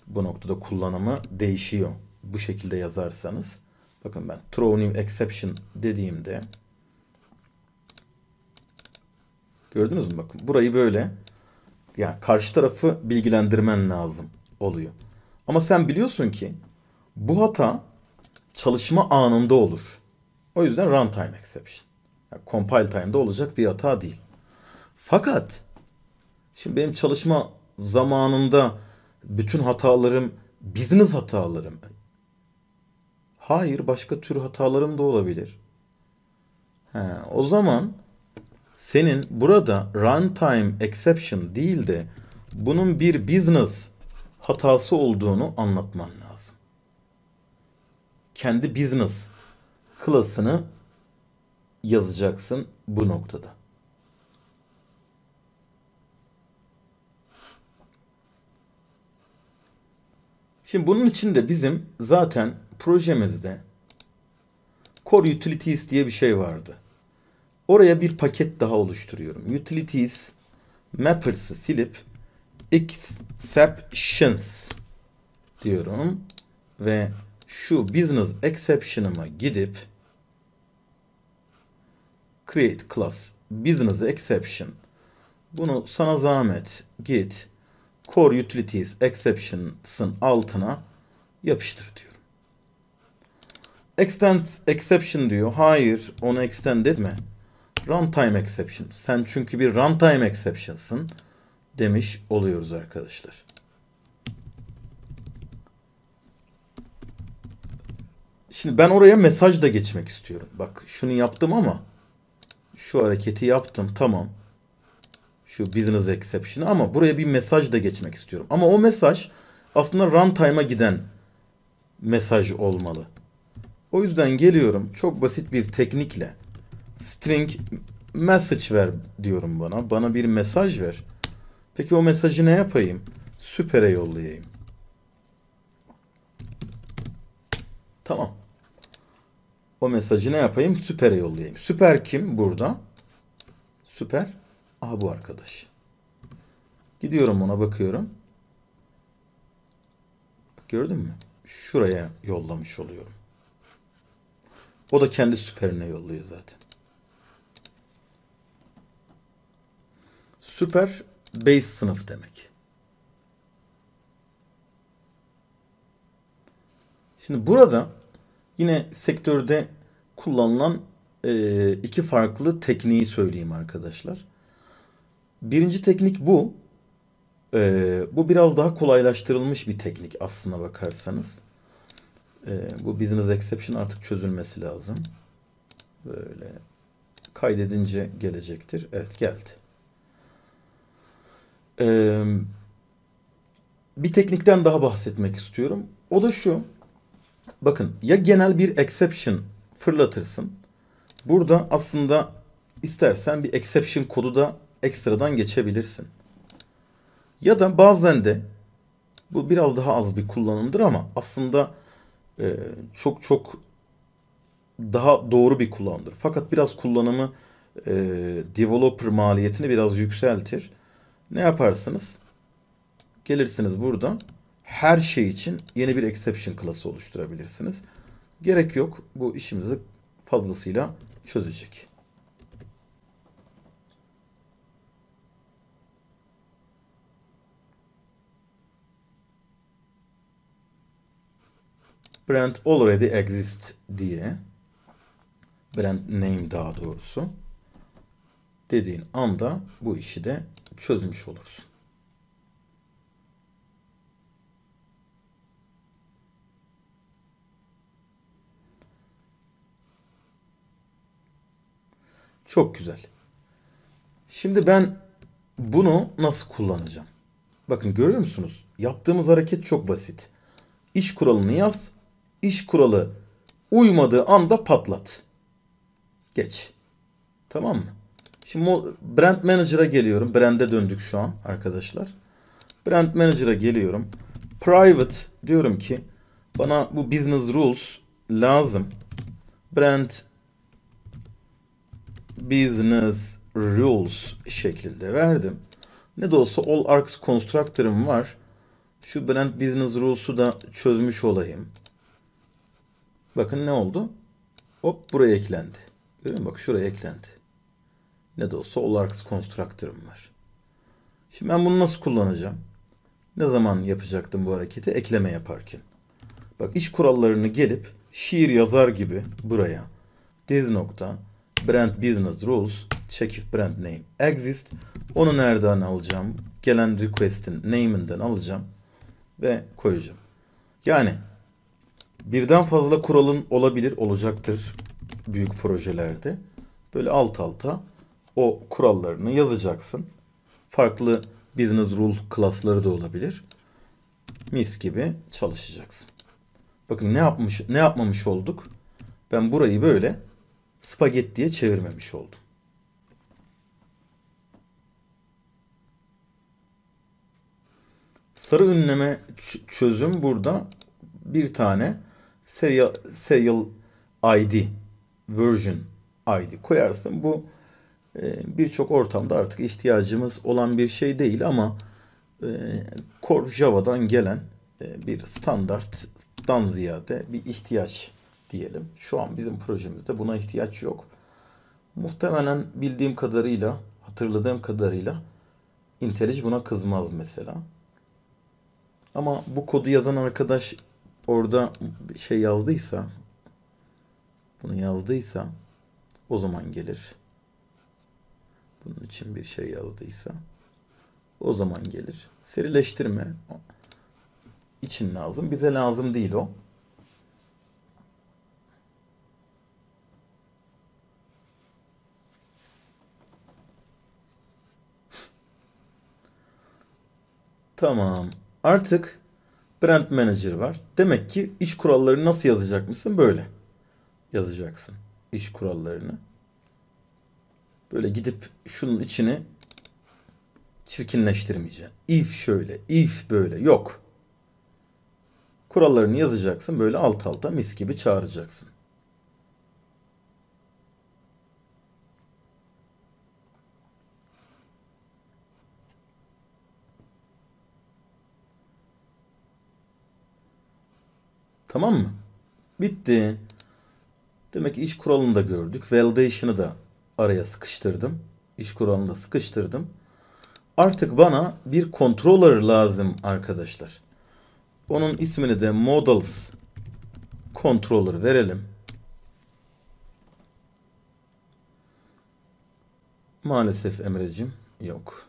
Bu noktada kullanımı değişiyor. Bu şekilde yazarsanız. Bakın ben throw new exception dediğimde gördünüz mü bakın burayı böyle yani karşı tarafı bilgilendirmen lazım oluyor. Ama sen biliyorsun ki bu hata çalışma anında olur. O yüzden runtime exception. Yani compile time'da olacak bir hata değil. Fakat şimdi benim çalışma zamanında bütün hatalarım biznes hatalarım. Hayır başka tür hatalarım da olabilir. He, o zaman senin burada runtime exception değil de bunun bir business hatası olduğunu anlatman lazım. Kendi business klasını yazacaksın bu noktada. Şimdi bunun için de bizim zaten projemizde Core Utilities diye bir şey vardı. Oraya bir paket daha oluşturuyorum. Utilities Mappers'ı silip Exceptions diyorum. Ve şu Business Exception'ıma gidip Create Class Business Exception bunu sana zahmet git core utilities exceptions'ın altına yapıştır diyorum. Extends exception diyor. Hayır onu extend etme. Runtime exception. Sen çünkü bir runtime exception'sın demiş oluyoruz arkadaşlar. Şimdi ben oraya mesaj da geçmek istiyorum. Bak şunu yaptım ama şu hareketi yaptım tamam. Şu business exception'ı ama buraya bir mesaj da geçmek istiyorum. Ama o mesaj aslında runtime'a giden mesaj olmalı. O yüzden geliyorum çok basit bir teknikle string message ver diyorum bana. Bana bir mesaj ver. Peki o mesajı ne yapayım? Süper'e yollayayım. Tamam. O mesajı ne yapayım? Süper'e yollayayım. Süper kim burada? Süper Aha bu arkadaş. Gidiyorum ona bakıyorum. Gördün mü? Şuraya yollamış oluyorum. O da kendi süperine yolluyor zaten. Süper base sınıf demek. Şimdi burada yine sektörde kullanılan iki farklı tekniği söyleyeyim arkadaşlar. Birinci teknik bu. Ee, bu biraz daha kolaylaştırılmış bir teknik aslına bakarsanız. Ee, bu business exception artık çözülmesi lazım. Böyle kaydedince gelecektir. Evet geldi. Ee, bir teknikten daha bahsetmek istiyorum. O da şu. Bakın ya genel bir exception fırlatırsın. Burada aslında istersen bir exception kodu da ekstradan geçebilirsin. Ya da bazen de bu biraz daha az bir kullanımdır ama aslında e, çok çok daha doğru bir kullanımdır. Fakat biraz kullanımı e, developer maliyetini biraz yükseltir. Ne yaparsınız? Gelirsiniz burada. Her şey için yeni bir exception klası oluşturabilirsiniz. Gerek yok. Bu işimizi fazlasıyla çözecek. brand already exist diye brand name daha doğrusu dediğin anda bu işi de çözmüş olursun. Çok güzel. Şimdi ben bunu nasıl kullanacağım? Bakın görüyor musunuz? Yaptığımız hareket çok basit. İş kuralını yaz, iş kuralı uymadığı anda patlat. Geç. Tamam mı? Şimdi brand manager'a geliyorum. Brand'e döndük şu an arkadaşlar. Brand manager'a geliyorum. Private diyorum ki bana bu business rules lazım. Brand business rules şeklinde verdim. Ne de olsa all arcs constructor'ım var. Şu brand business rules'u da çözmüş olayım. Bakın ne oldu? Hop buraya eklendi. Görüyor musun? Bak şuraya eklendi. Ne de olsa Olarx Constructor'ım var. Şimdi ben bunu nasıl kullanacağım? Ne zaman yapacaktım bu hareketi? Ekleme yaparken. Bak iş kurallarını gelip şiir yazar gibi buraya This. nokta brand business rules Check if brand name exist onu nereden alacağım? Gelen request'in name'inden alacağım ve koyacağım. Yani Birden fazla kuralın olabilir, olacaktır büyük projelerde. Böyle alt alta o kurallarını yazacaksın. Farklı business rule klasları da olabilir. Mis gibi çalışacaksın. Bakın ne yapmış ne yapmamış olduk? Ben burayı böyle spagettiye çevirmemiş oldum. Sarı ünleme çözüm burada bir tane serial, serial ID, version ID koyarsın. Bu e, birçok ortamda artık ihtiyacımız olan bir şey değil ama e, Core Java'dan gelen e, bir standarttan ziyade bir ihtiyaç diyelim. Şu an bizim projemizde buna ihtiyaç yok. Muhtemelen bildiğim kadarıyla, hatırladığım kadarıyla IntelliJ buna kızmaz mesela. Ama bu kodu yazan arkadaş orada şey yazdıysa bunu yazdıysa o zaman gelir. Bunun için bir şey yazdıysa o zaman gelir. Serileştirme için lazım. Bize lazım değil o. Tamam. Artık Brand Manager var. Demek ki iş kurallarını nasıl yazacak mısın Böyle yazacaksın iş kurallarını. Böyle gidip şunun içini çirkinleştirmeyeceksin. If şöyle, if böyle. Yok. Kurallarını yazacaksın. Böyle alt alta mis gibi çağıracaksın. Tamam mı? Bitti. Demek ki iş kuralını da gördük. Validation'ı da araya sıkıştırdım. İş kuralını da sıkıştırdım. Artık bana bir controller lazım arkadaşlar. Onun ismini de models controller verelim. Maalesef Emre'cim yok.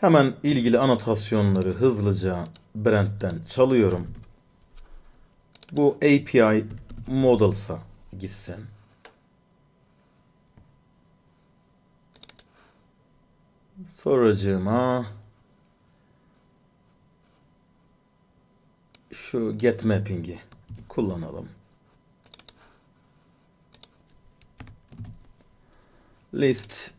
Hemen ilgili anotasyonları hızlıca Brentten çalıyorum. Bu API Models'a gitsin. Soracağıma şu get mapping'i kullanalım. List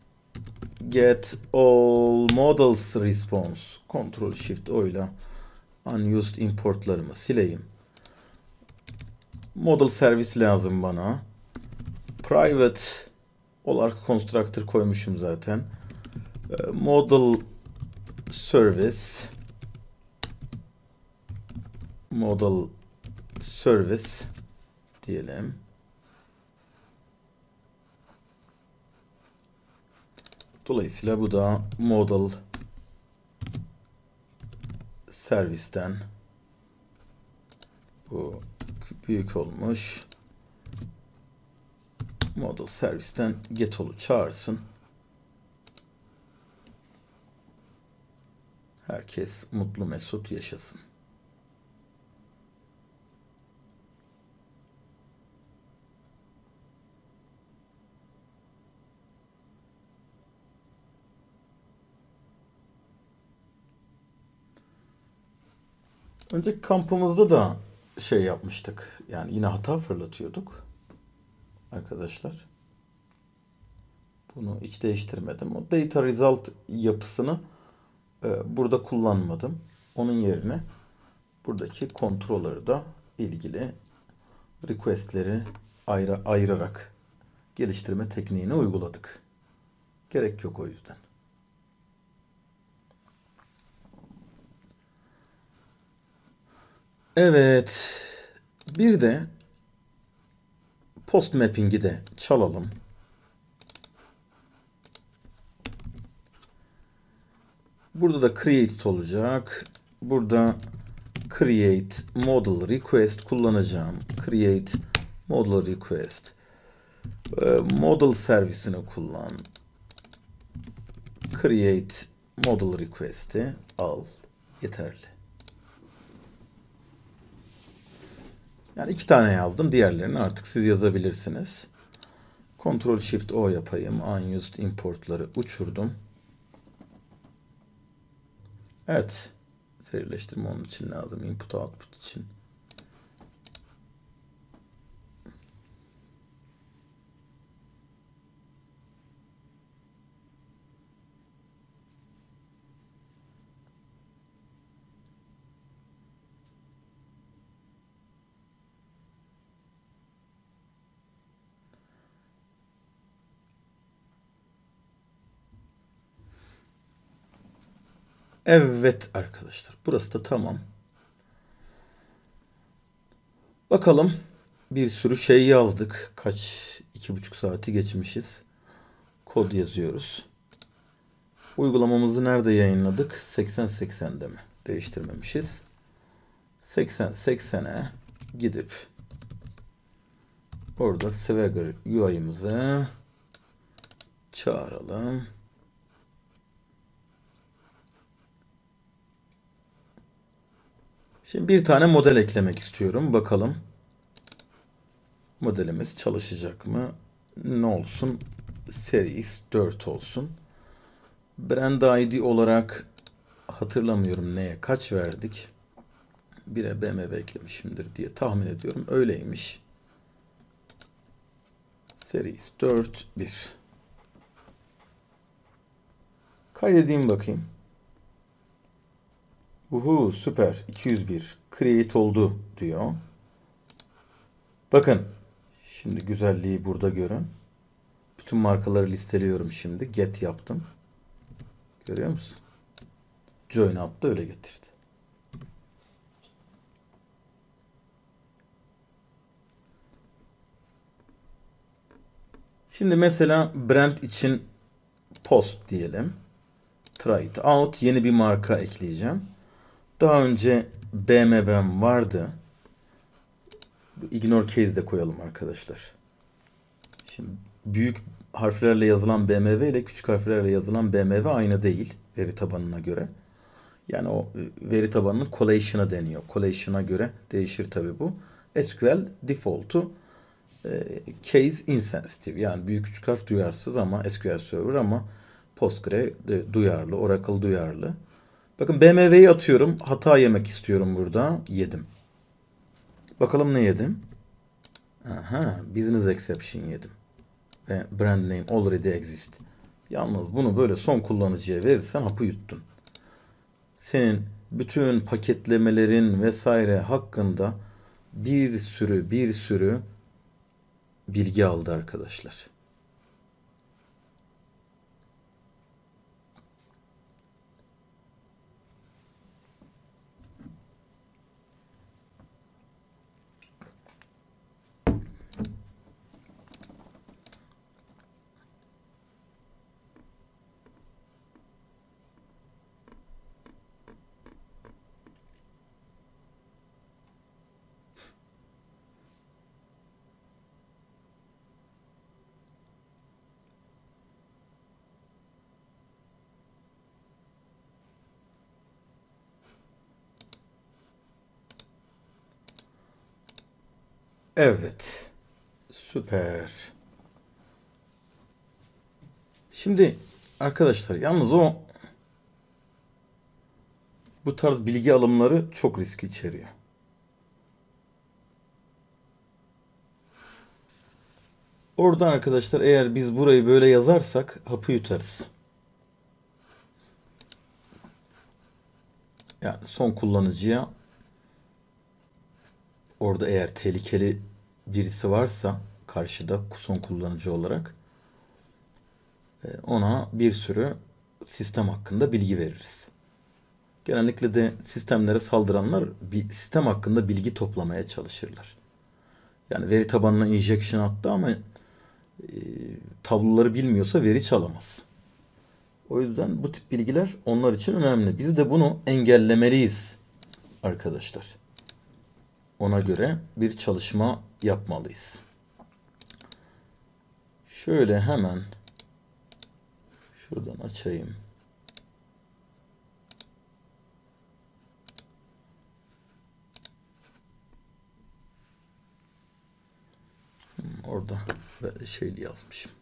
get all models response Control Shift oyla unused importlarımı sileyim. Model servis lazım bana. Private olarak constructor koymuşum zaten. Ee, model service model service diyelim. Dolayısıyla bu da model servisten bu büyük olmuş model servisten getol'u çağırsın. Herkes mutlu mesut yaşasın. Önce kampımızda da şey yapmıştık. Yani yine hata fırlatıyorduk. Arkadaşlar. Bunu hiç değiştirmedim. O data result yapısını e, burada kullanmadım. Onun yerine buradaki kontrolleri da ilgili requestleri ayrı, ayırarak geliştirme tekniğini uyguladık. Gerek yok o yüzden. Evet. Bir de post mapping'i de çalalım. Burada da create olacak. Burada create model request kullanacağım. Create model request. Ee, model servisini kullan. Create model request'i al. Yeterli. Yani iki tane yazdım. Diğerlerini artık siz yazabilirsiniz. Ctrl Shift O yapayım. Unused importları uçurdum. Evet. Serileştirme onun için lazım. Input output için. Evet arkadaşlar. Burası da tamam. Bakalım bir sürü şey yazdık. Kaç iki buçuk saati geçmişiz. Kod yazıyoruz. Uygulamamızı nerede yayınladık? 80-80'de mi? Değiştirmemişiz. 80-80'e gidip orada Swagger UI'ımızı çağıralım. Şimdi bir tane model eklemek istiyorum. Bakalım modelimiz çalışacak mı? Ne olsun? Series 4 olsun. Brand ID olarak hatırlamıyorum neye kaç verdik. 1'e BMW eklemişimdir diye tahmin ediyorum. Öyleymiş. Series 4 1. Kaydedeyim bakayım. Uhu süper 201 create oldu diyor. Bakın şimdi güzelliği burada görün. Bütün markaları listeliyorum şimdi. Get yaptım. Görüyor musun? Join attı öyle getirdi. Şimdi mesela brand için post diyelim. Try it out. Yeni bir marka ekleyeceğim. Daha önce BMW'm vardı. Bu ignore case de koyalım arkadaşlar. Şimdi büyük harflerle yazılan BMW ile küçük harflerle yazılan BMW aynı değil veri tabanına göre. Yani o e, veri tabanının collation'a deniyor. Collation'a göre değişir tabi bu. SQL default'u e, case insensitive yani büyük küçük harf duyarsız ama SQL Server ama Postgre e, duyarlı, Oracle duyarlı. Bakın BMW'yi atıyorum. Hata yemek istiyorum burada. Yedim. Bakalım ne yedim? Aha, business exception yedim. Ve brand name already exist. Yalnız bunu böyle son kullanıcıya verirsen hapı yuttun. Senin bütün paketlemelerin vesaire hakkında bir sürü bir sürü bilgi aldı arkadaşlar. Evet. Süper. Şimdi arkadaşlar yalnız o bu tarz bilgi alımları çok risk içeriyor. Oradan arkadaşlar eğer biz burayı böyle yazarsak hapı yutarız. Yani son kullanıcıya orada eğer tehlikeli birisi varsa karşıda son kullanıcı olarak e, ona bir sürü sistem hakkında bilgi veririz. Genellikle de sistemlere saldıranlar bir sistem hakkında bilgi toplamaya çalışırlar. Yani veri tabanına injection attı ama e, tabloları bilmiyorsa veri çalamaz. O yüzden bu tip bilgiler onlar için önemli. Biz de bunu engellemeliyiz arkadaşlar ona göre bir çalışma yapmalıyız. Şöyle hemen şuradan açayım. Hmm, orada şeyli yazmışım.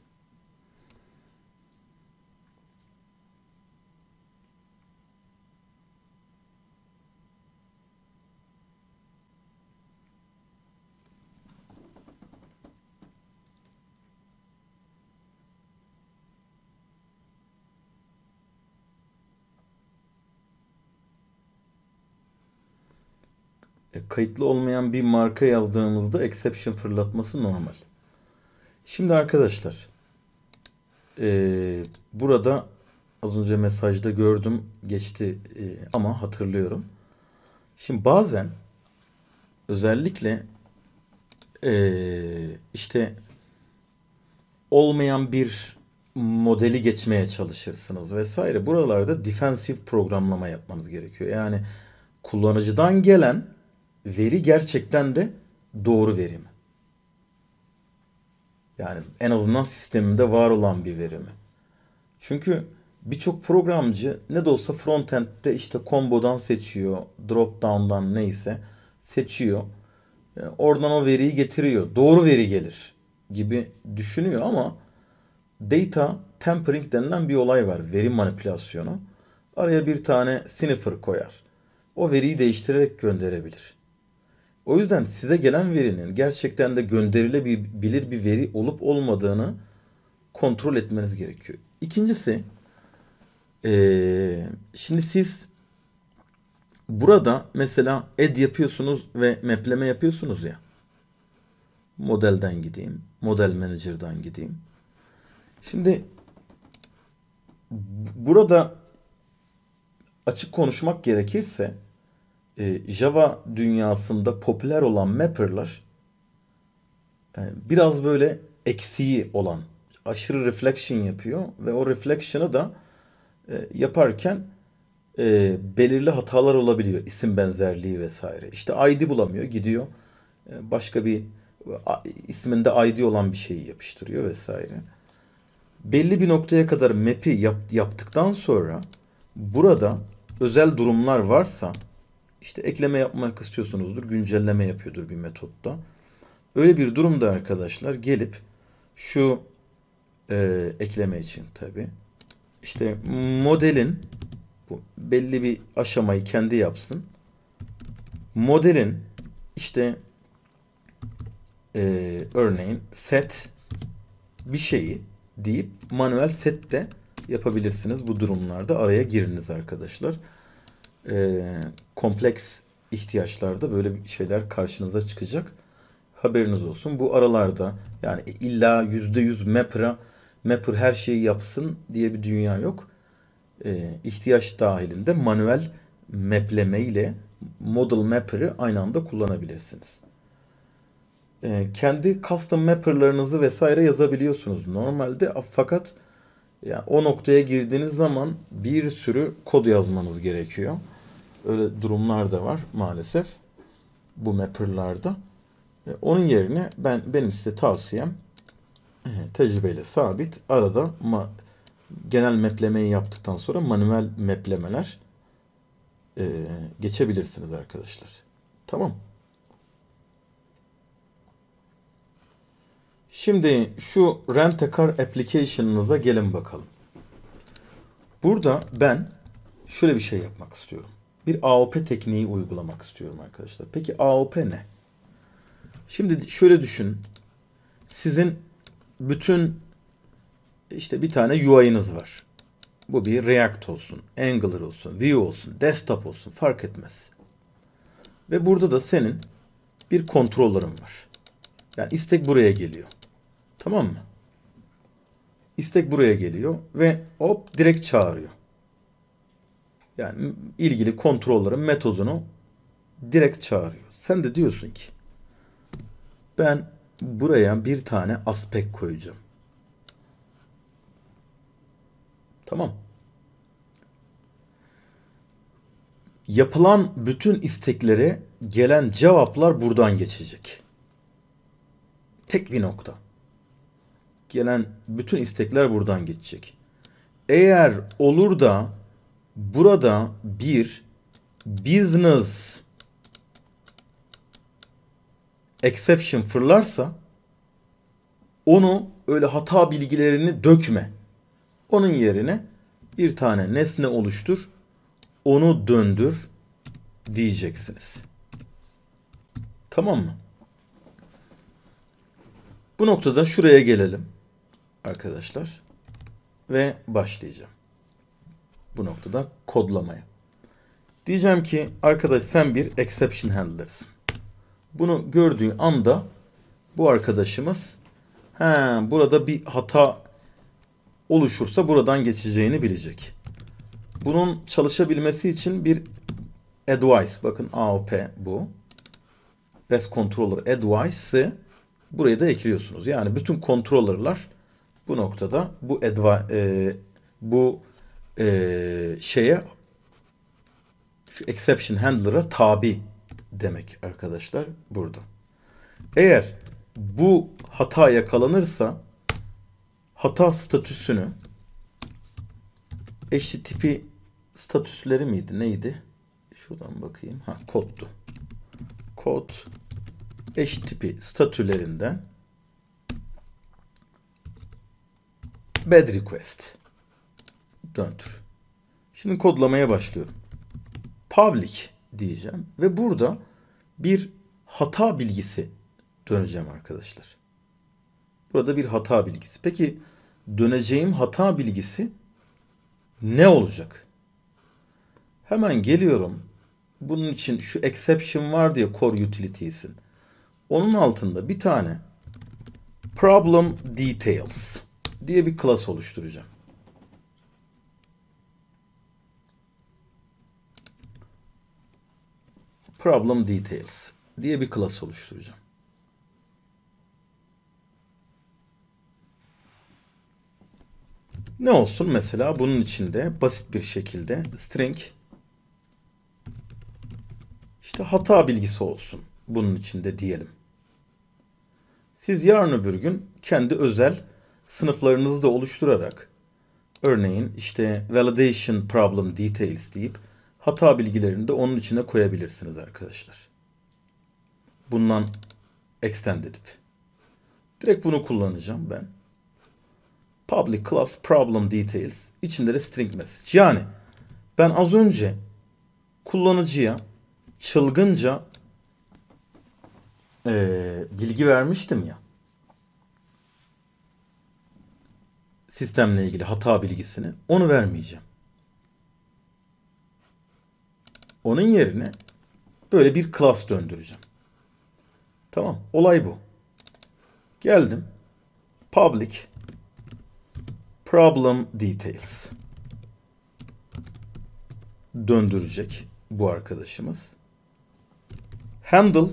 E, kayıtlı olmayan bir marka yazdığımızda exception fırlatması normal. Şimdi arkadaşlar e, burada az önce mesajda gördüm geçti e, ama hatırlıyorum. Şimdi bazen özellikle e, işte olmayan bir modeli geçmeye çalışırsınız vesaire. Buralarda defensive programlama yapmanız gerekiyor. Yani kullanıcıdan gelen veri gerçekten de doğru veri mi? Yani en azından sistemimde var olan bir veri mi? Çünkü birçok programcı ne de olsa frontend'de işte combo'dan seçiyor, drop down'dan neyse seçiyor. E, oradan o veriyi getiriyor. Doğru veri gelir gibi düşünüyor ama data tampering denilen bir olay var. Veri manipülasyonu. Araya bir tane sniffer koyar. O veriyi değiştirerek gönderebilir. O yüzden size gelen verinin gerçekten de gönderilebilir bir veri olup olmadığını kontrol etmeniz gerekiyor. İkincisi, ee, şimdi siz burada mesela add yapıyorsunuz ve mapleme yapıyorsunuz ya. Modelden gideyim, model manager'dan gideyim. Şimdi burada açık konuşmak gerekirse e, Java dünyasında popüler olan mapper'lar e, biraz böyle eksiği olan aşırı reflection yapıyor ve o reflection'ı da e, yaparken e, belirli hatalar olabiliyor. isim benzerliği vesaire. İşte ID bulamıyor gidiyor e, başka bir isminde ID olan bir şeyi yapıştırıyor vesaire. Belli bir noktaya kadar map'i yap, yaptıktan sonra burada özel durumlar varsa işte ekleme yapmak istiyorsunuzdur, güncelleme yapıyordur bir metotta. Öyle bir durumda arkadaşlar gelip şu e, ekleme için tabi işte modelin bu belli bir aşamayı kendi yapsın. Modelin işte e, örneğin set bir şeyi deyip manuel set de yapabilirsiniz bu durumlarda araya giriniz arkadaşlar e, kompleks ihtiyaçlarda böyle şeyler karşınıza çıkacak. Haberiniz olsun. Bu aralarda yani illa yüzde yüz MEPR'a Mapper her şeyi yapsın diye bir dünya yok. E, ihtiyaç dahilinde manuel mapleme ile Model Mapper'ı aynı anda kullanabilirsiniz. E, kendi custom mapper'larınızı vesaire yazabiliyorsunuz normalde fakat yani o noktaya girdiğiniz zaman bir sürü kod yazmanız gerekiyor. Öyle durumlar da var maalesef bu mapper'larda. E, onun yerine ben benim size tavsiyem e, tecrübeyle sabit arada ma genel maplemeyi yaptıktan sonra manuel maplemeler e, geçebilirsiniz arkadaşlar. Tamam Şimdi şu Rent a Car application'ınıza gelin bakalım. Burada ben şöyle bir şey yapmak istiyorum. Bir AOP tekniği uygulamak istiyorum arkadaşlar. Peki AOP ne? Şimdi şöyle düşün. Sizin bütün işte bir tane UI'nız var. Bu bir React olsun, Angular olsun, Vue olsun, desktop olsun fark etmez. Ve burada da senin bir kontrollerin var. Yani istek buraya geliyor. Tamam mı? İstek buraya geliyor ve hop direkt çağırıyor. Yani ilgili kontrollerin metodunu direkt çağırıyor. Sen de diyorsun ki ben buraya bir tane aspekt koyacağım. Tamam. Yapılan bütün isteklere gelen cevaplar buradan geçecek. Tek bir nokta gelen bütün istekler buradan geçecek. Eğer olur da burada bir business exception fırlarsa onu öyle hata bilgilerini dökme. Onun yerine bir tane nesne oluştur, onu döndür diyeceksiniz. Tamam mı? Bu noktada şuraya gelelim arkadaşlar ve başlayacağım. Bu noktada kodlamaya. Diyeceğim ki arkadaş sen bir exception handler'sın. Bunu gördüğün anda bu arkadaşımız he, burada bir hata oluşursa buradan geçeceğini bilecek. Bunun çalışabilmesi için bir advice bakın AOP bu. REST controller advice'ı buraya da ekliyorsunuz. Yani bütün controller'lar bu noktada bu edva, e, bu e, şeye şu exception handler'a tabi demek arkadaşlar burada. Eğer bu hata yakalanırsa hata statüsünü HTTP statüsleri miydi neydi? Şuradan bakayım. Ha koddu. Kod HTTP statülerinden bad request döndür. Şimdi kodlamaya başlıyorum. Public diyeceğim ve burada bir hata bilgisi döneceğim arkadaşlar. Burada bir hata bilgisi. Peki döneceğim hata bilgisi ne olacak? Hemen geliyorum. Bunun için şu exception var diye core utilities'in. Onun altında bir tane problem details diye bir class oluşturacağım. Problem Details diye bir class oluşturacağım. Ne olsun mesela bunun içinde basit bir şekilde string işte hata bilgisi olsun bunun içinde diyelim. Siz yarın öbür gün kendi özel sınıflarınızı da oluşturarak örneğin işte validation problem details deyip hata bilgilerini de onun içine koyabilirsiniz arkadaşlar. Bundan extend edip. Direkt bunu kullanacağım ben. Public class problem details içinde de string message. Yani ben az önce kullanıcıya çılgınca e, bilgi vermiştim ya. sistemle ilgili hata bilgisini onu vermeyeceğim. Onun yerine böyle bir class döndüreceğim. Tamam. Olay bu. Geldim. Public problem details döndürecek bu arkadaşımız. Handle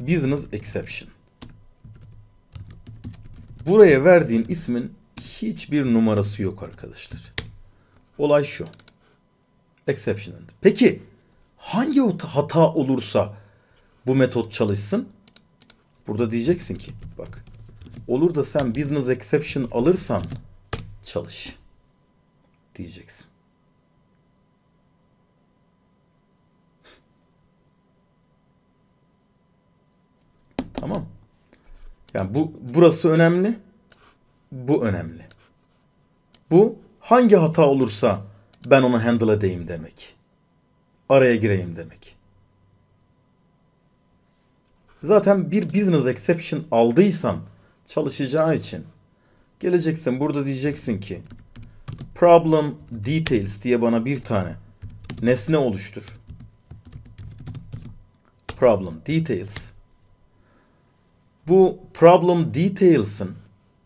business exception. Buraya verdiğin ismin hiçbir numarası yok arkadaşlar. Olay şu. Exception. Peki hangi hata olursa bu metot çalışsın? Burada diyeceksin ki bak olur da sen business exception alırsan çalış diyeceksin. Tamam. Yani bu burası önemli. Bu önemli. Bu hangi hata olursa ben onu handle edeyim demek. Araya gireyim demek. Zaten bir business exception aldıysan çalışacağı için geleceksin burada diyeceksin ki problem details diye bana bir tane nesne oluştur. Problem details. Bu problem details'ın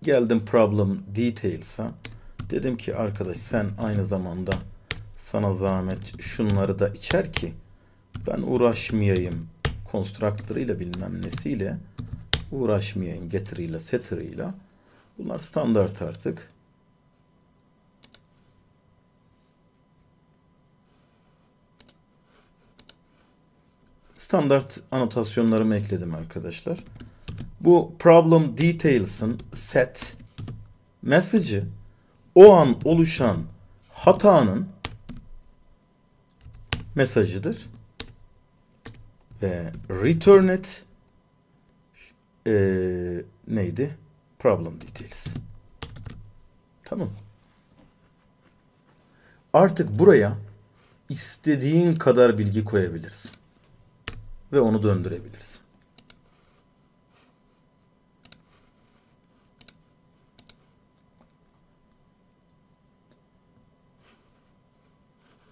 Geldim problem details'a. Dedim ki arkadaş sen aynı zamanda sana zahmet şunları da içer ki ben uğraşmayayım konstruktörüyle bilmem nesiyle uğraşmayayım getiriyle setter'ıyla. Bunlar standart artık. Standart anotasyonlarımı ekledim arkadaşlar bu problem details'ın set message'ı o an oluşan hatanın mesajıdır. Ve return it e, neydi? Problem details. Tamam. Artık buraya istediğin kadar bilgi koyabilirsin. Ve onu döndürebilirsin.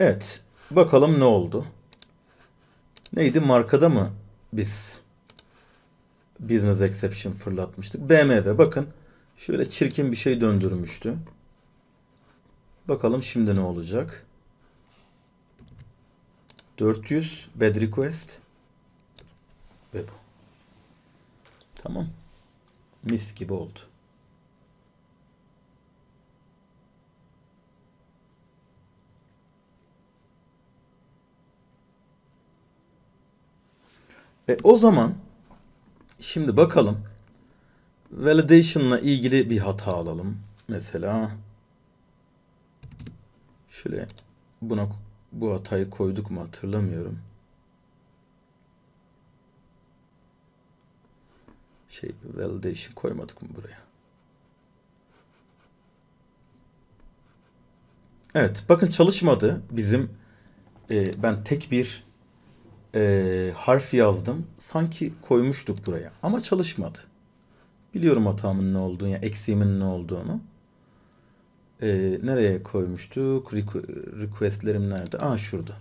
Evet. Bakalım ne oldu. Neydi? Markada mı biz business exception fırlatmıştık? BMW bakın şöyle çirkin bir şey döndürmüştü. Bakalım şimdi ne olacak? 400 bed request ve bu. Tamam. Mis gibi oldu. E, o zaman şimdi bakalım validation'la ilgili bir hata alalım. Mesela şöyle buna bu hatayı koyduk mu hatırlamıyorum. Şey validation koymadık mı buraya? Evet bakın çalışmadı bizim e, ben tek bir e, harf yazdım. Sanki koymuştuk buraya ama çalışmadı. Biliyorum hatamın ne olduğunu, yani eksiğimin ne olduğunu. E, nereye koymuştuk? Requestlerim nerede? Aa şurada.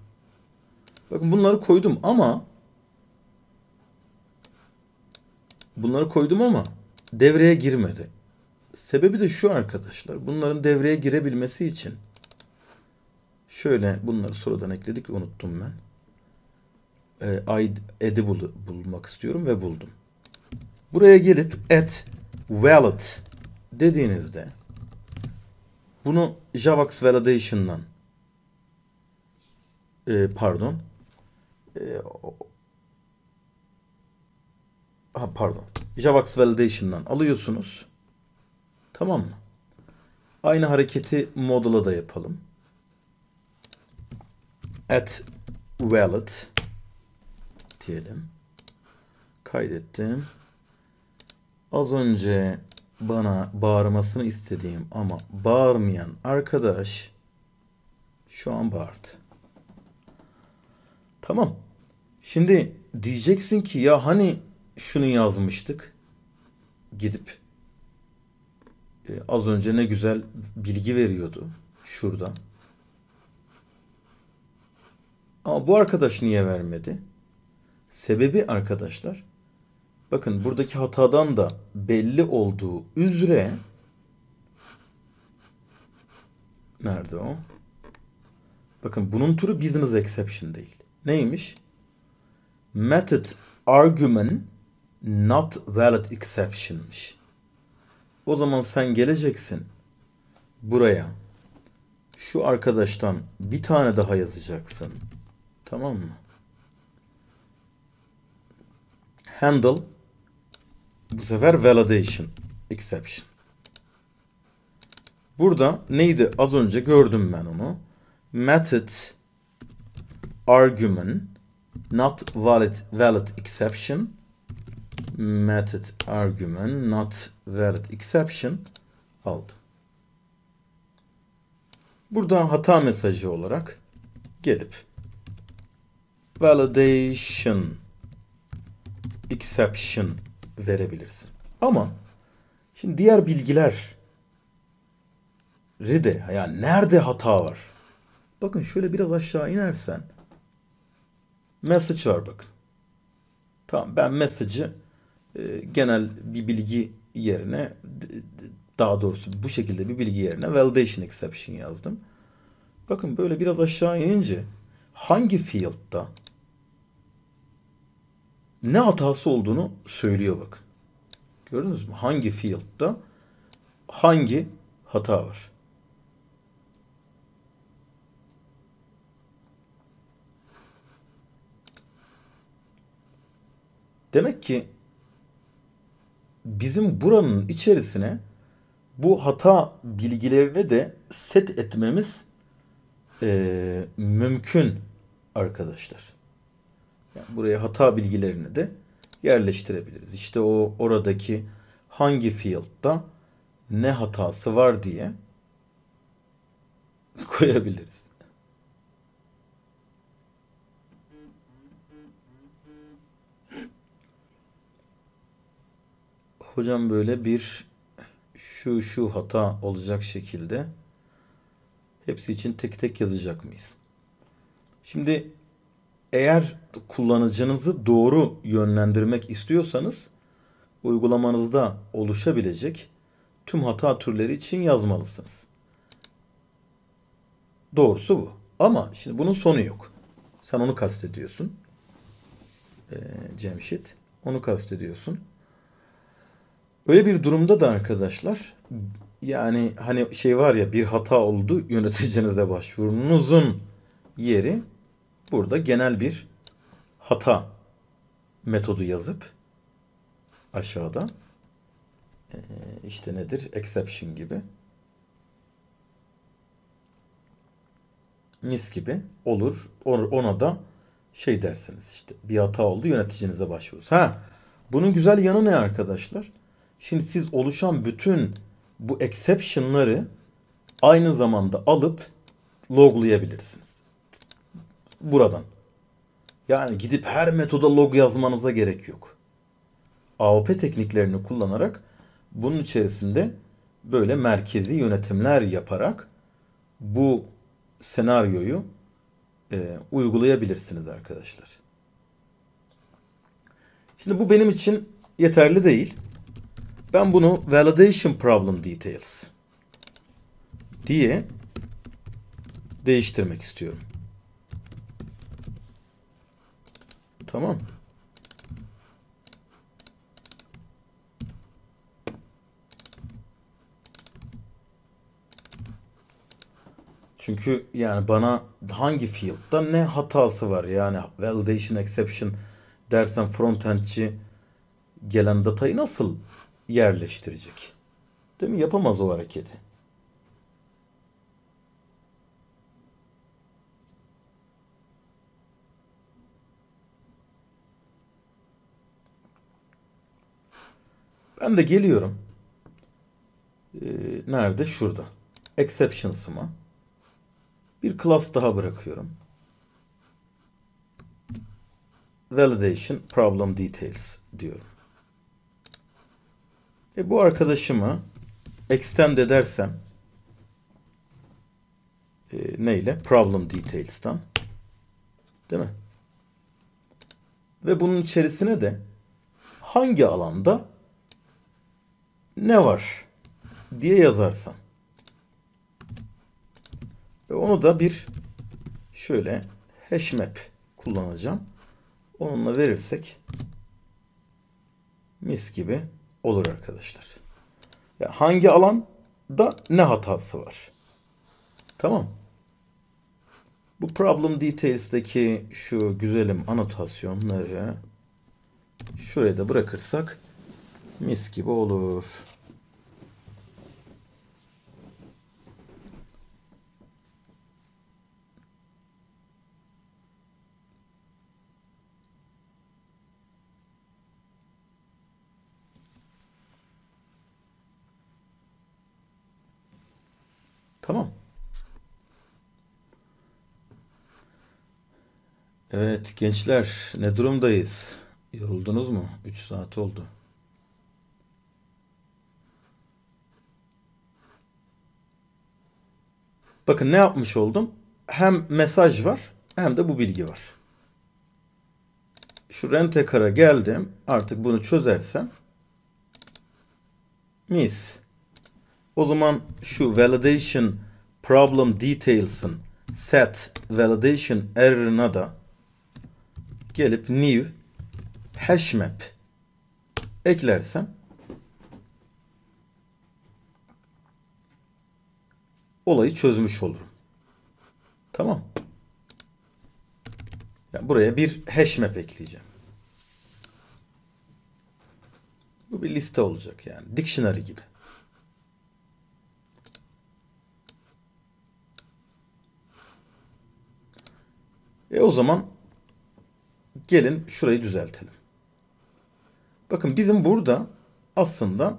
Bakın bunları koydum ama bunları koydum ama devreye girmedi. Sebebi de şu arkadaşlar. Bunların devreye girebilmesi için şöyle bunları sonradan ekledik unuttum ben e, edible bulmak istiyorum ve buldum. Buraya gelip add valid dediğinizde bunu Javax Validation'dan e, pardon e, ha pardon Javax Validation'dan alıyorsunuz. Tamam mı? Aynı hareketi model'a da yapalım. At valid diyelim. Kaydettim. Az önce bana bağırmasını istediğim ama bağırmayan arkadaş şu an bağırdı. Tamam. Şimdi diyeceksin ki ya hani şunu yazmıştık. Gidip e, az önce ne güzel bilgi veriyordu şurada. Ama bu arkadaş niye vermedi? Sebebi arkadaşlar bakın buradaki hatadan da belli olduğu üzere nerede o? Bakın bunun türü business exception değil. Neymiş? Method argument not valid exceptionmiş. O zaman sen geleceksin buraya. Şu arkadaştan bir tane daha yazacaksın. Tamam mı? handle bu sefer validation exception. Burada neydi? Az önce gördüm ben onu. Method argument not valid valid exception method argument not valid exception aldı. Burada hata mesajı olarak gelip validation exception verebilirsin. Ama şimdi diğer bilgiler de yani nerede hata var? Bakın şöyle biraz aşağı inersen message var bakın. Tamam ben message'ı e, genel bir bilgi yerine daha doğrusu bu şekilde bir bilgi yerine validation exception yazdım. Bakın böyle biraz aşağı inince hangi field'da ne hatası olduğunu söylüyor bakın. Gördünüz mü? Hangi field'da hangi hata var? Demek ki bizim buranın içerisine bu hata bilgilerini de set etmemiz e, mümkün arkadaşlar. Yani buraya hata bilgilerini de yerleştirebiliriz. İşte o oradaki hangi field'da ne hatası var diye *laughs* koyabiliriz. Hocam böyle bir şu şu hata olacak şekilde hepsi için tek tek yazacak mıyız? Şimdi eğer kullanıcınızı doğru yönlendirmek istiyorsanız uygulamanızda oluşabilecek tüm hata türleri için yazmalısınız. Doğrusu bu. Ama şimdi bunun sonu yok. Sen onu kastediyorsun. Ee, Cemşit. Onu kastediyorsun. Öyle bir durumda da arkadaşlar yani hani şey var ya bir hata oldu yöneticinize başvurunuzun yeri burada genel bir hata metodu yazıp aşağıda e, işte nedir? Exception gibi. Mis gibi olur. Ona da şey dersiniz işte bir hata oldu yöneticinize başvururuz. Ha bunun güzel yanı ne arkadaşlar? Şimdi siz oluşan bütün bu exception'ları aynı zamanda alıp loglayabilirsiniz. Buradan. Yani gidip her metoda log yazmanıza gerek yok. AOP tekniklerini kullanarak bunun içerisinde böyle merkezi yönetimler yaparak bu senaryoyu e, uygulayabilirsiniz arkadaşlar. Şimdi bu benim için yeterli değil. Ben bunu validation problem details diye değiştirmek istiyorum. Tamam. Çünkü yani bana hangi field'da ne hatası var yani validation exception dersen frontendçi gelen datayı nasıl yerleştirecek? Değil mi? Yapamaz o hareketi. Ben de geliyorum. Ee, nerede? Şurada. Exceptions'ıma. Bir class daha bırakıyorum. Validation Problem Details diyorum. E bu arkadaşımı extend edersem e, neyle? Problem Details'tan. Değil mi? Ve bunun içerisine de hangi alanda ne var diye yazarsam. Ve onu da bir şöyle hash kullanacağım. Onunla verirsek mis gibi olur arkadaşlar. Ya yani hangi alanda ne hatası var? Tamam. Bu problem details'deki şu güzelim anotasyonları şuraya da bırakırsak mis gibi olur. Tamam. Evet gençler ne durumdayız? Yoruldunuz mu? 3 saat oldu. Bakın ne yapmış oldum? Hem mesaj var hem de bu bilgi var. Şu rentekara geldim. Artık bunu çözersem mis. O zaman şu validation problem details'ın set validation error'ına da gelip new hash map eklersem olayı çözmüş olurum. Tamam. Yani buraya bir hash map ekleyeceğim. Bu bir liste olacak yani. Dictionary gibi. E o zaman gelin şurayı düzeltelim. Bakın bizim burada aslında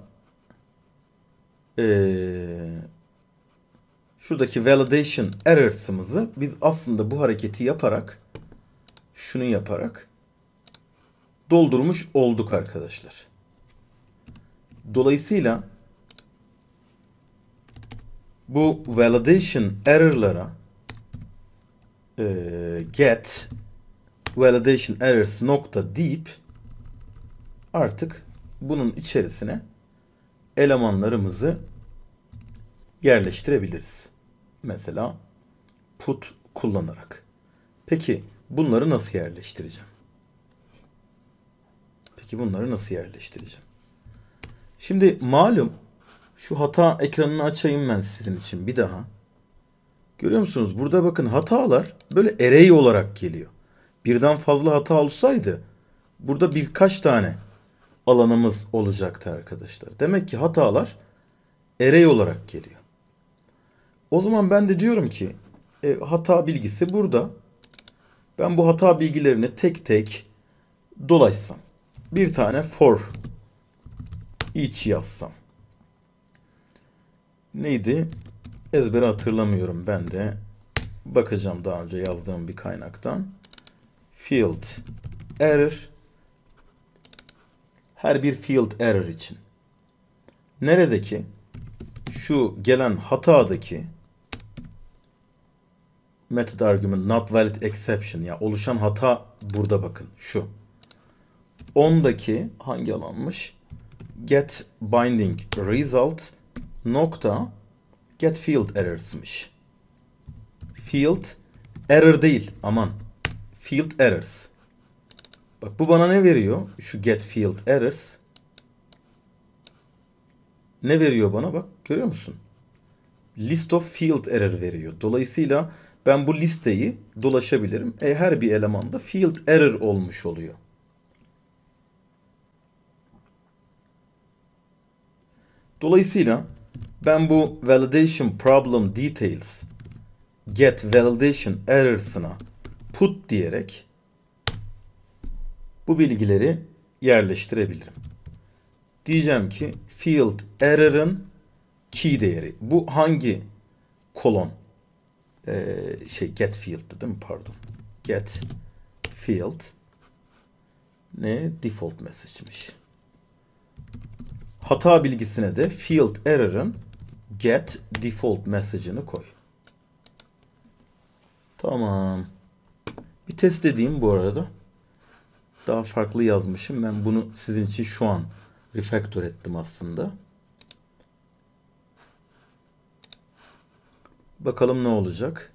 ee, şuradaki validation errors'ımızı biz aslında bu hareketi yaparak şunu yaparak doldurmuş olduk arkadaşlar. Dolayısıyla bu validation error'lara e, get validation errors nokta deep artık bunun içerisine elemanlarımızı yerleştirebiliriz. Mesela put kullanarak. Peki bunları nasıl yerleştireceğim? Peki bunları nasıl yerleştireceğim? Şimdi malum şu hata ekranını açayım ben sizin için bir daha. Görüyor musunuz? Burada bakın hatalar böyle array olarak geliyor. Birden fazla hata olsaydı burada birkaç tane alanımız olacaktı arkadaşlar. Demek ki hatalar array olarak geliyor. O zaman ben de diyorum ki e, hata bilgisi burada. Ben bu hata bilgilerini tek tek dolaşsam. Bir tane for each yazsam. Neydi? ezberi hatırlamıyorum ben de. Bakacağım daha önce yazdığım bir kaynaktan. Field error. Her bir field error için. Neredeki? Şu gelen hatadaki Method argument not valid exception. Ya yani oluşan hata burada bakın şu. 10'daki hangi alanmış? Get binding result nokta get field errors'mış. Field error değil aman. Field errors. Bak bu bana ne veriyor? Şu get field errors. Ne veriyor bana? Bak görüyor musun? List of field error veriyor. Dolayısıyla ben bu listeyi dolaşabilirim. E, her bir elemanda field error olmuş oluyor. Dolayısıyla ben bu validation problem details get validation errors'ına put diyerek bu bilgileri yerleştirebilirim. Diyeceğim ki field error'ın key değeri. Bu hangi kolon? e, şey get field değil mi? Pardon. Get field ne default message'miş. Hata bilgisine de field error'ın get default message'ını koy. Tamam. Bir test edeyim bu arada. Daha farklı yazmışım. Ben bunu sizin için şu an refactor ettim aslında. Bakalım ne olacak.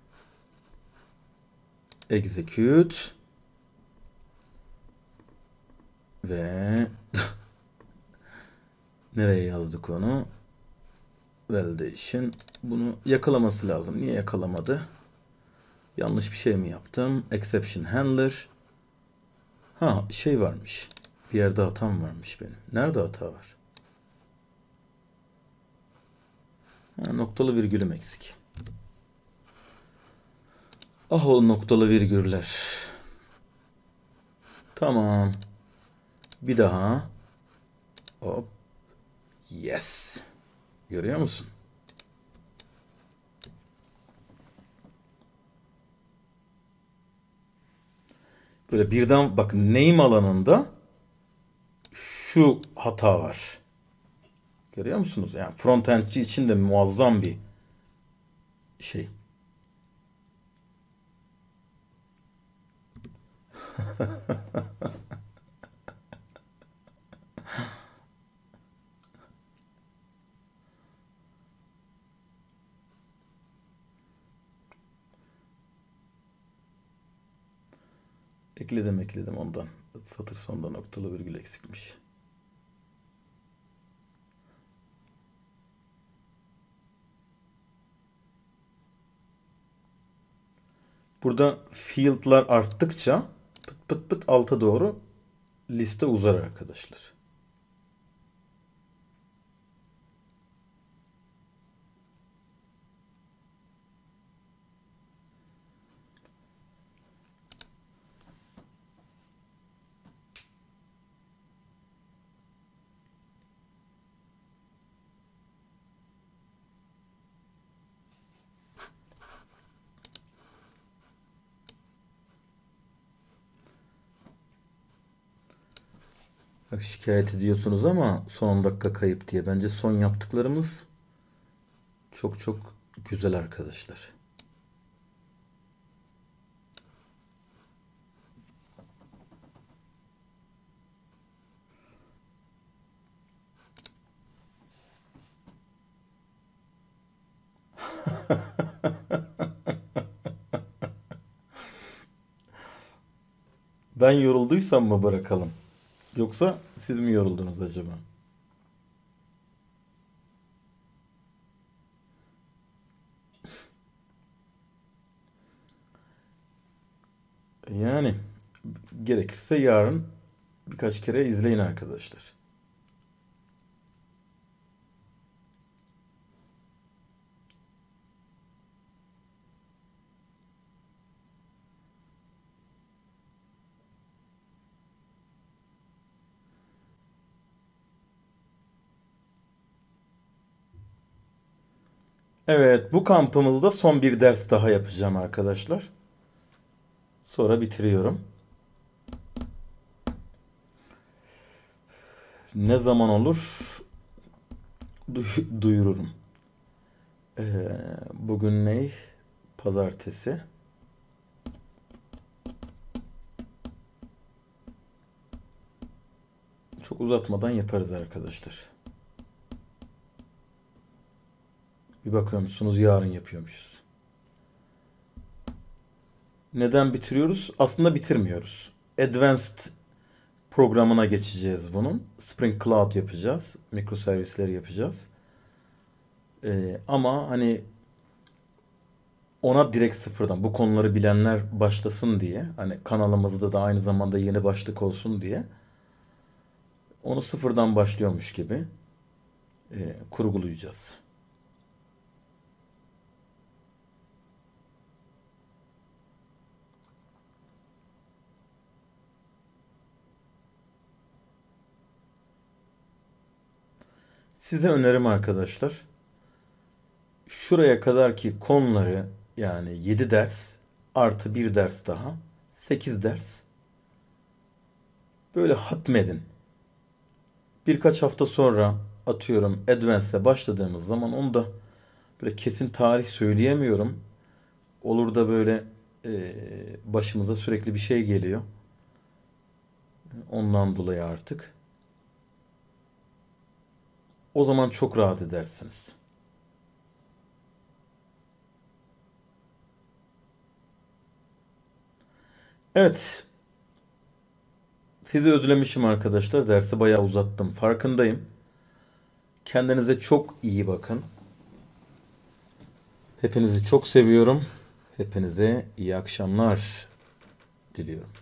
Execute. Ve *laughs* nereye yazdık onu? Validation. Bunu yakalaması lazım. Niye yakalamadı? Yanlış bir şey mi yaptım? Exception handler. Ha şey varmış. Bir yerde hatam varmış benim. Nerede hata var? Ha, noktalı virgülüm eksik. Ah o noktalı virgüller. Tamam. Bir daha. Hop. Yes. Görüyor musun? Böyle birden bak name alanında şu hata var. Görüyor musunuz? Yani frontendçi için de muazzam bir şey. *laughs* ekledim ekledim ondan. Satır sonunda noktalı virgül eksikmiş. Burada field'lar arttıkça pıt pıt alta doğru liste uzar arkadaşlar. Şikayet ediyorsunuz ama son 10 dakika kayıp diye. Bence son yaptıklarımız çok çok güzel arkadaşlar. *laughs* ben yorulduysam mı bırakalım? Yoksa siz mi yoruldunuz acaba? Yani gerekirse yarın birkaç kere izleyin arkadaşlar. Evet bu kampımızda son bir ders daha yapacağım arkadaşlar. Sonra bitiriyorum. Ne zaman olur? Du duyururum. Ee, bugün ne? Pazartesi. Çok uzatmadan yaparız arkadaşlar. Bir bakıyormuşsunuz yarın yapıyormuşuz. Neden bitiriyoruz? Aslında bitirmiyoruz. Advanced programına geçeceğiz bunun. Spring Cloud yapacağız. Mikroservisleri yapacağız. Ee, ama hani ona direkt sıfırdan bu konuları bilenler başlasın diye hani kanalımızda da aynı zamanda yeni başlık olsun diye onu sıfırdan başlıyormuş gibi e, kurgulayacağız. Size önerim arkadaşlar. Şuraya kadar ki konuları yani 7 ders artı 1 ders daha 8 ders böyle hatmedin. Birkaç hafta sonra atıyorum Advance'e başladığımız zaman onu da böyle kesin tarih söyleyemiyorum. Olur da böyle e, başımıza sürekli bir şey geliyor. Ondan dolayı artık. O zaman çok rahat edersiniz. Evet. Sizi özlemişim arkadaşlar. Dersi bayağı uzattım. Farkındayım. Kendinize çok iyi bakın. Hepinizi çok seviyorum. Hepinize iyi akşamlar diliyorum.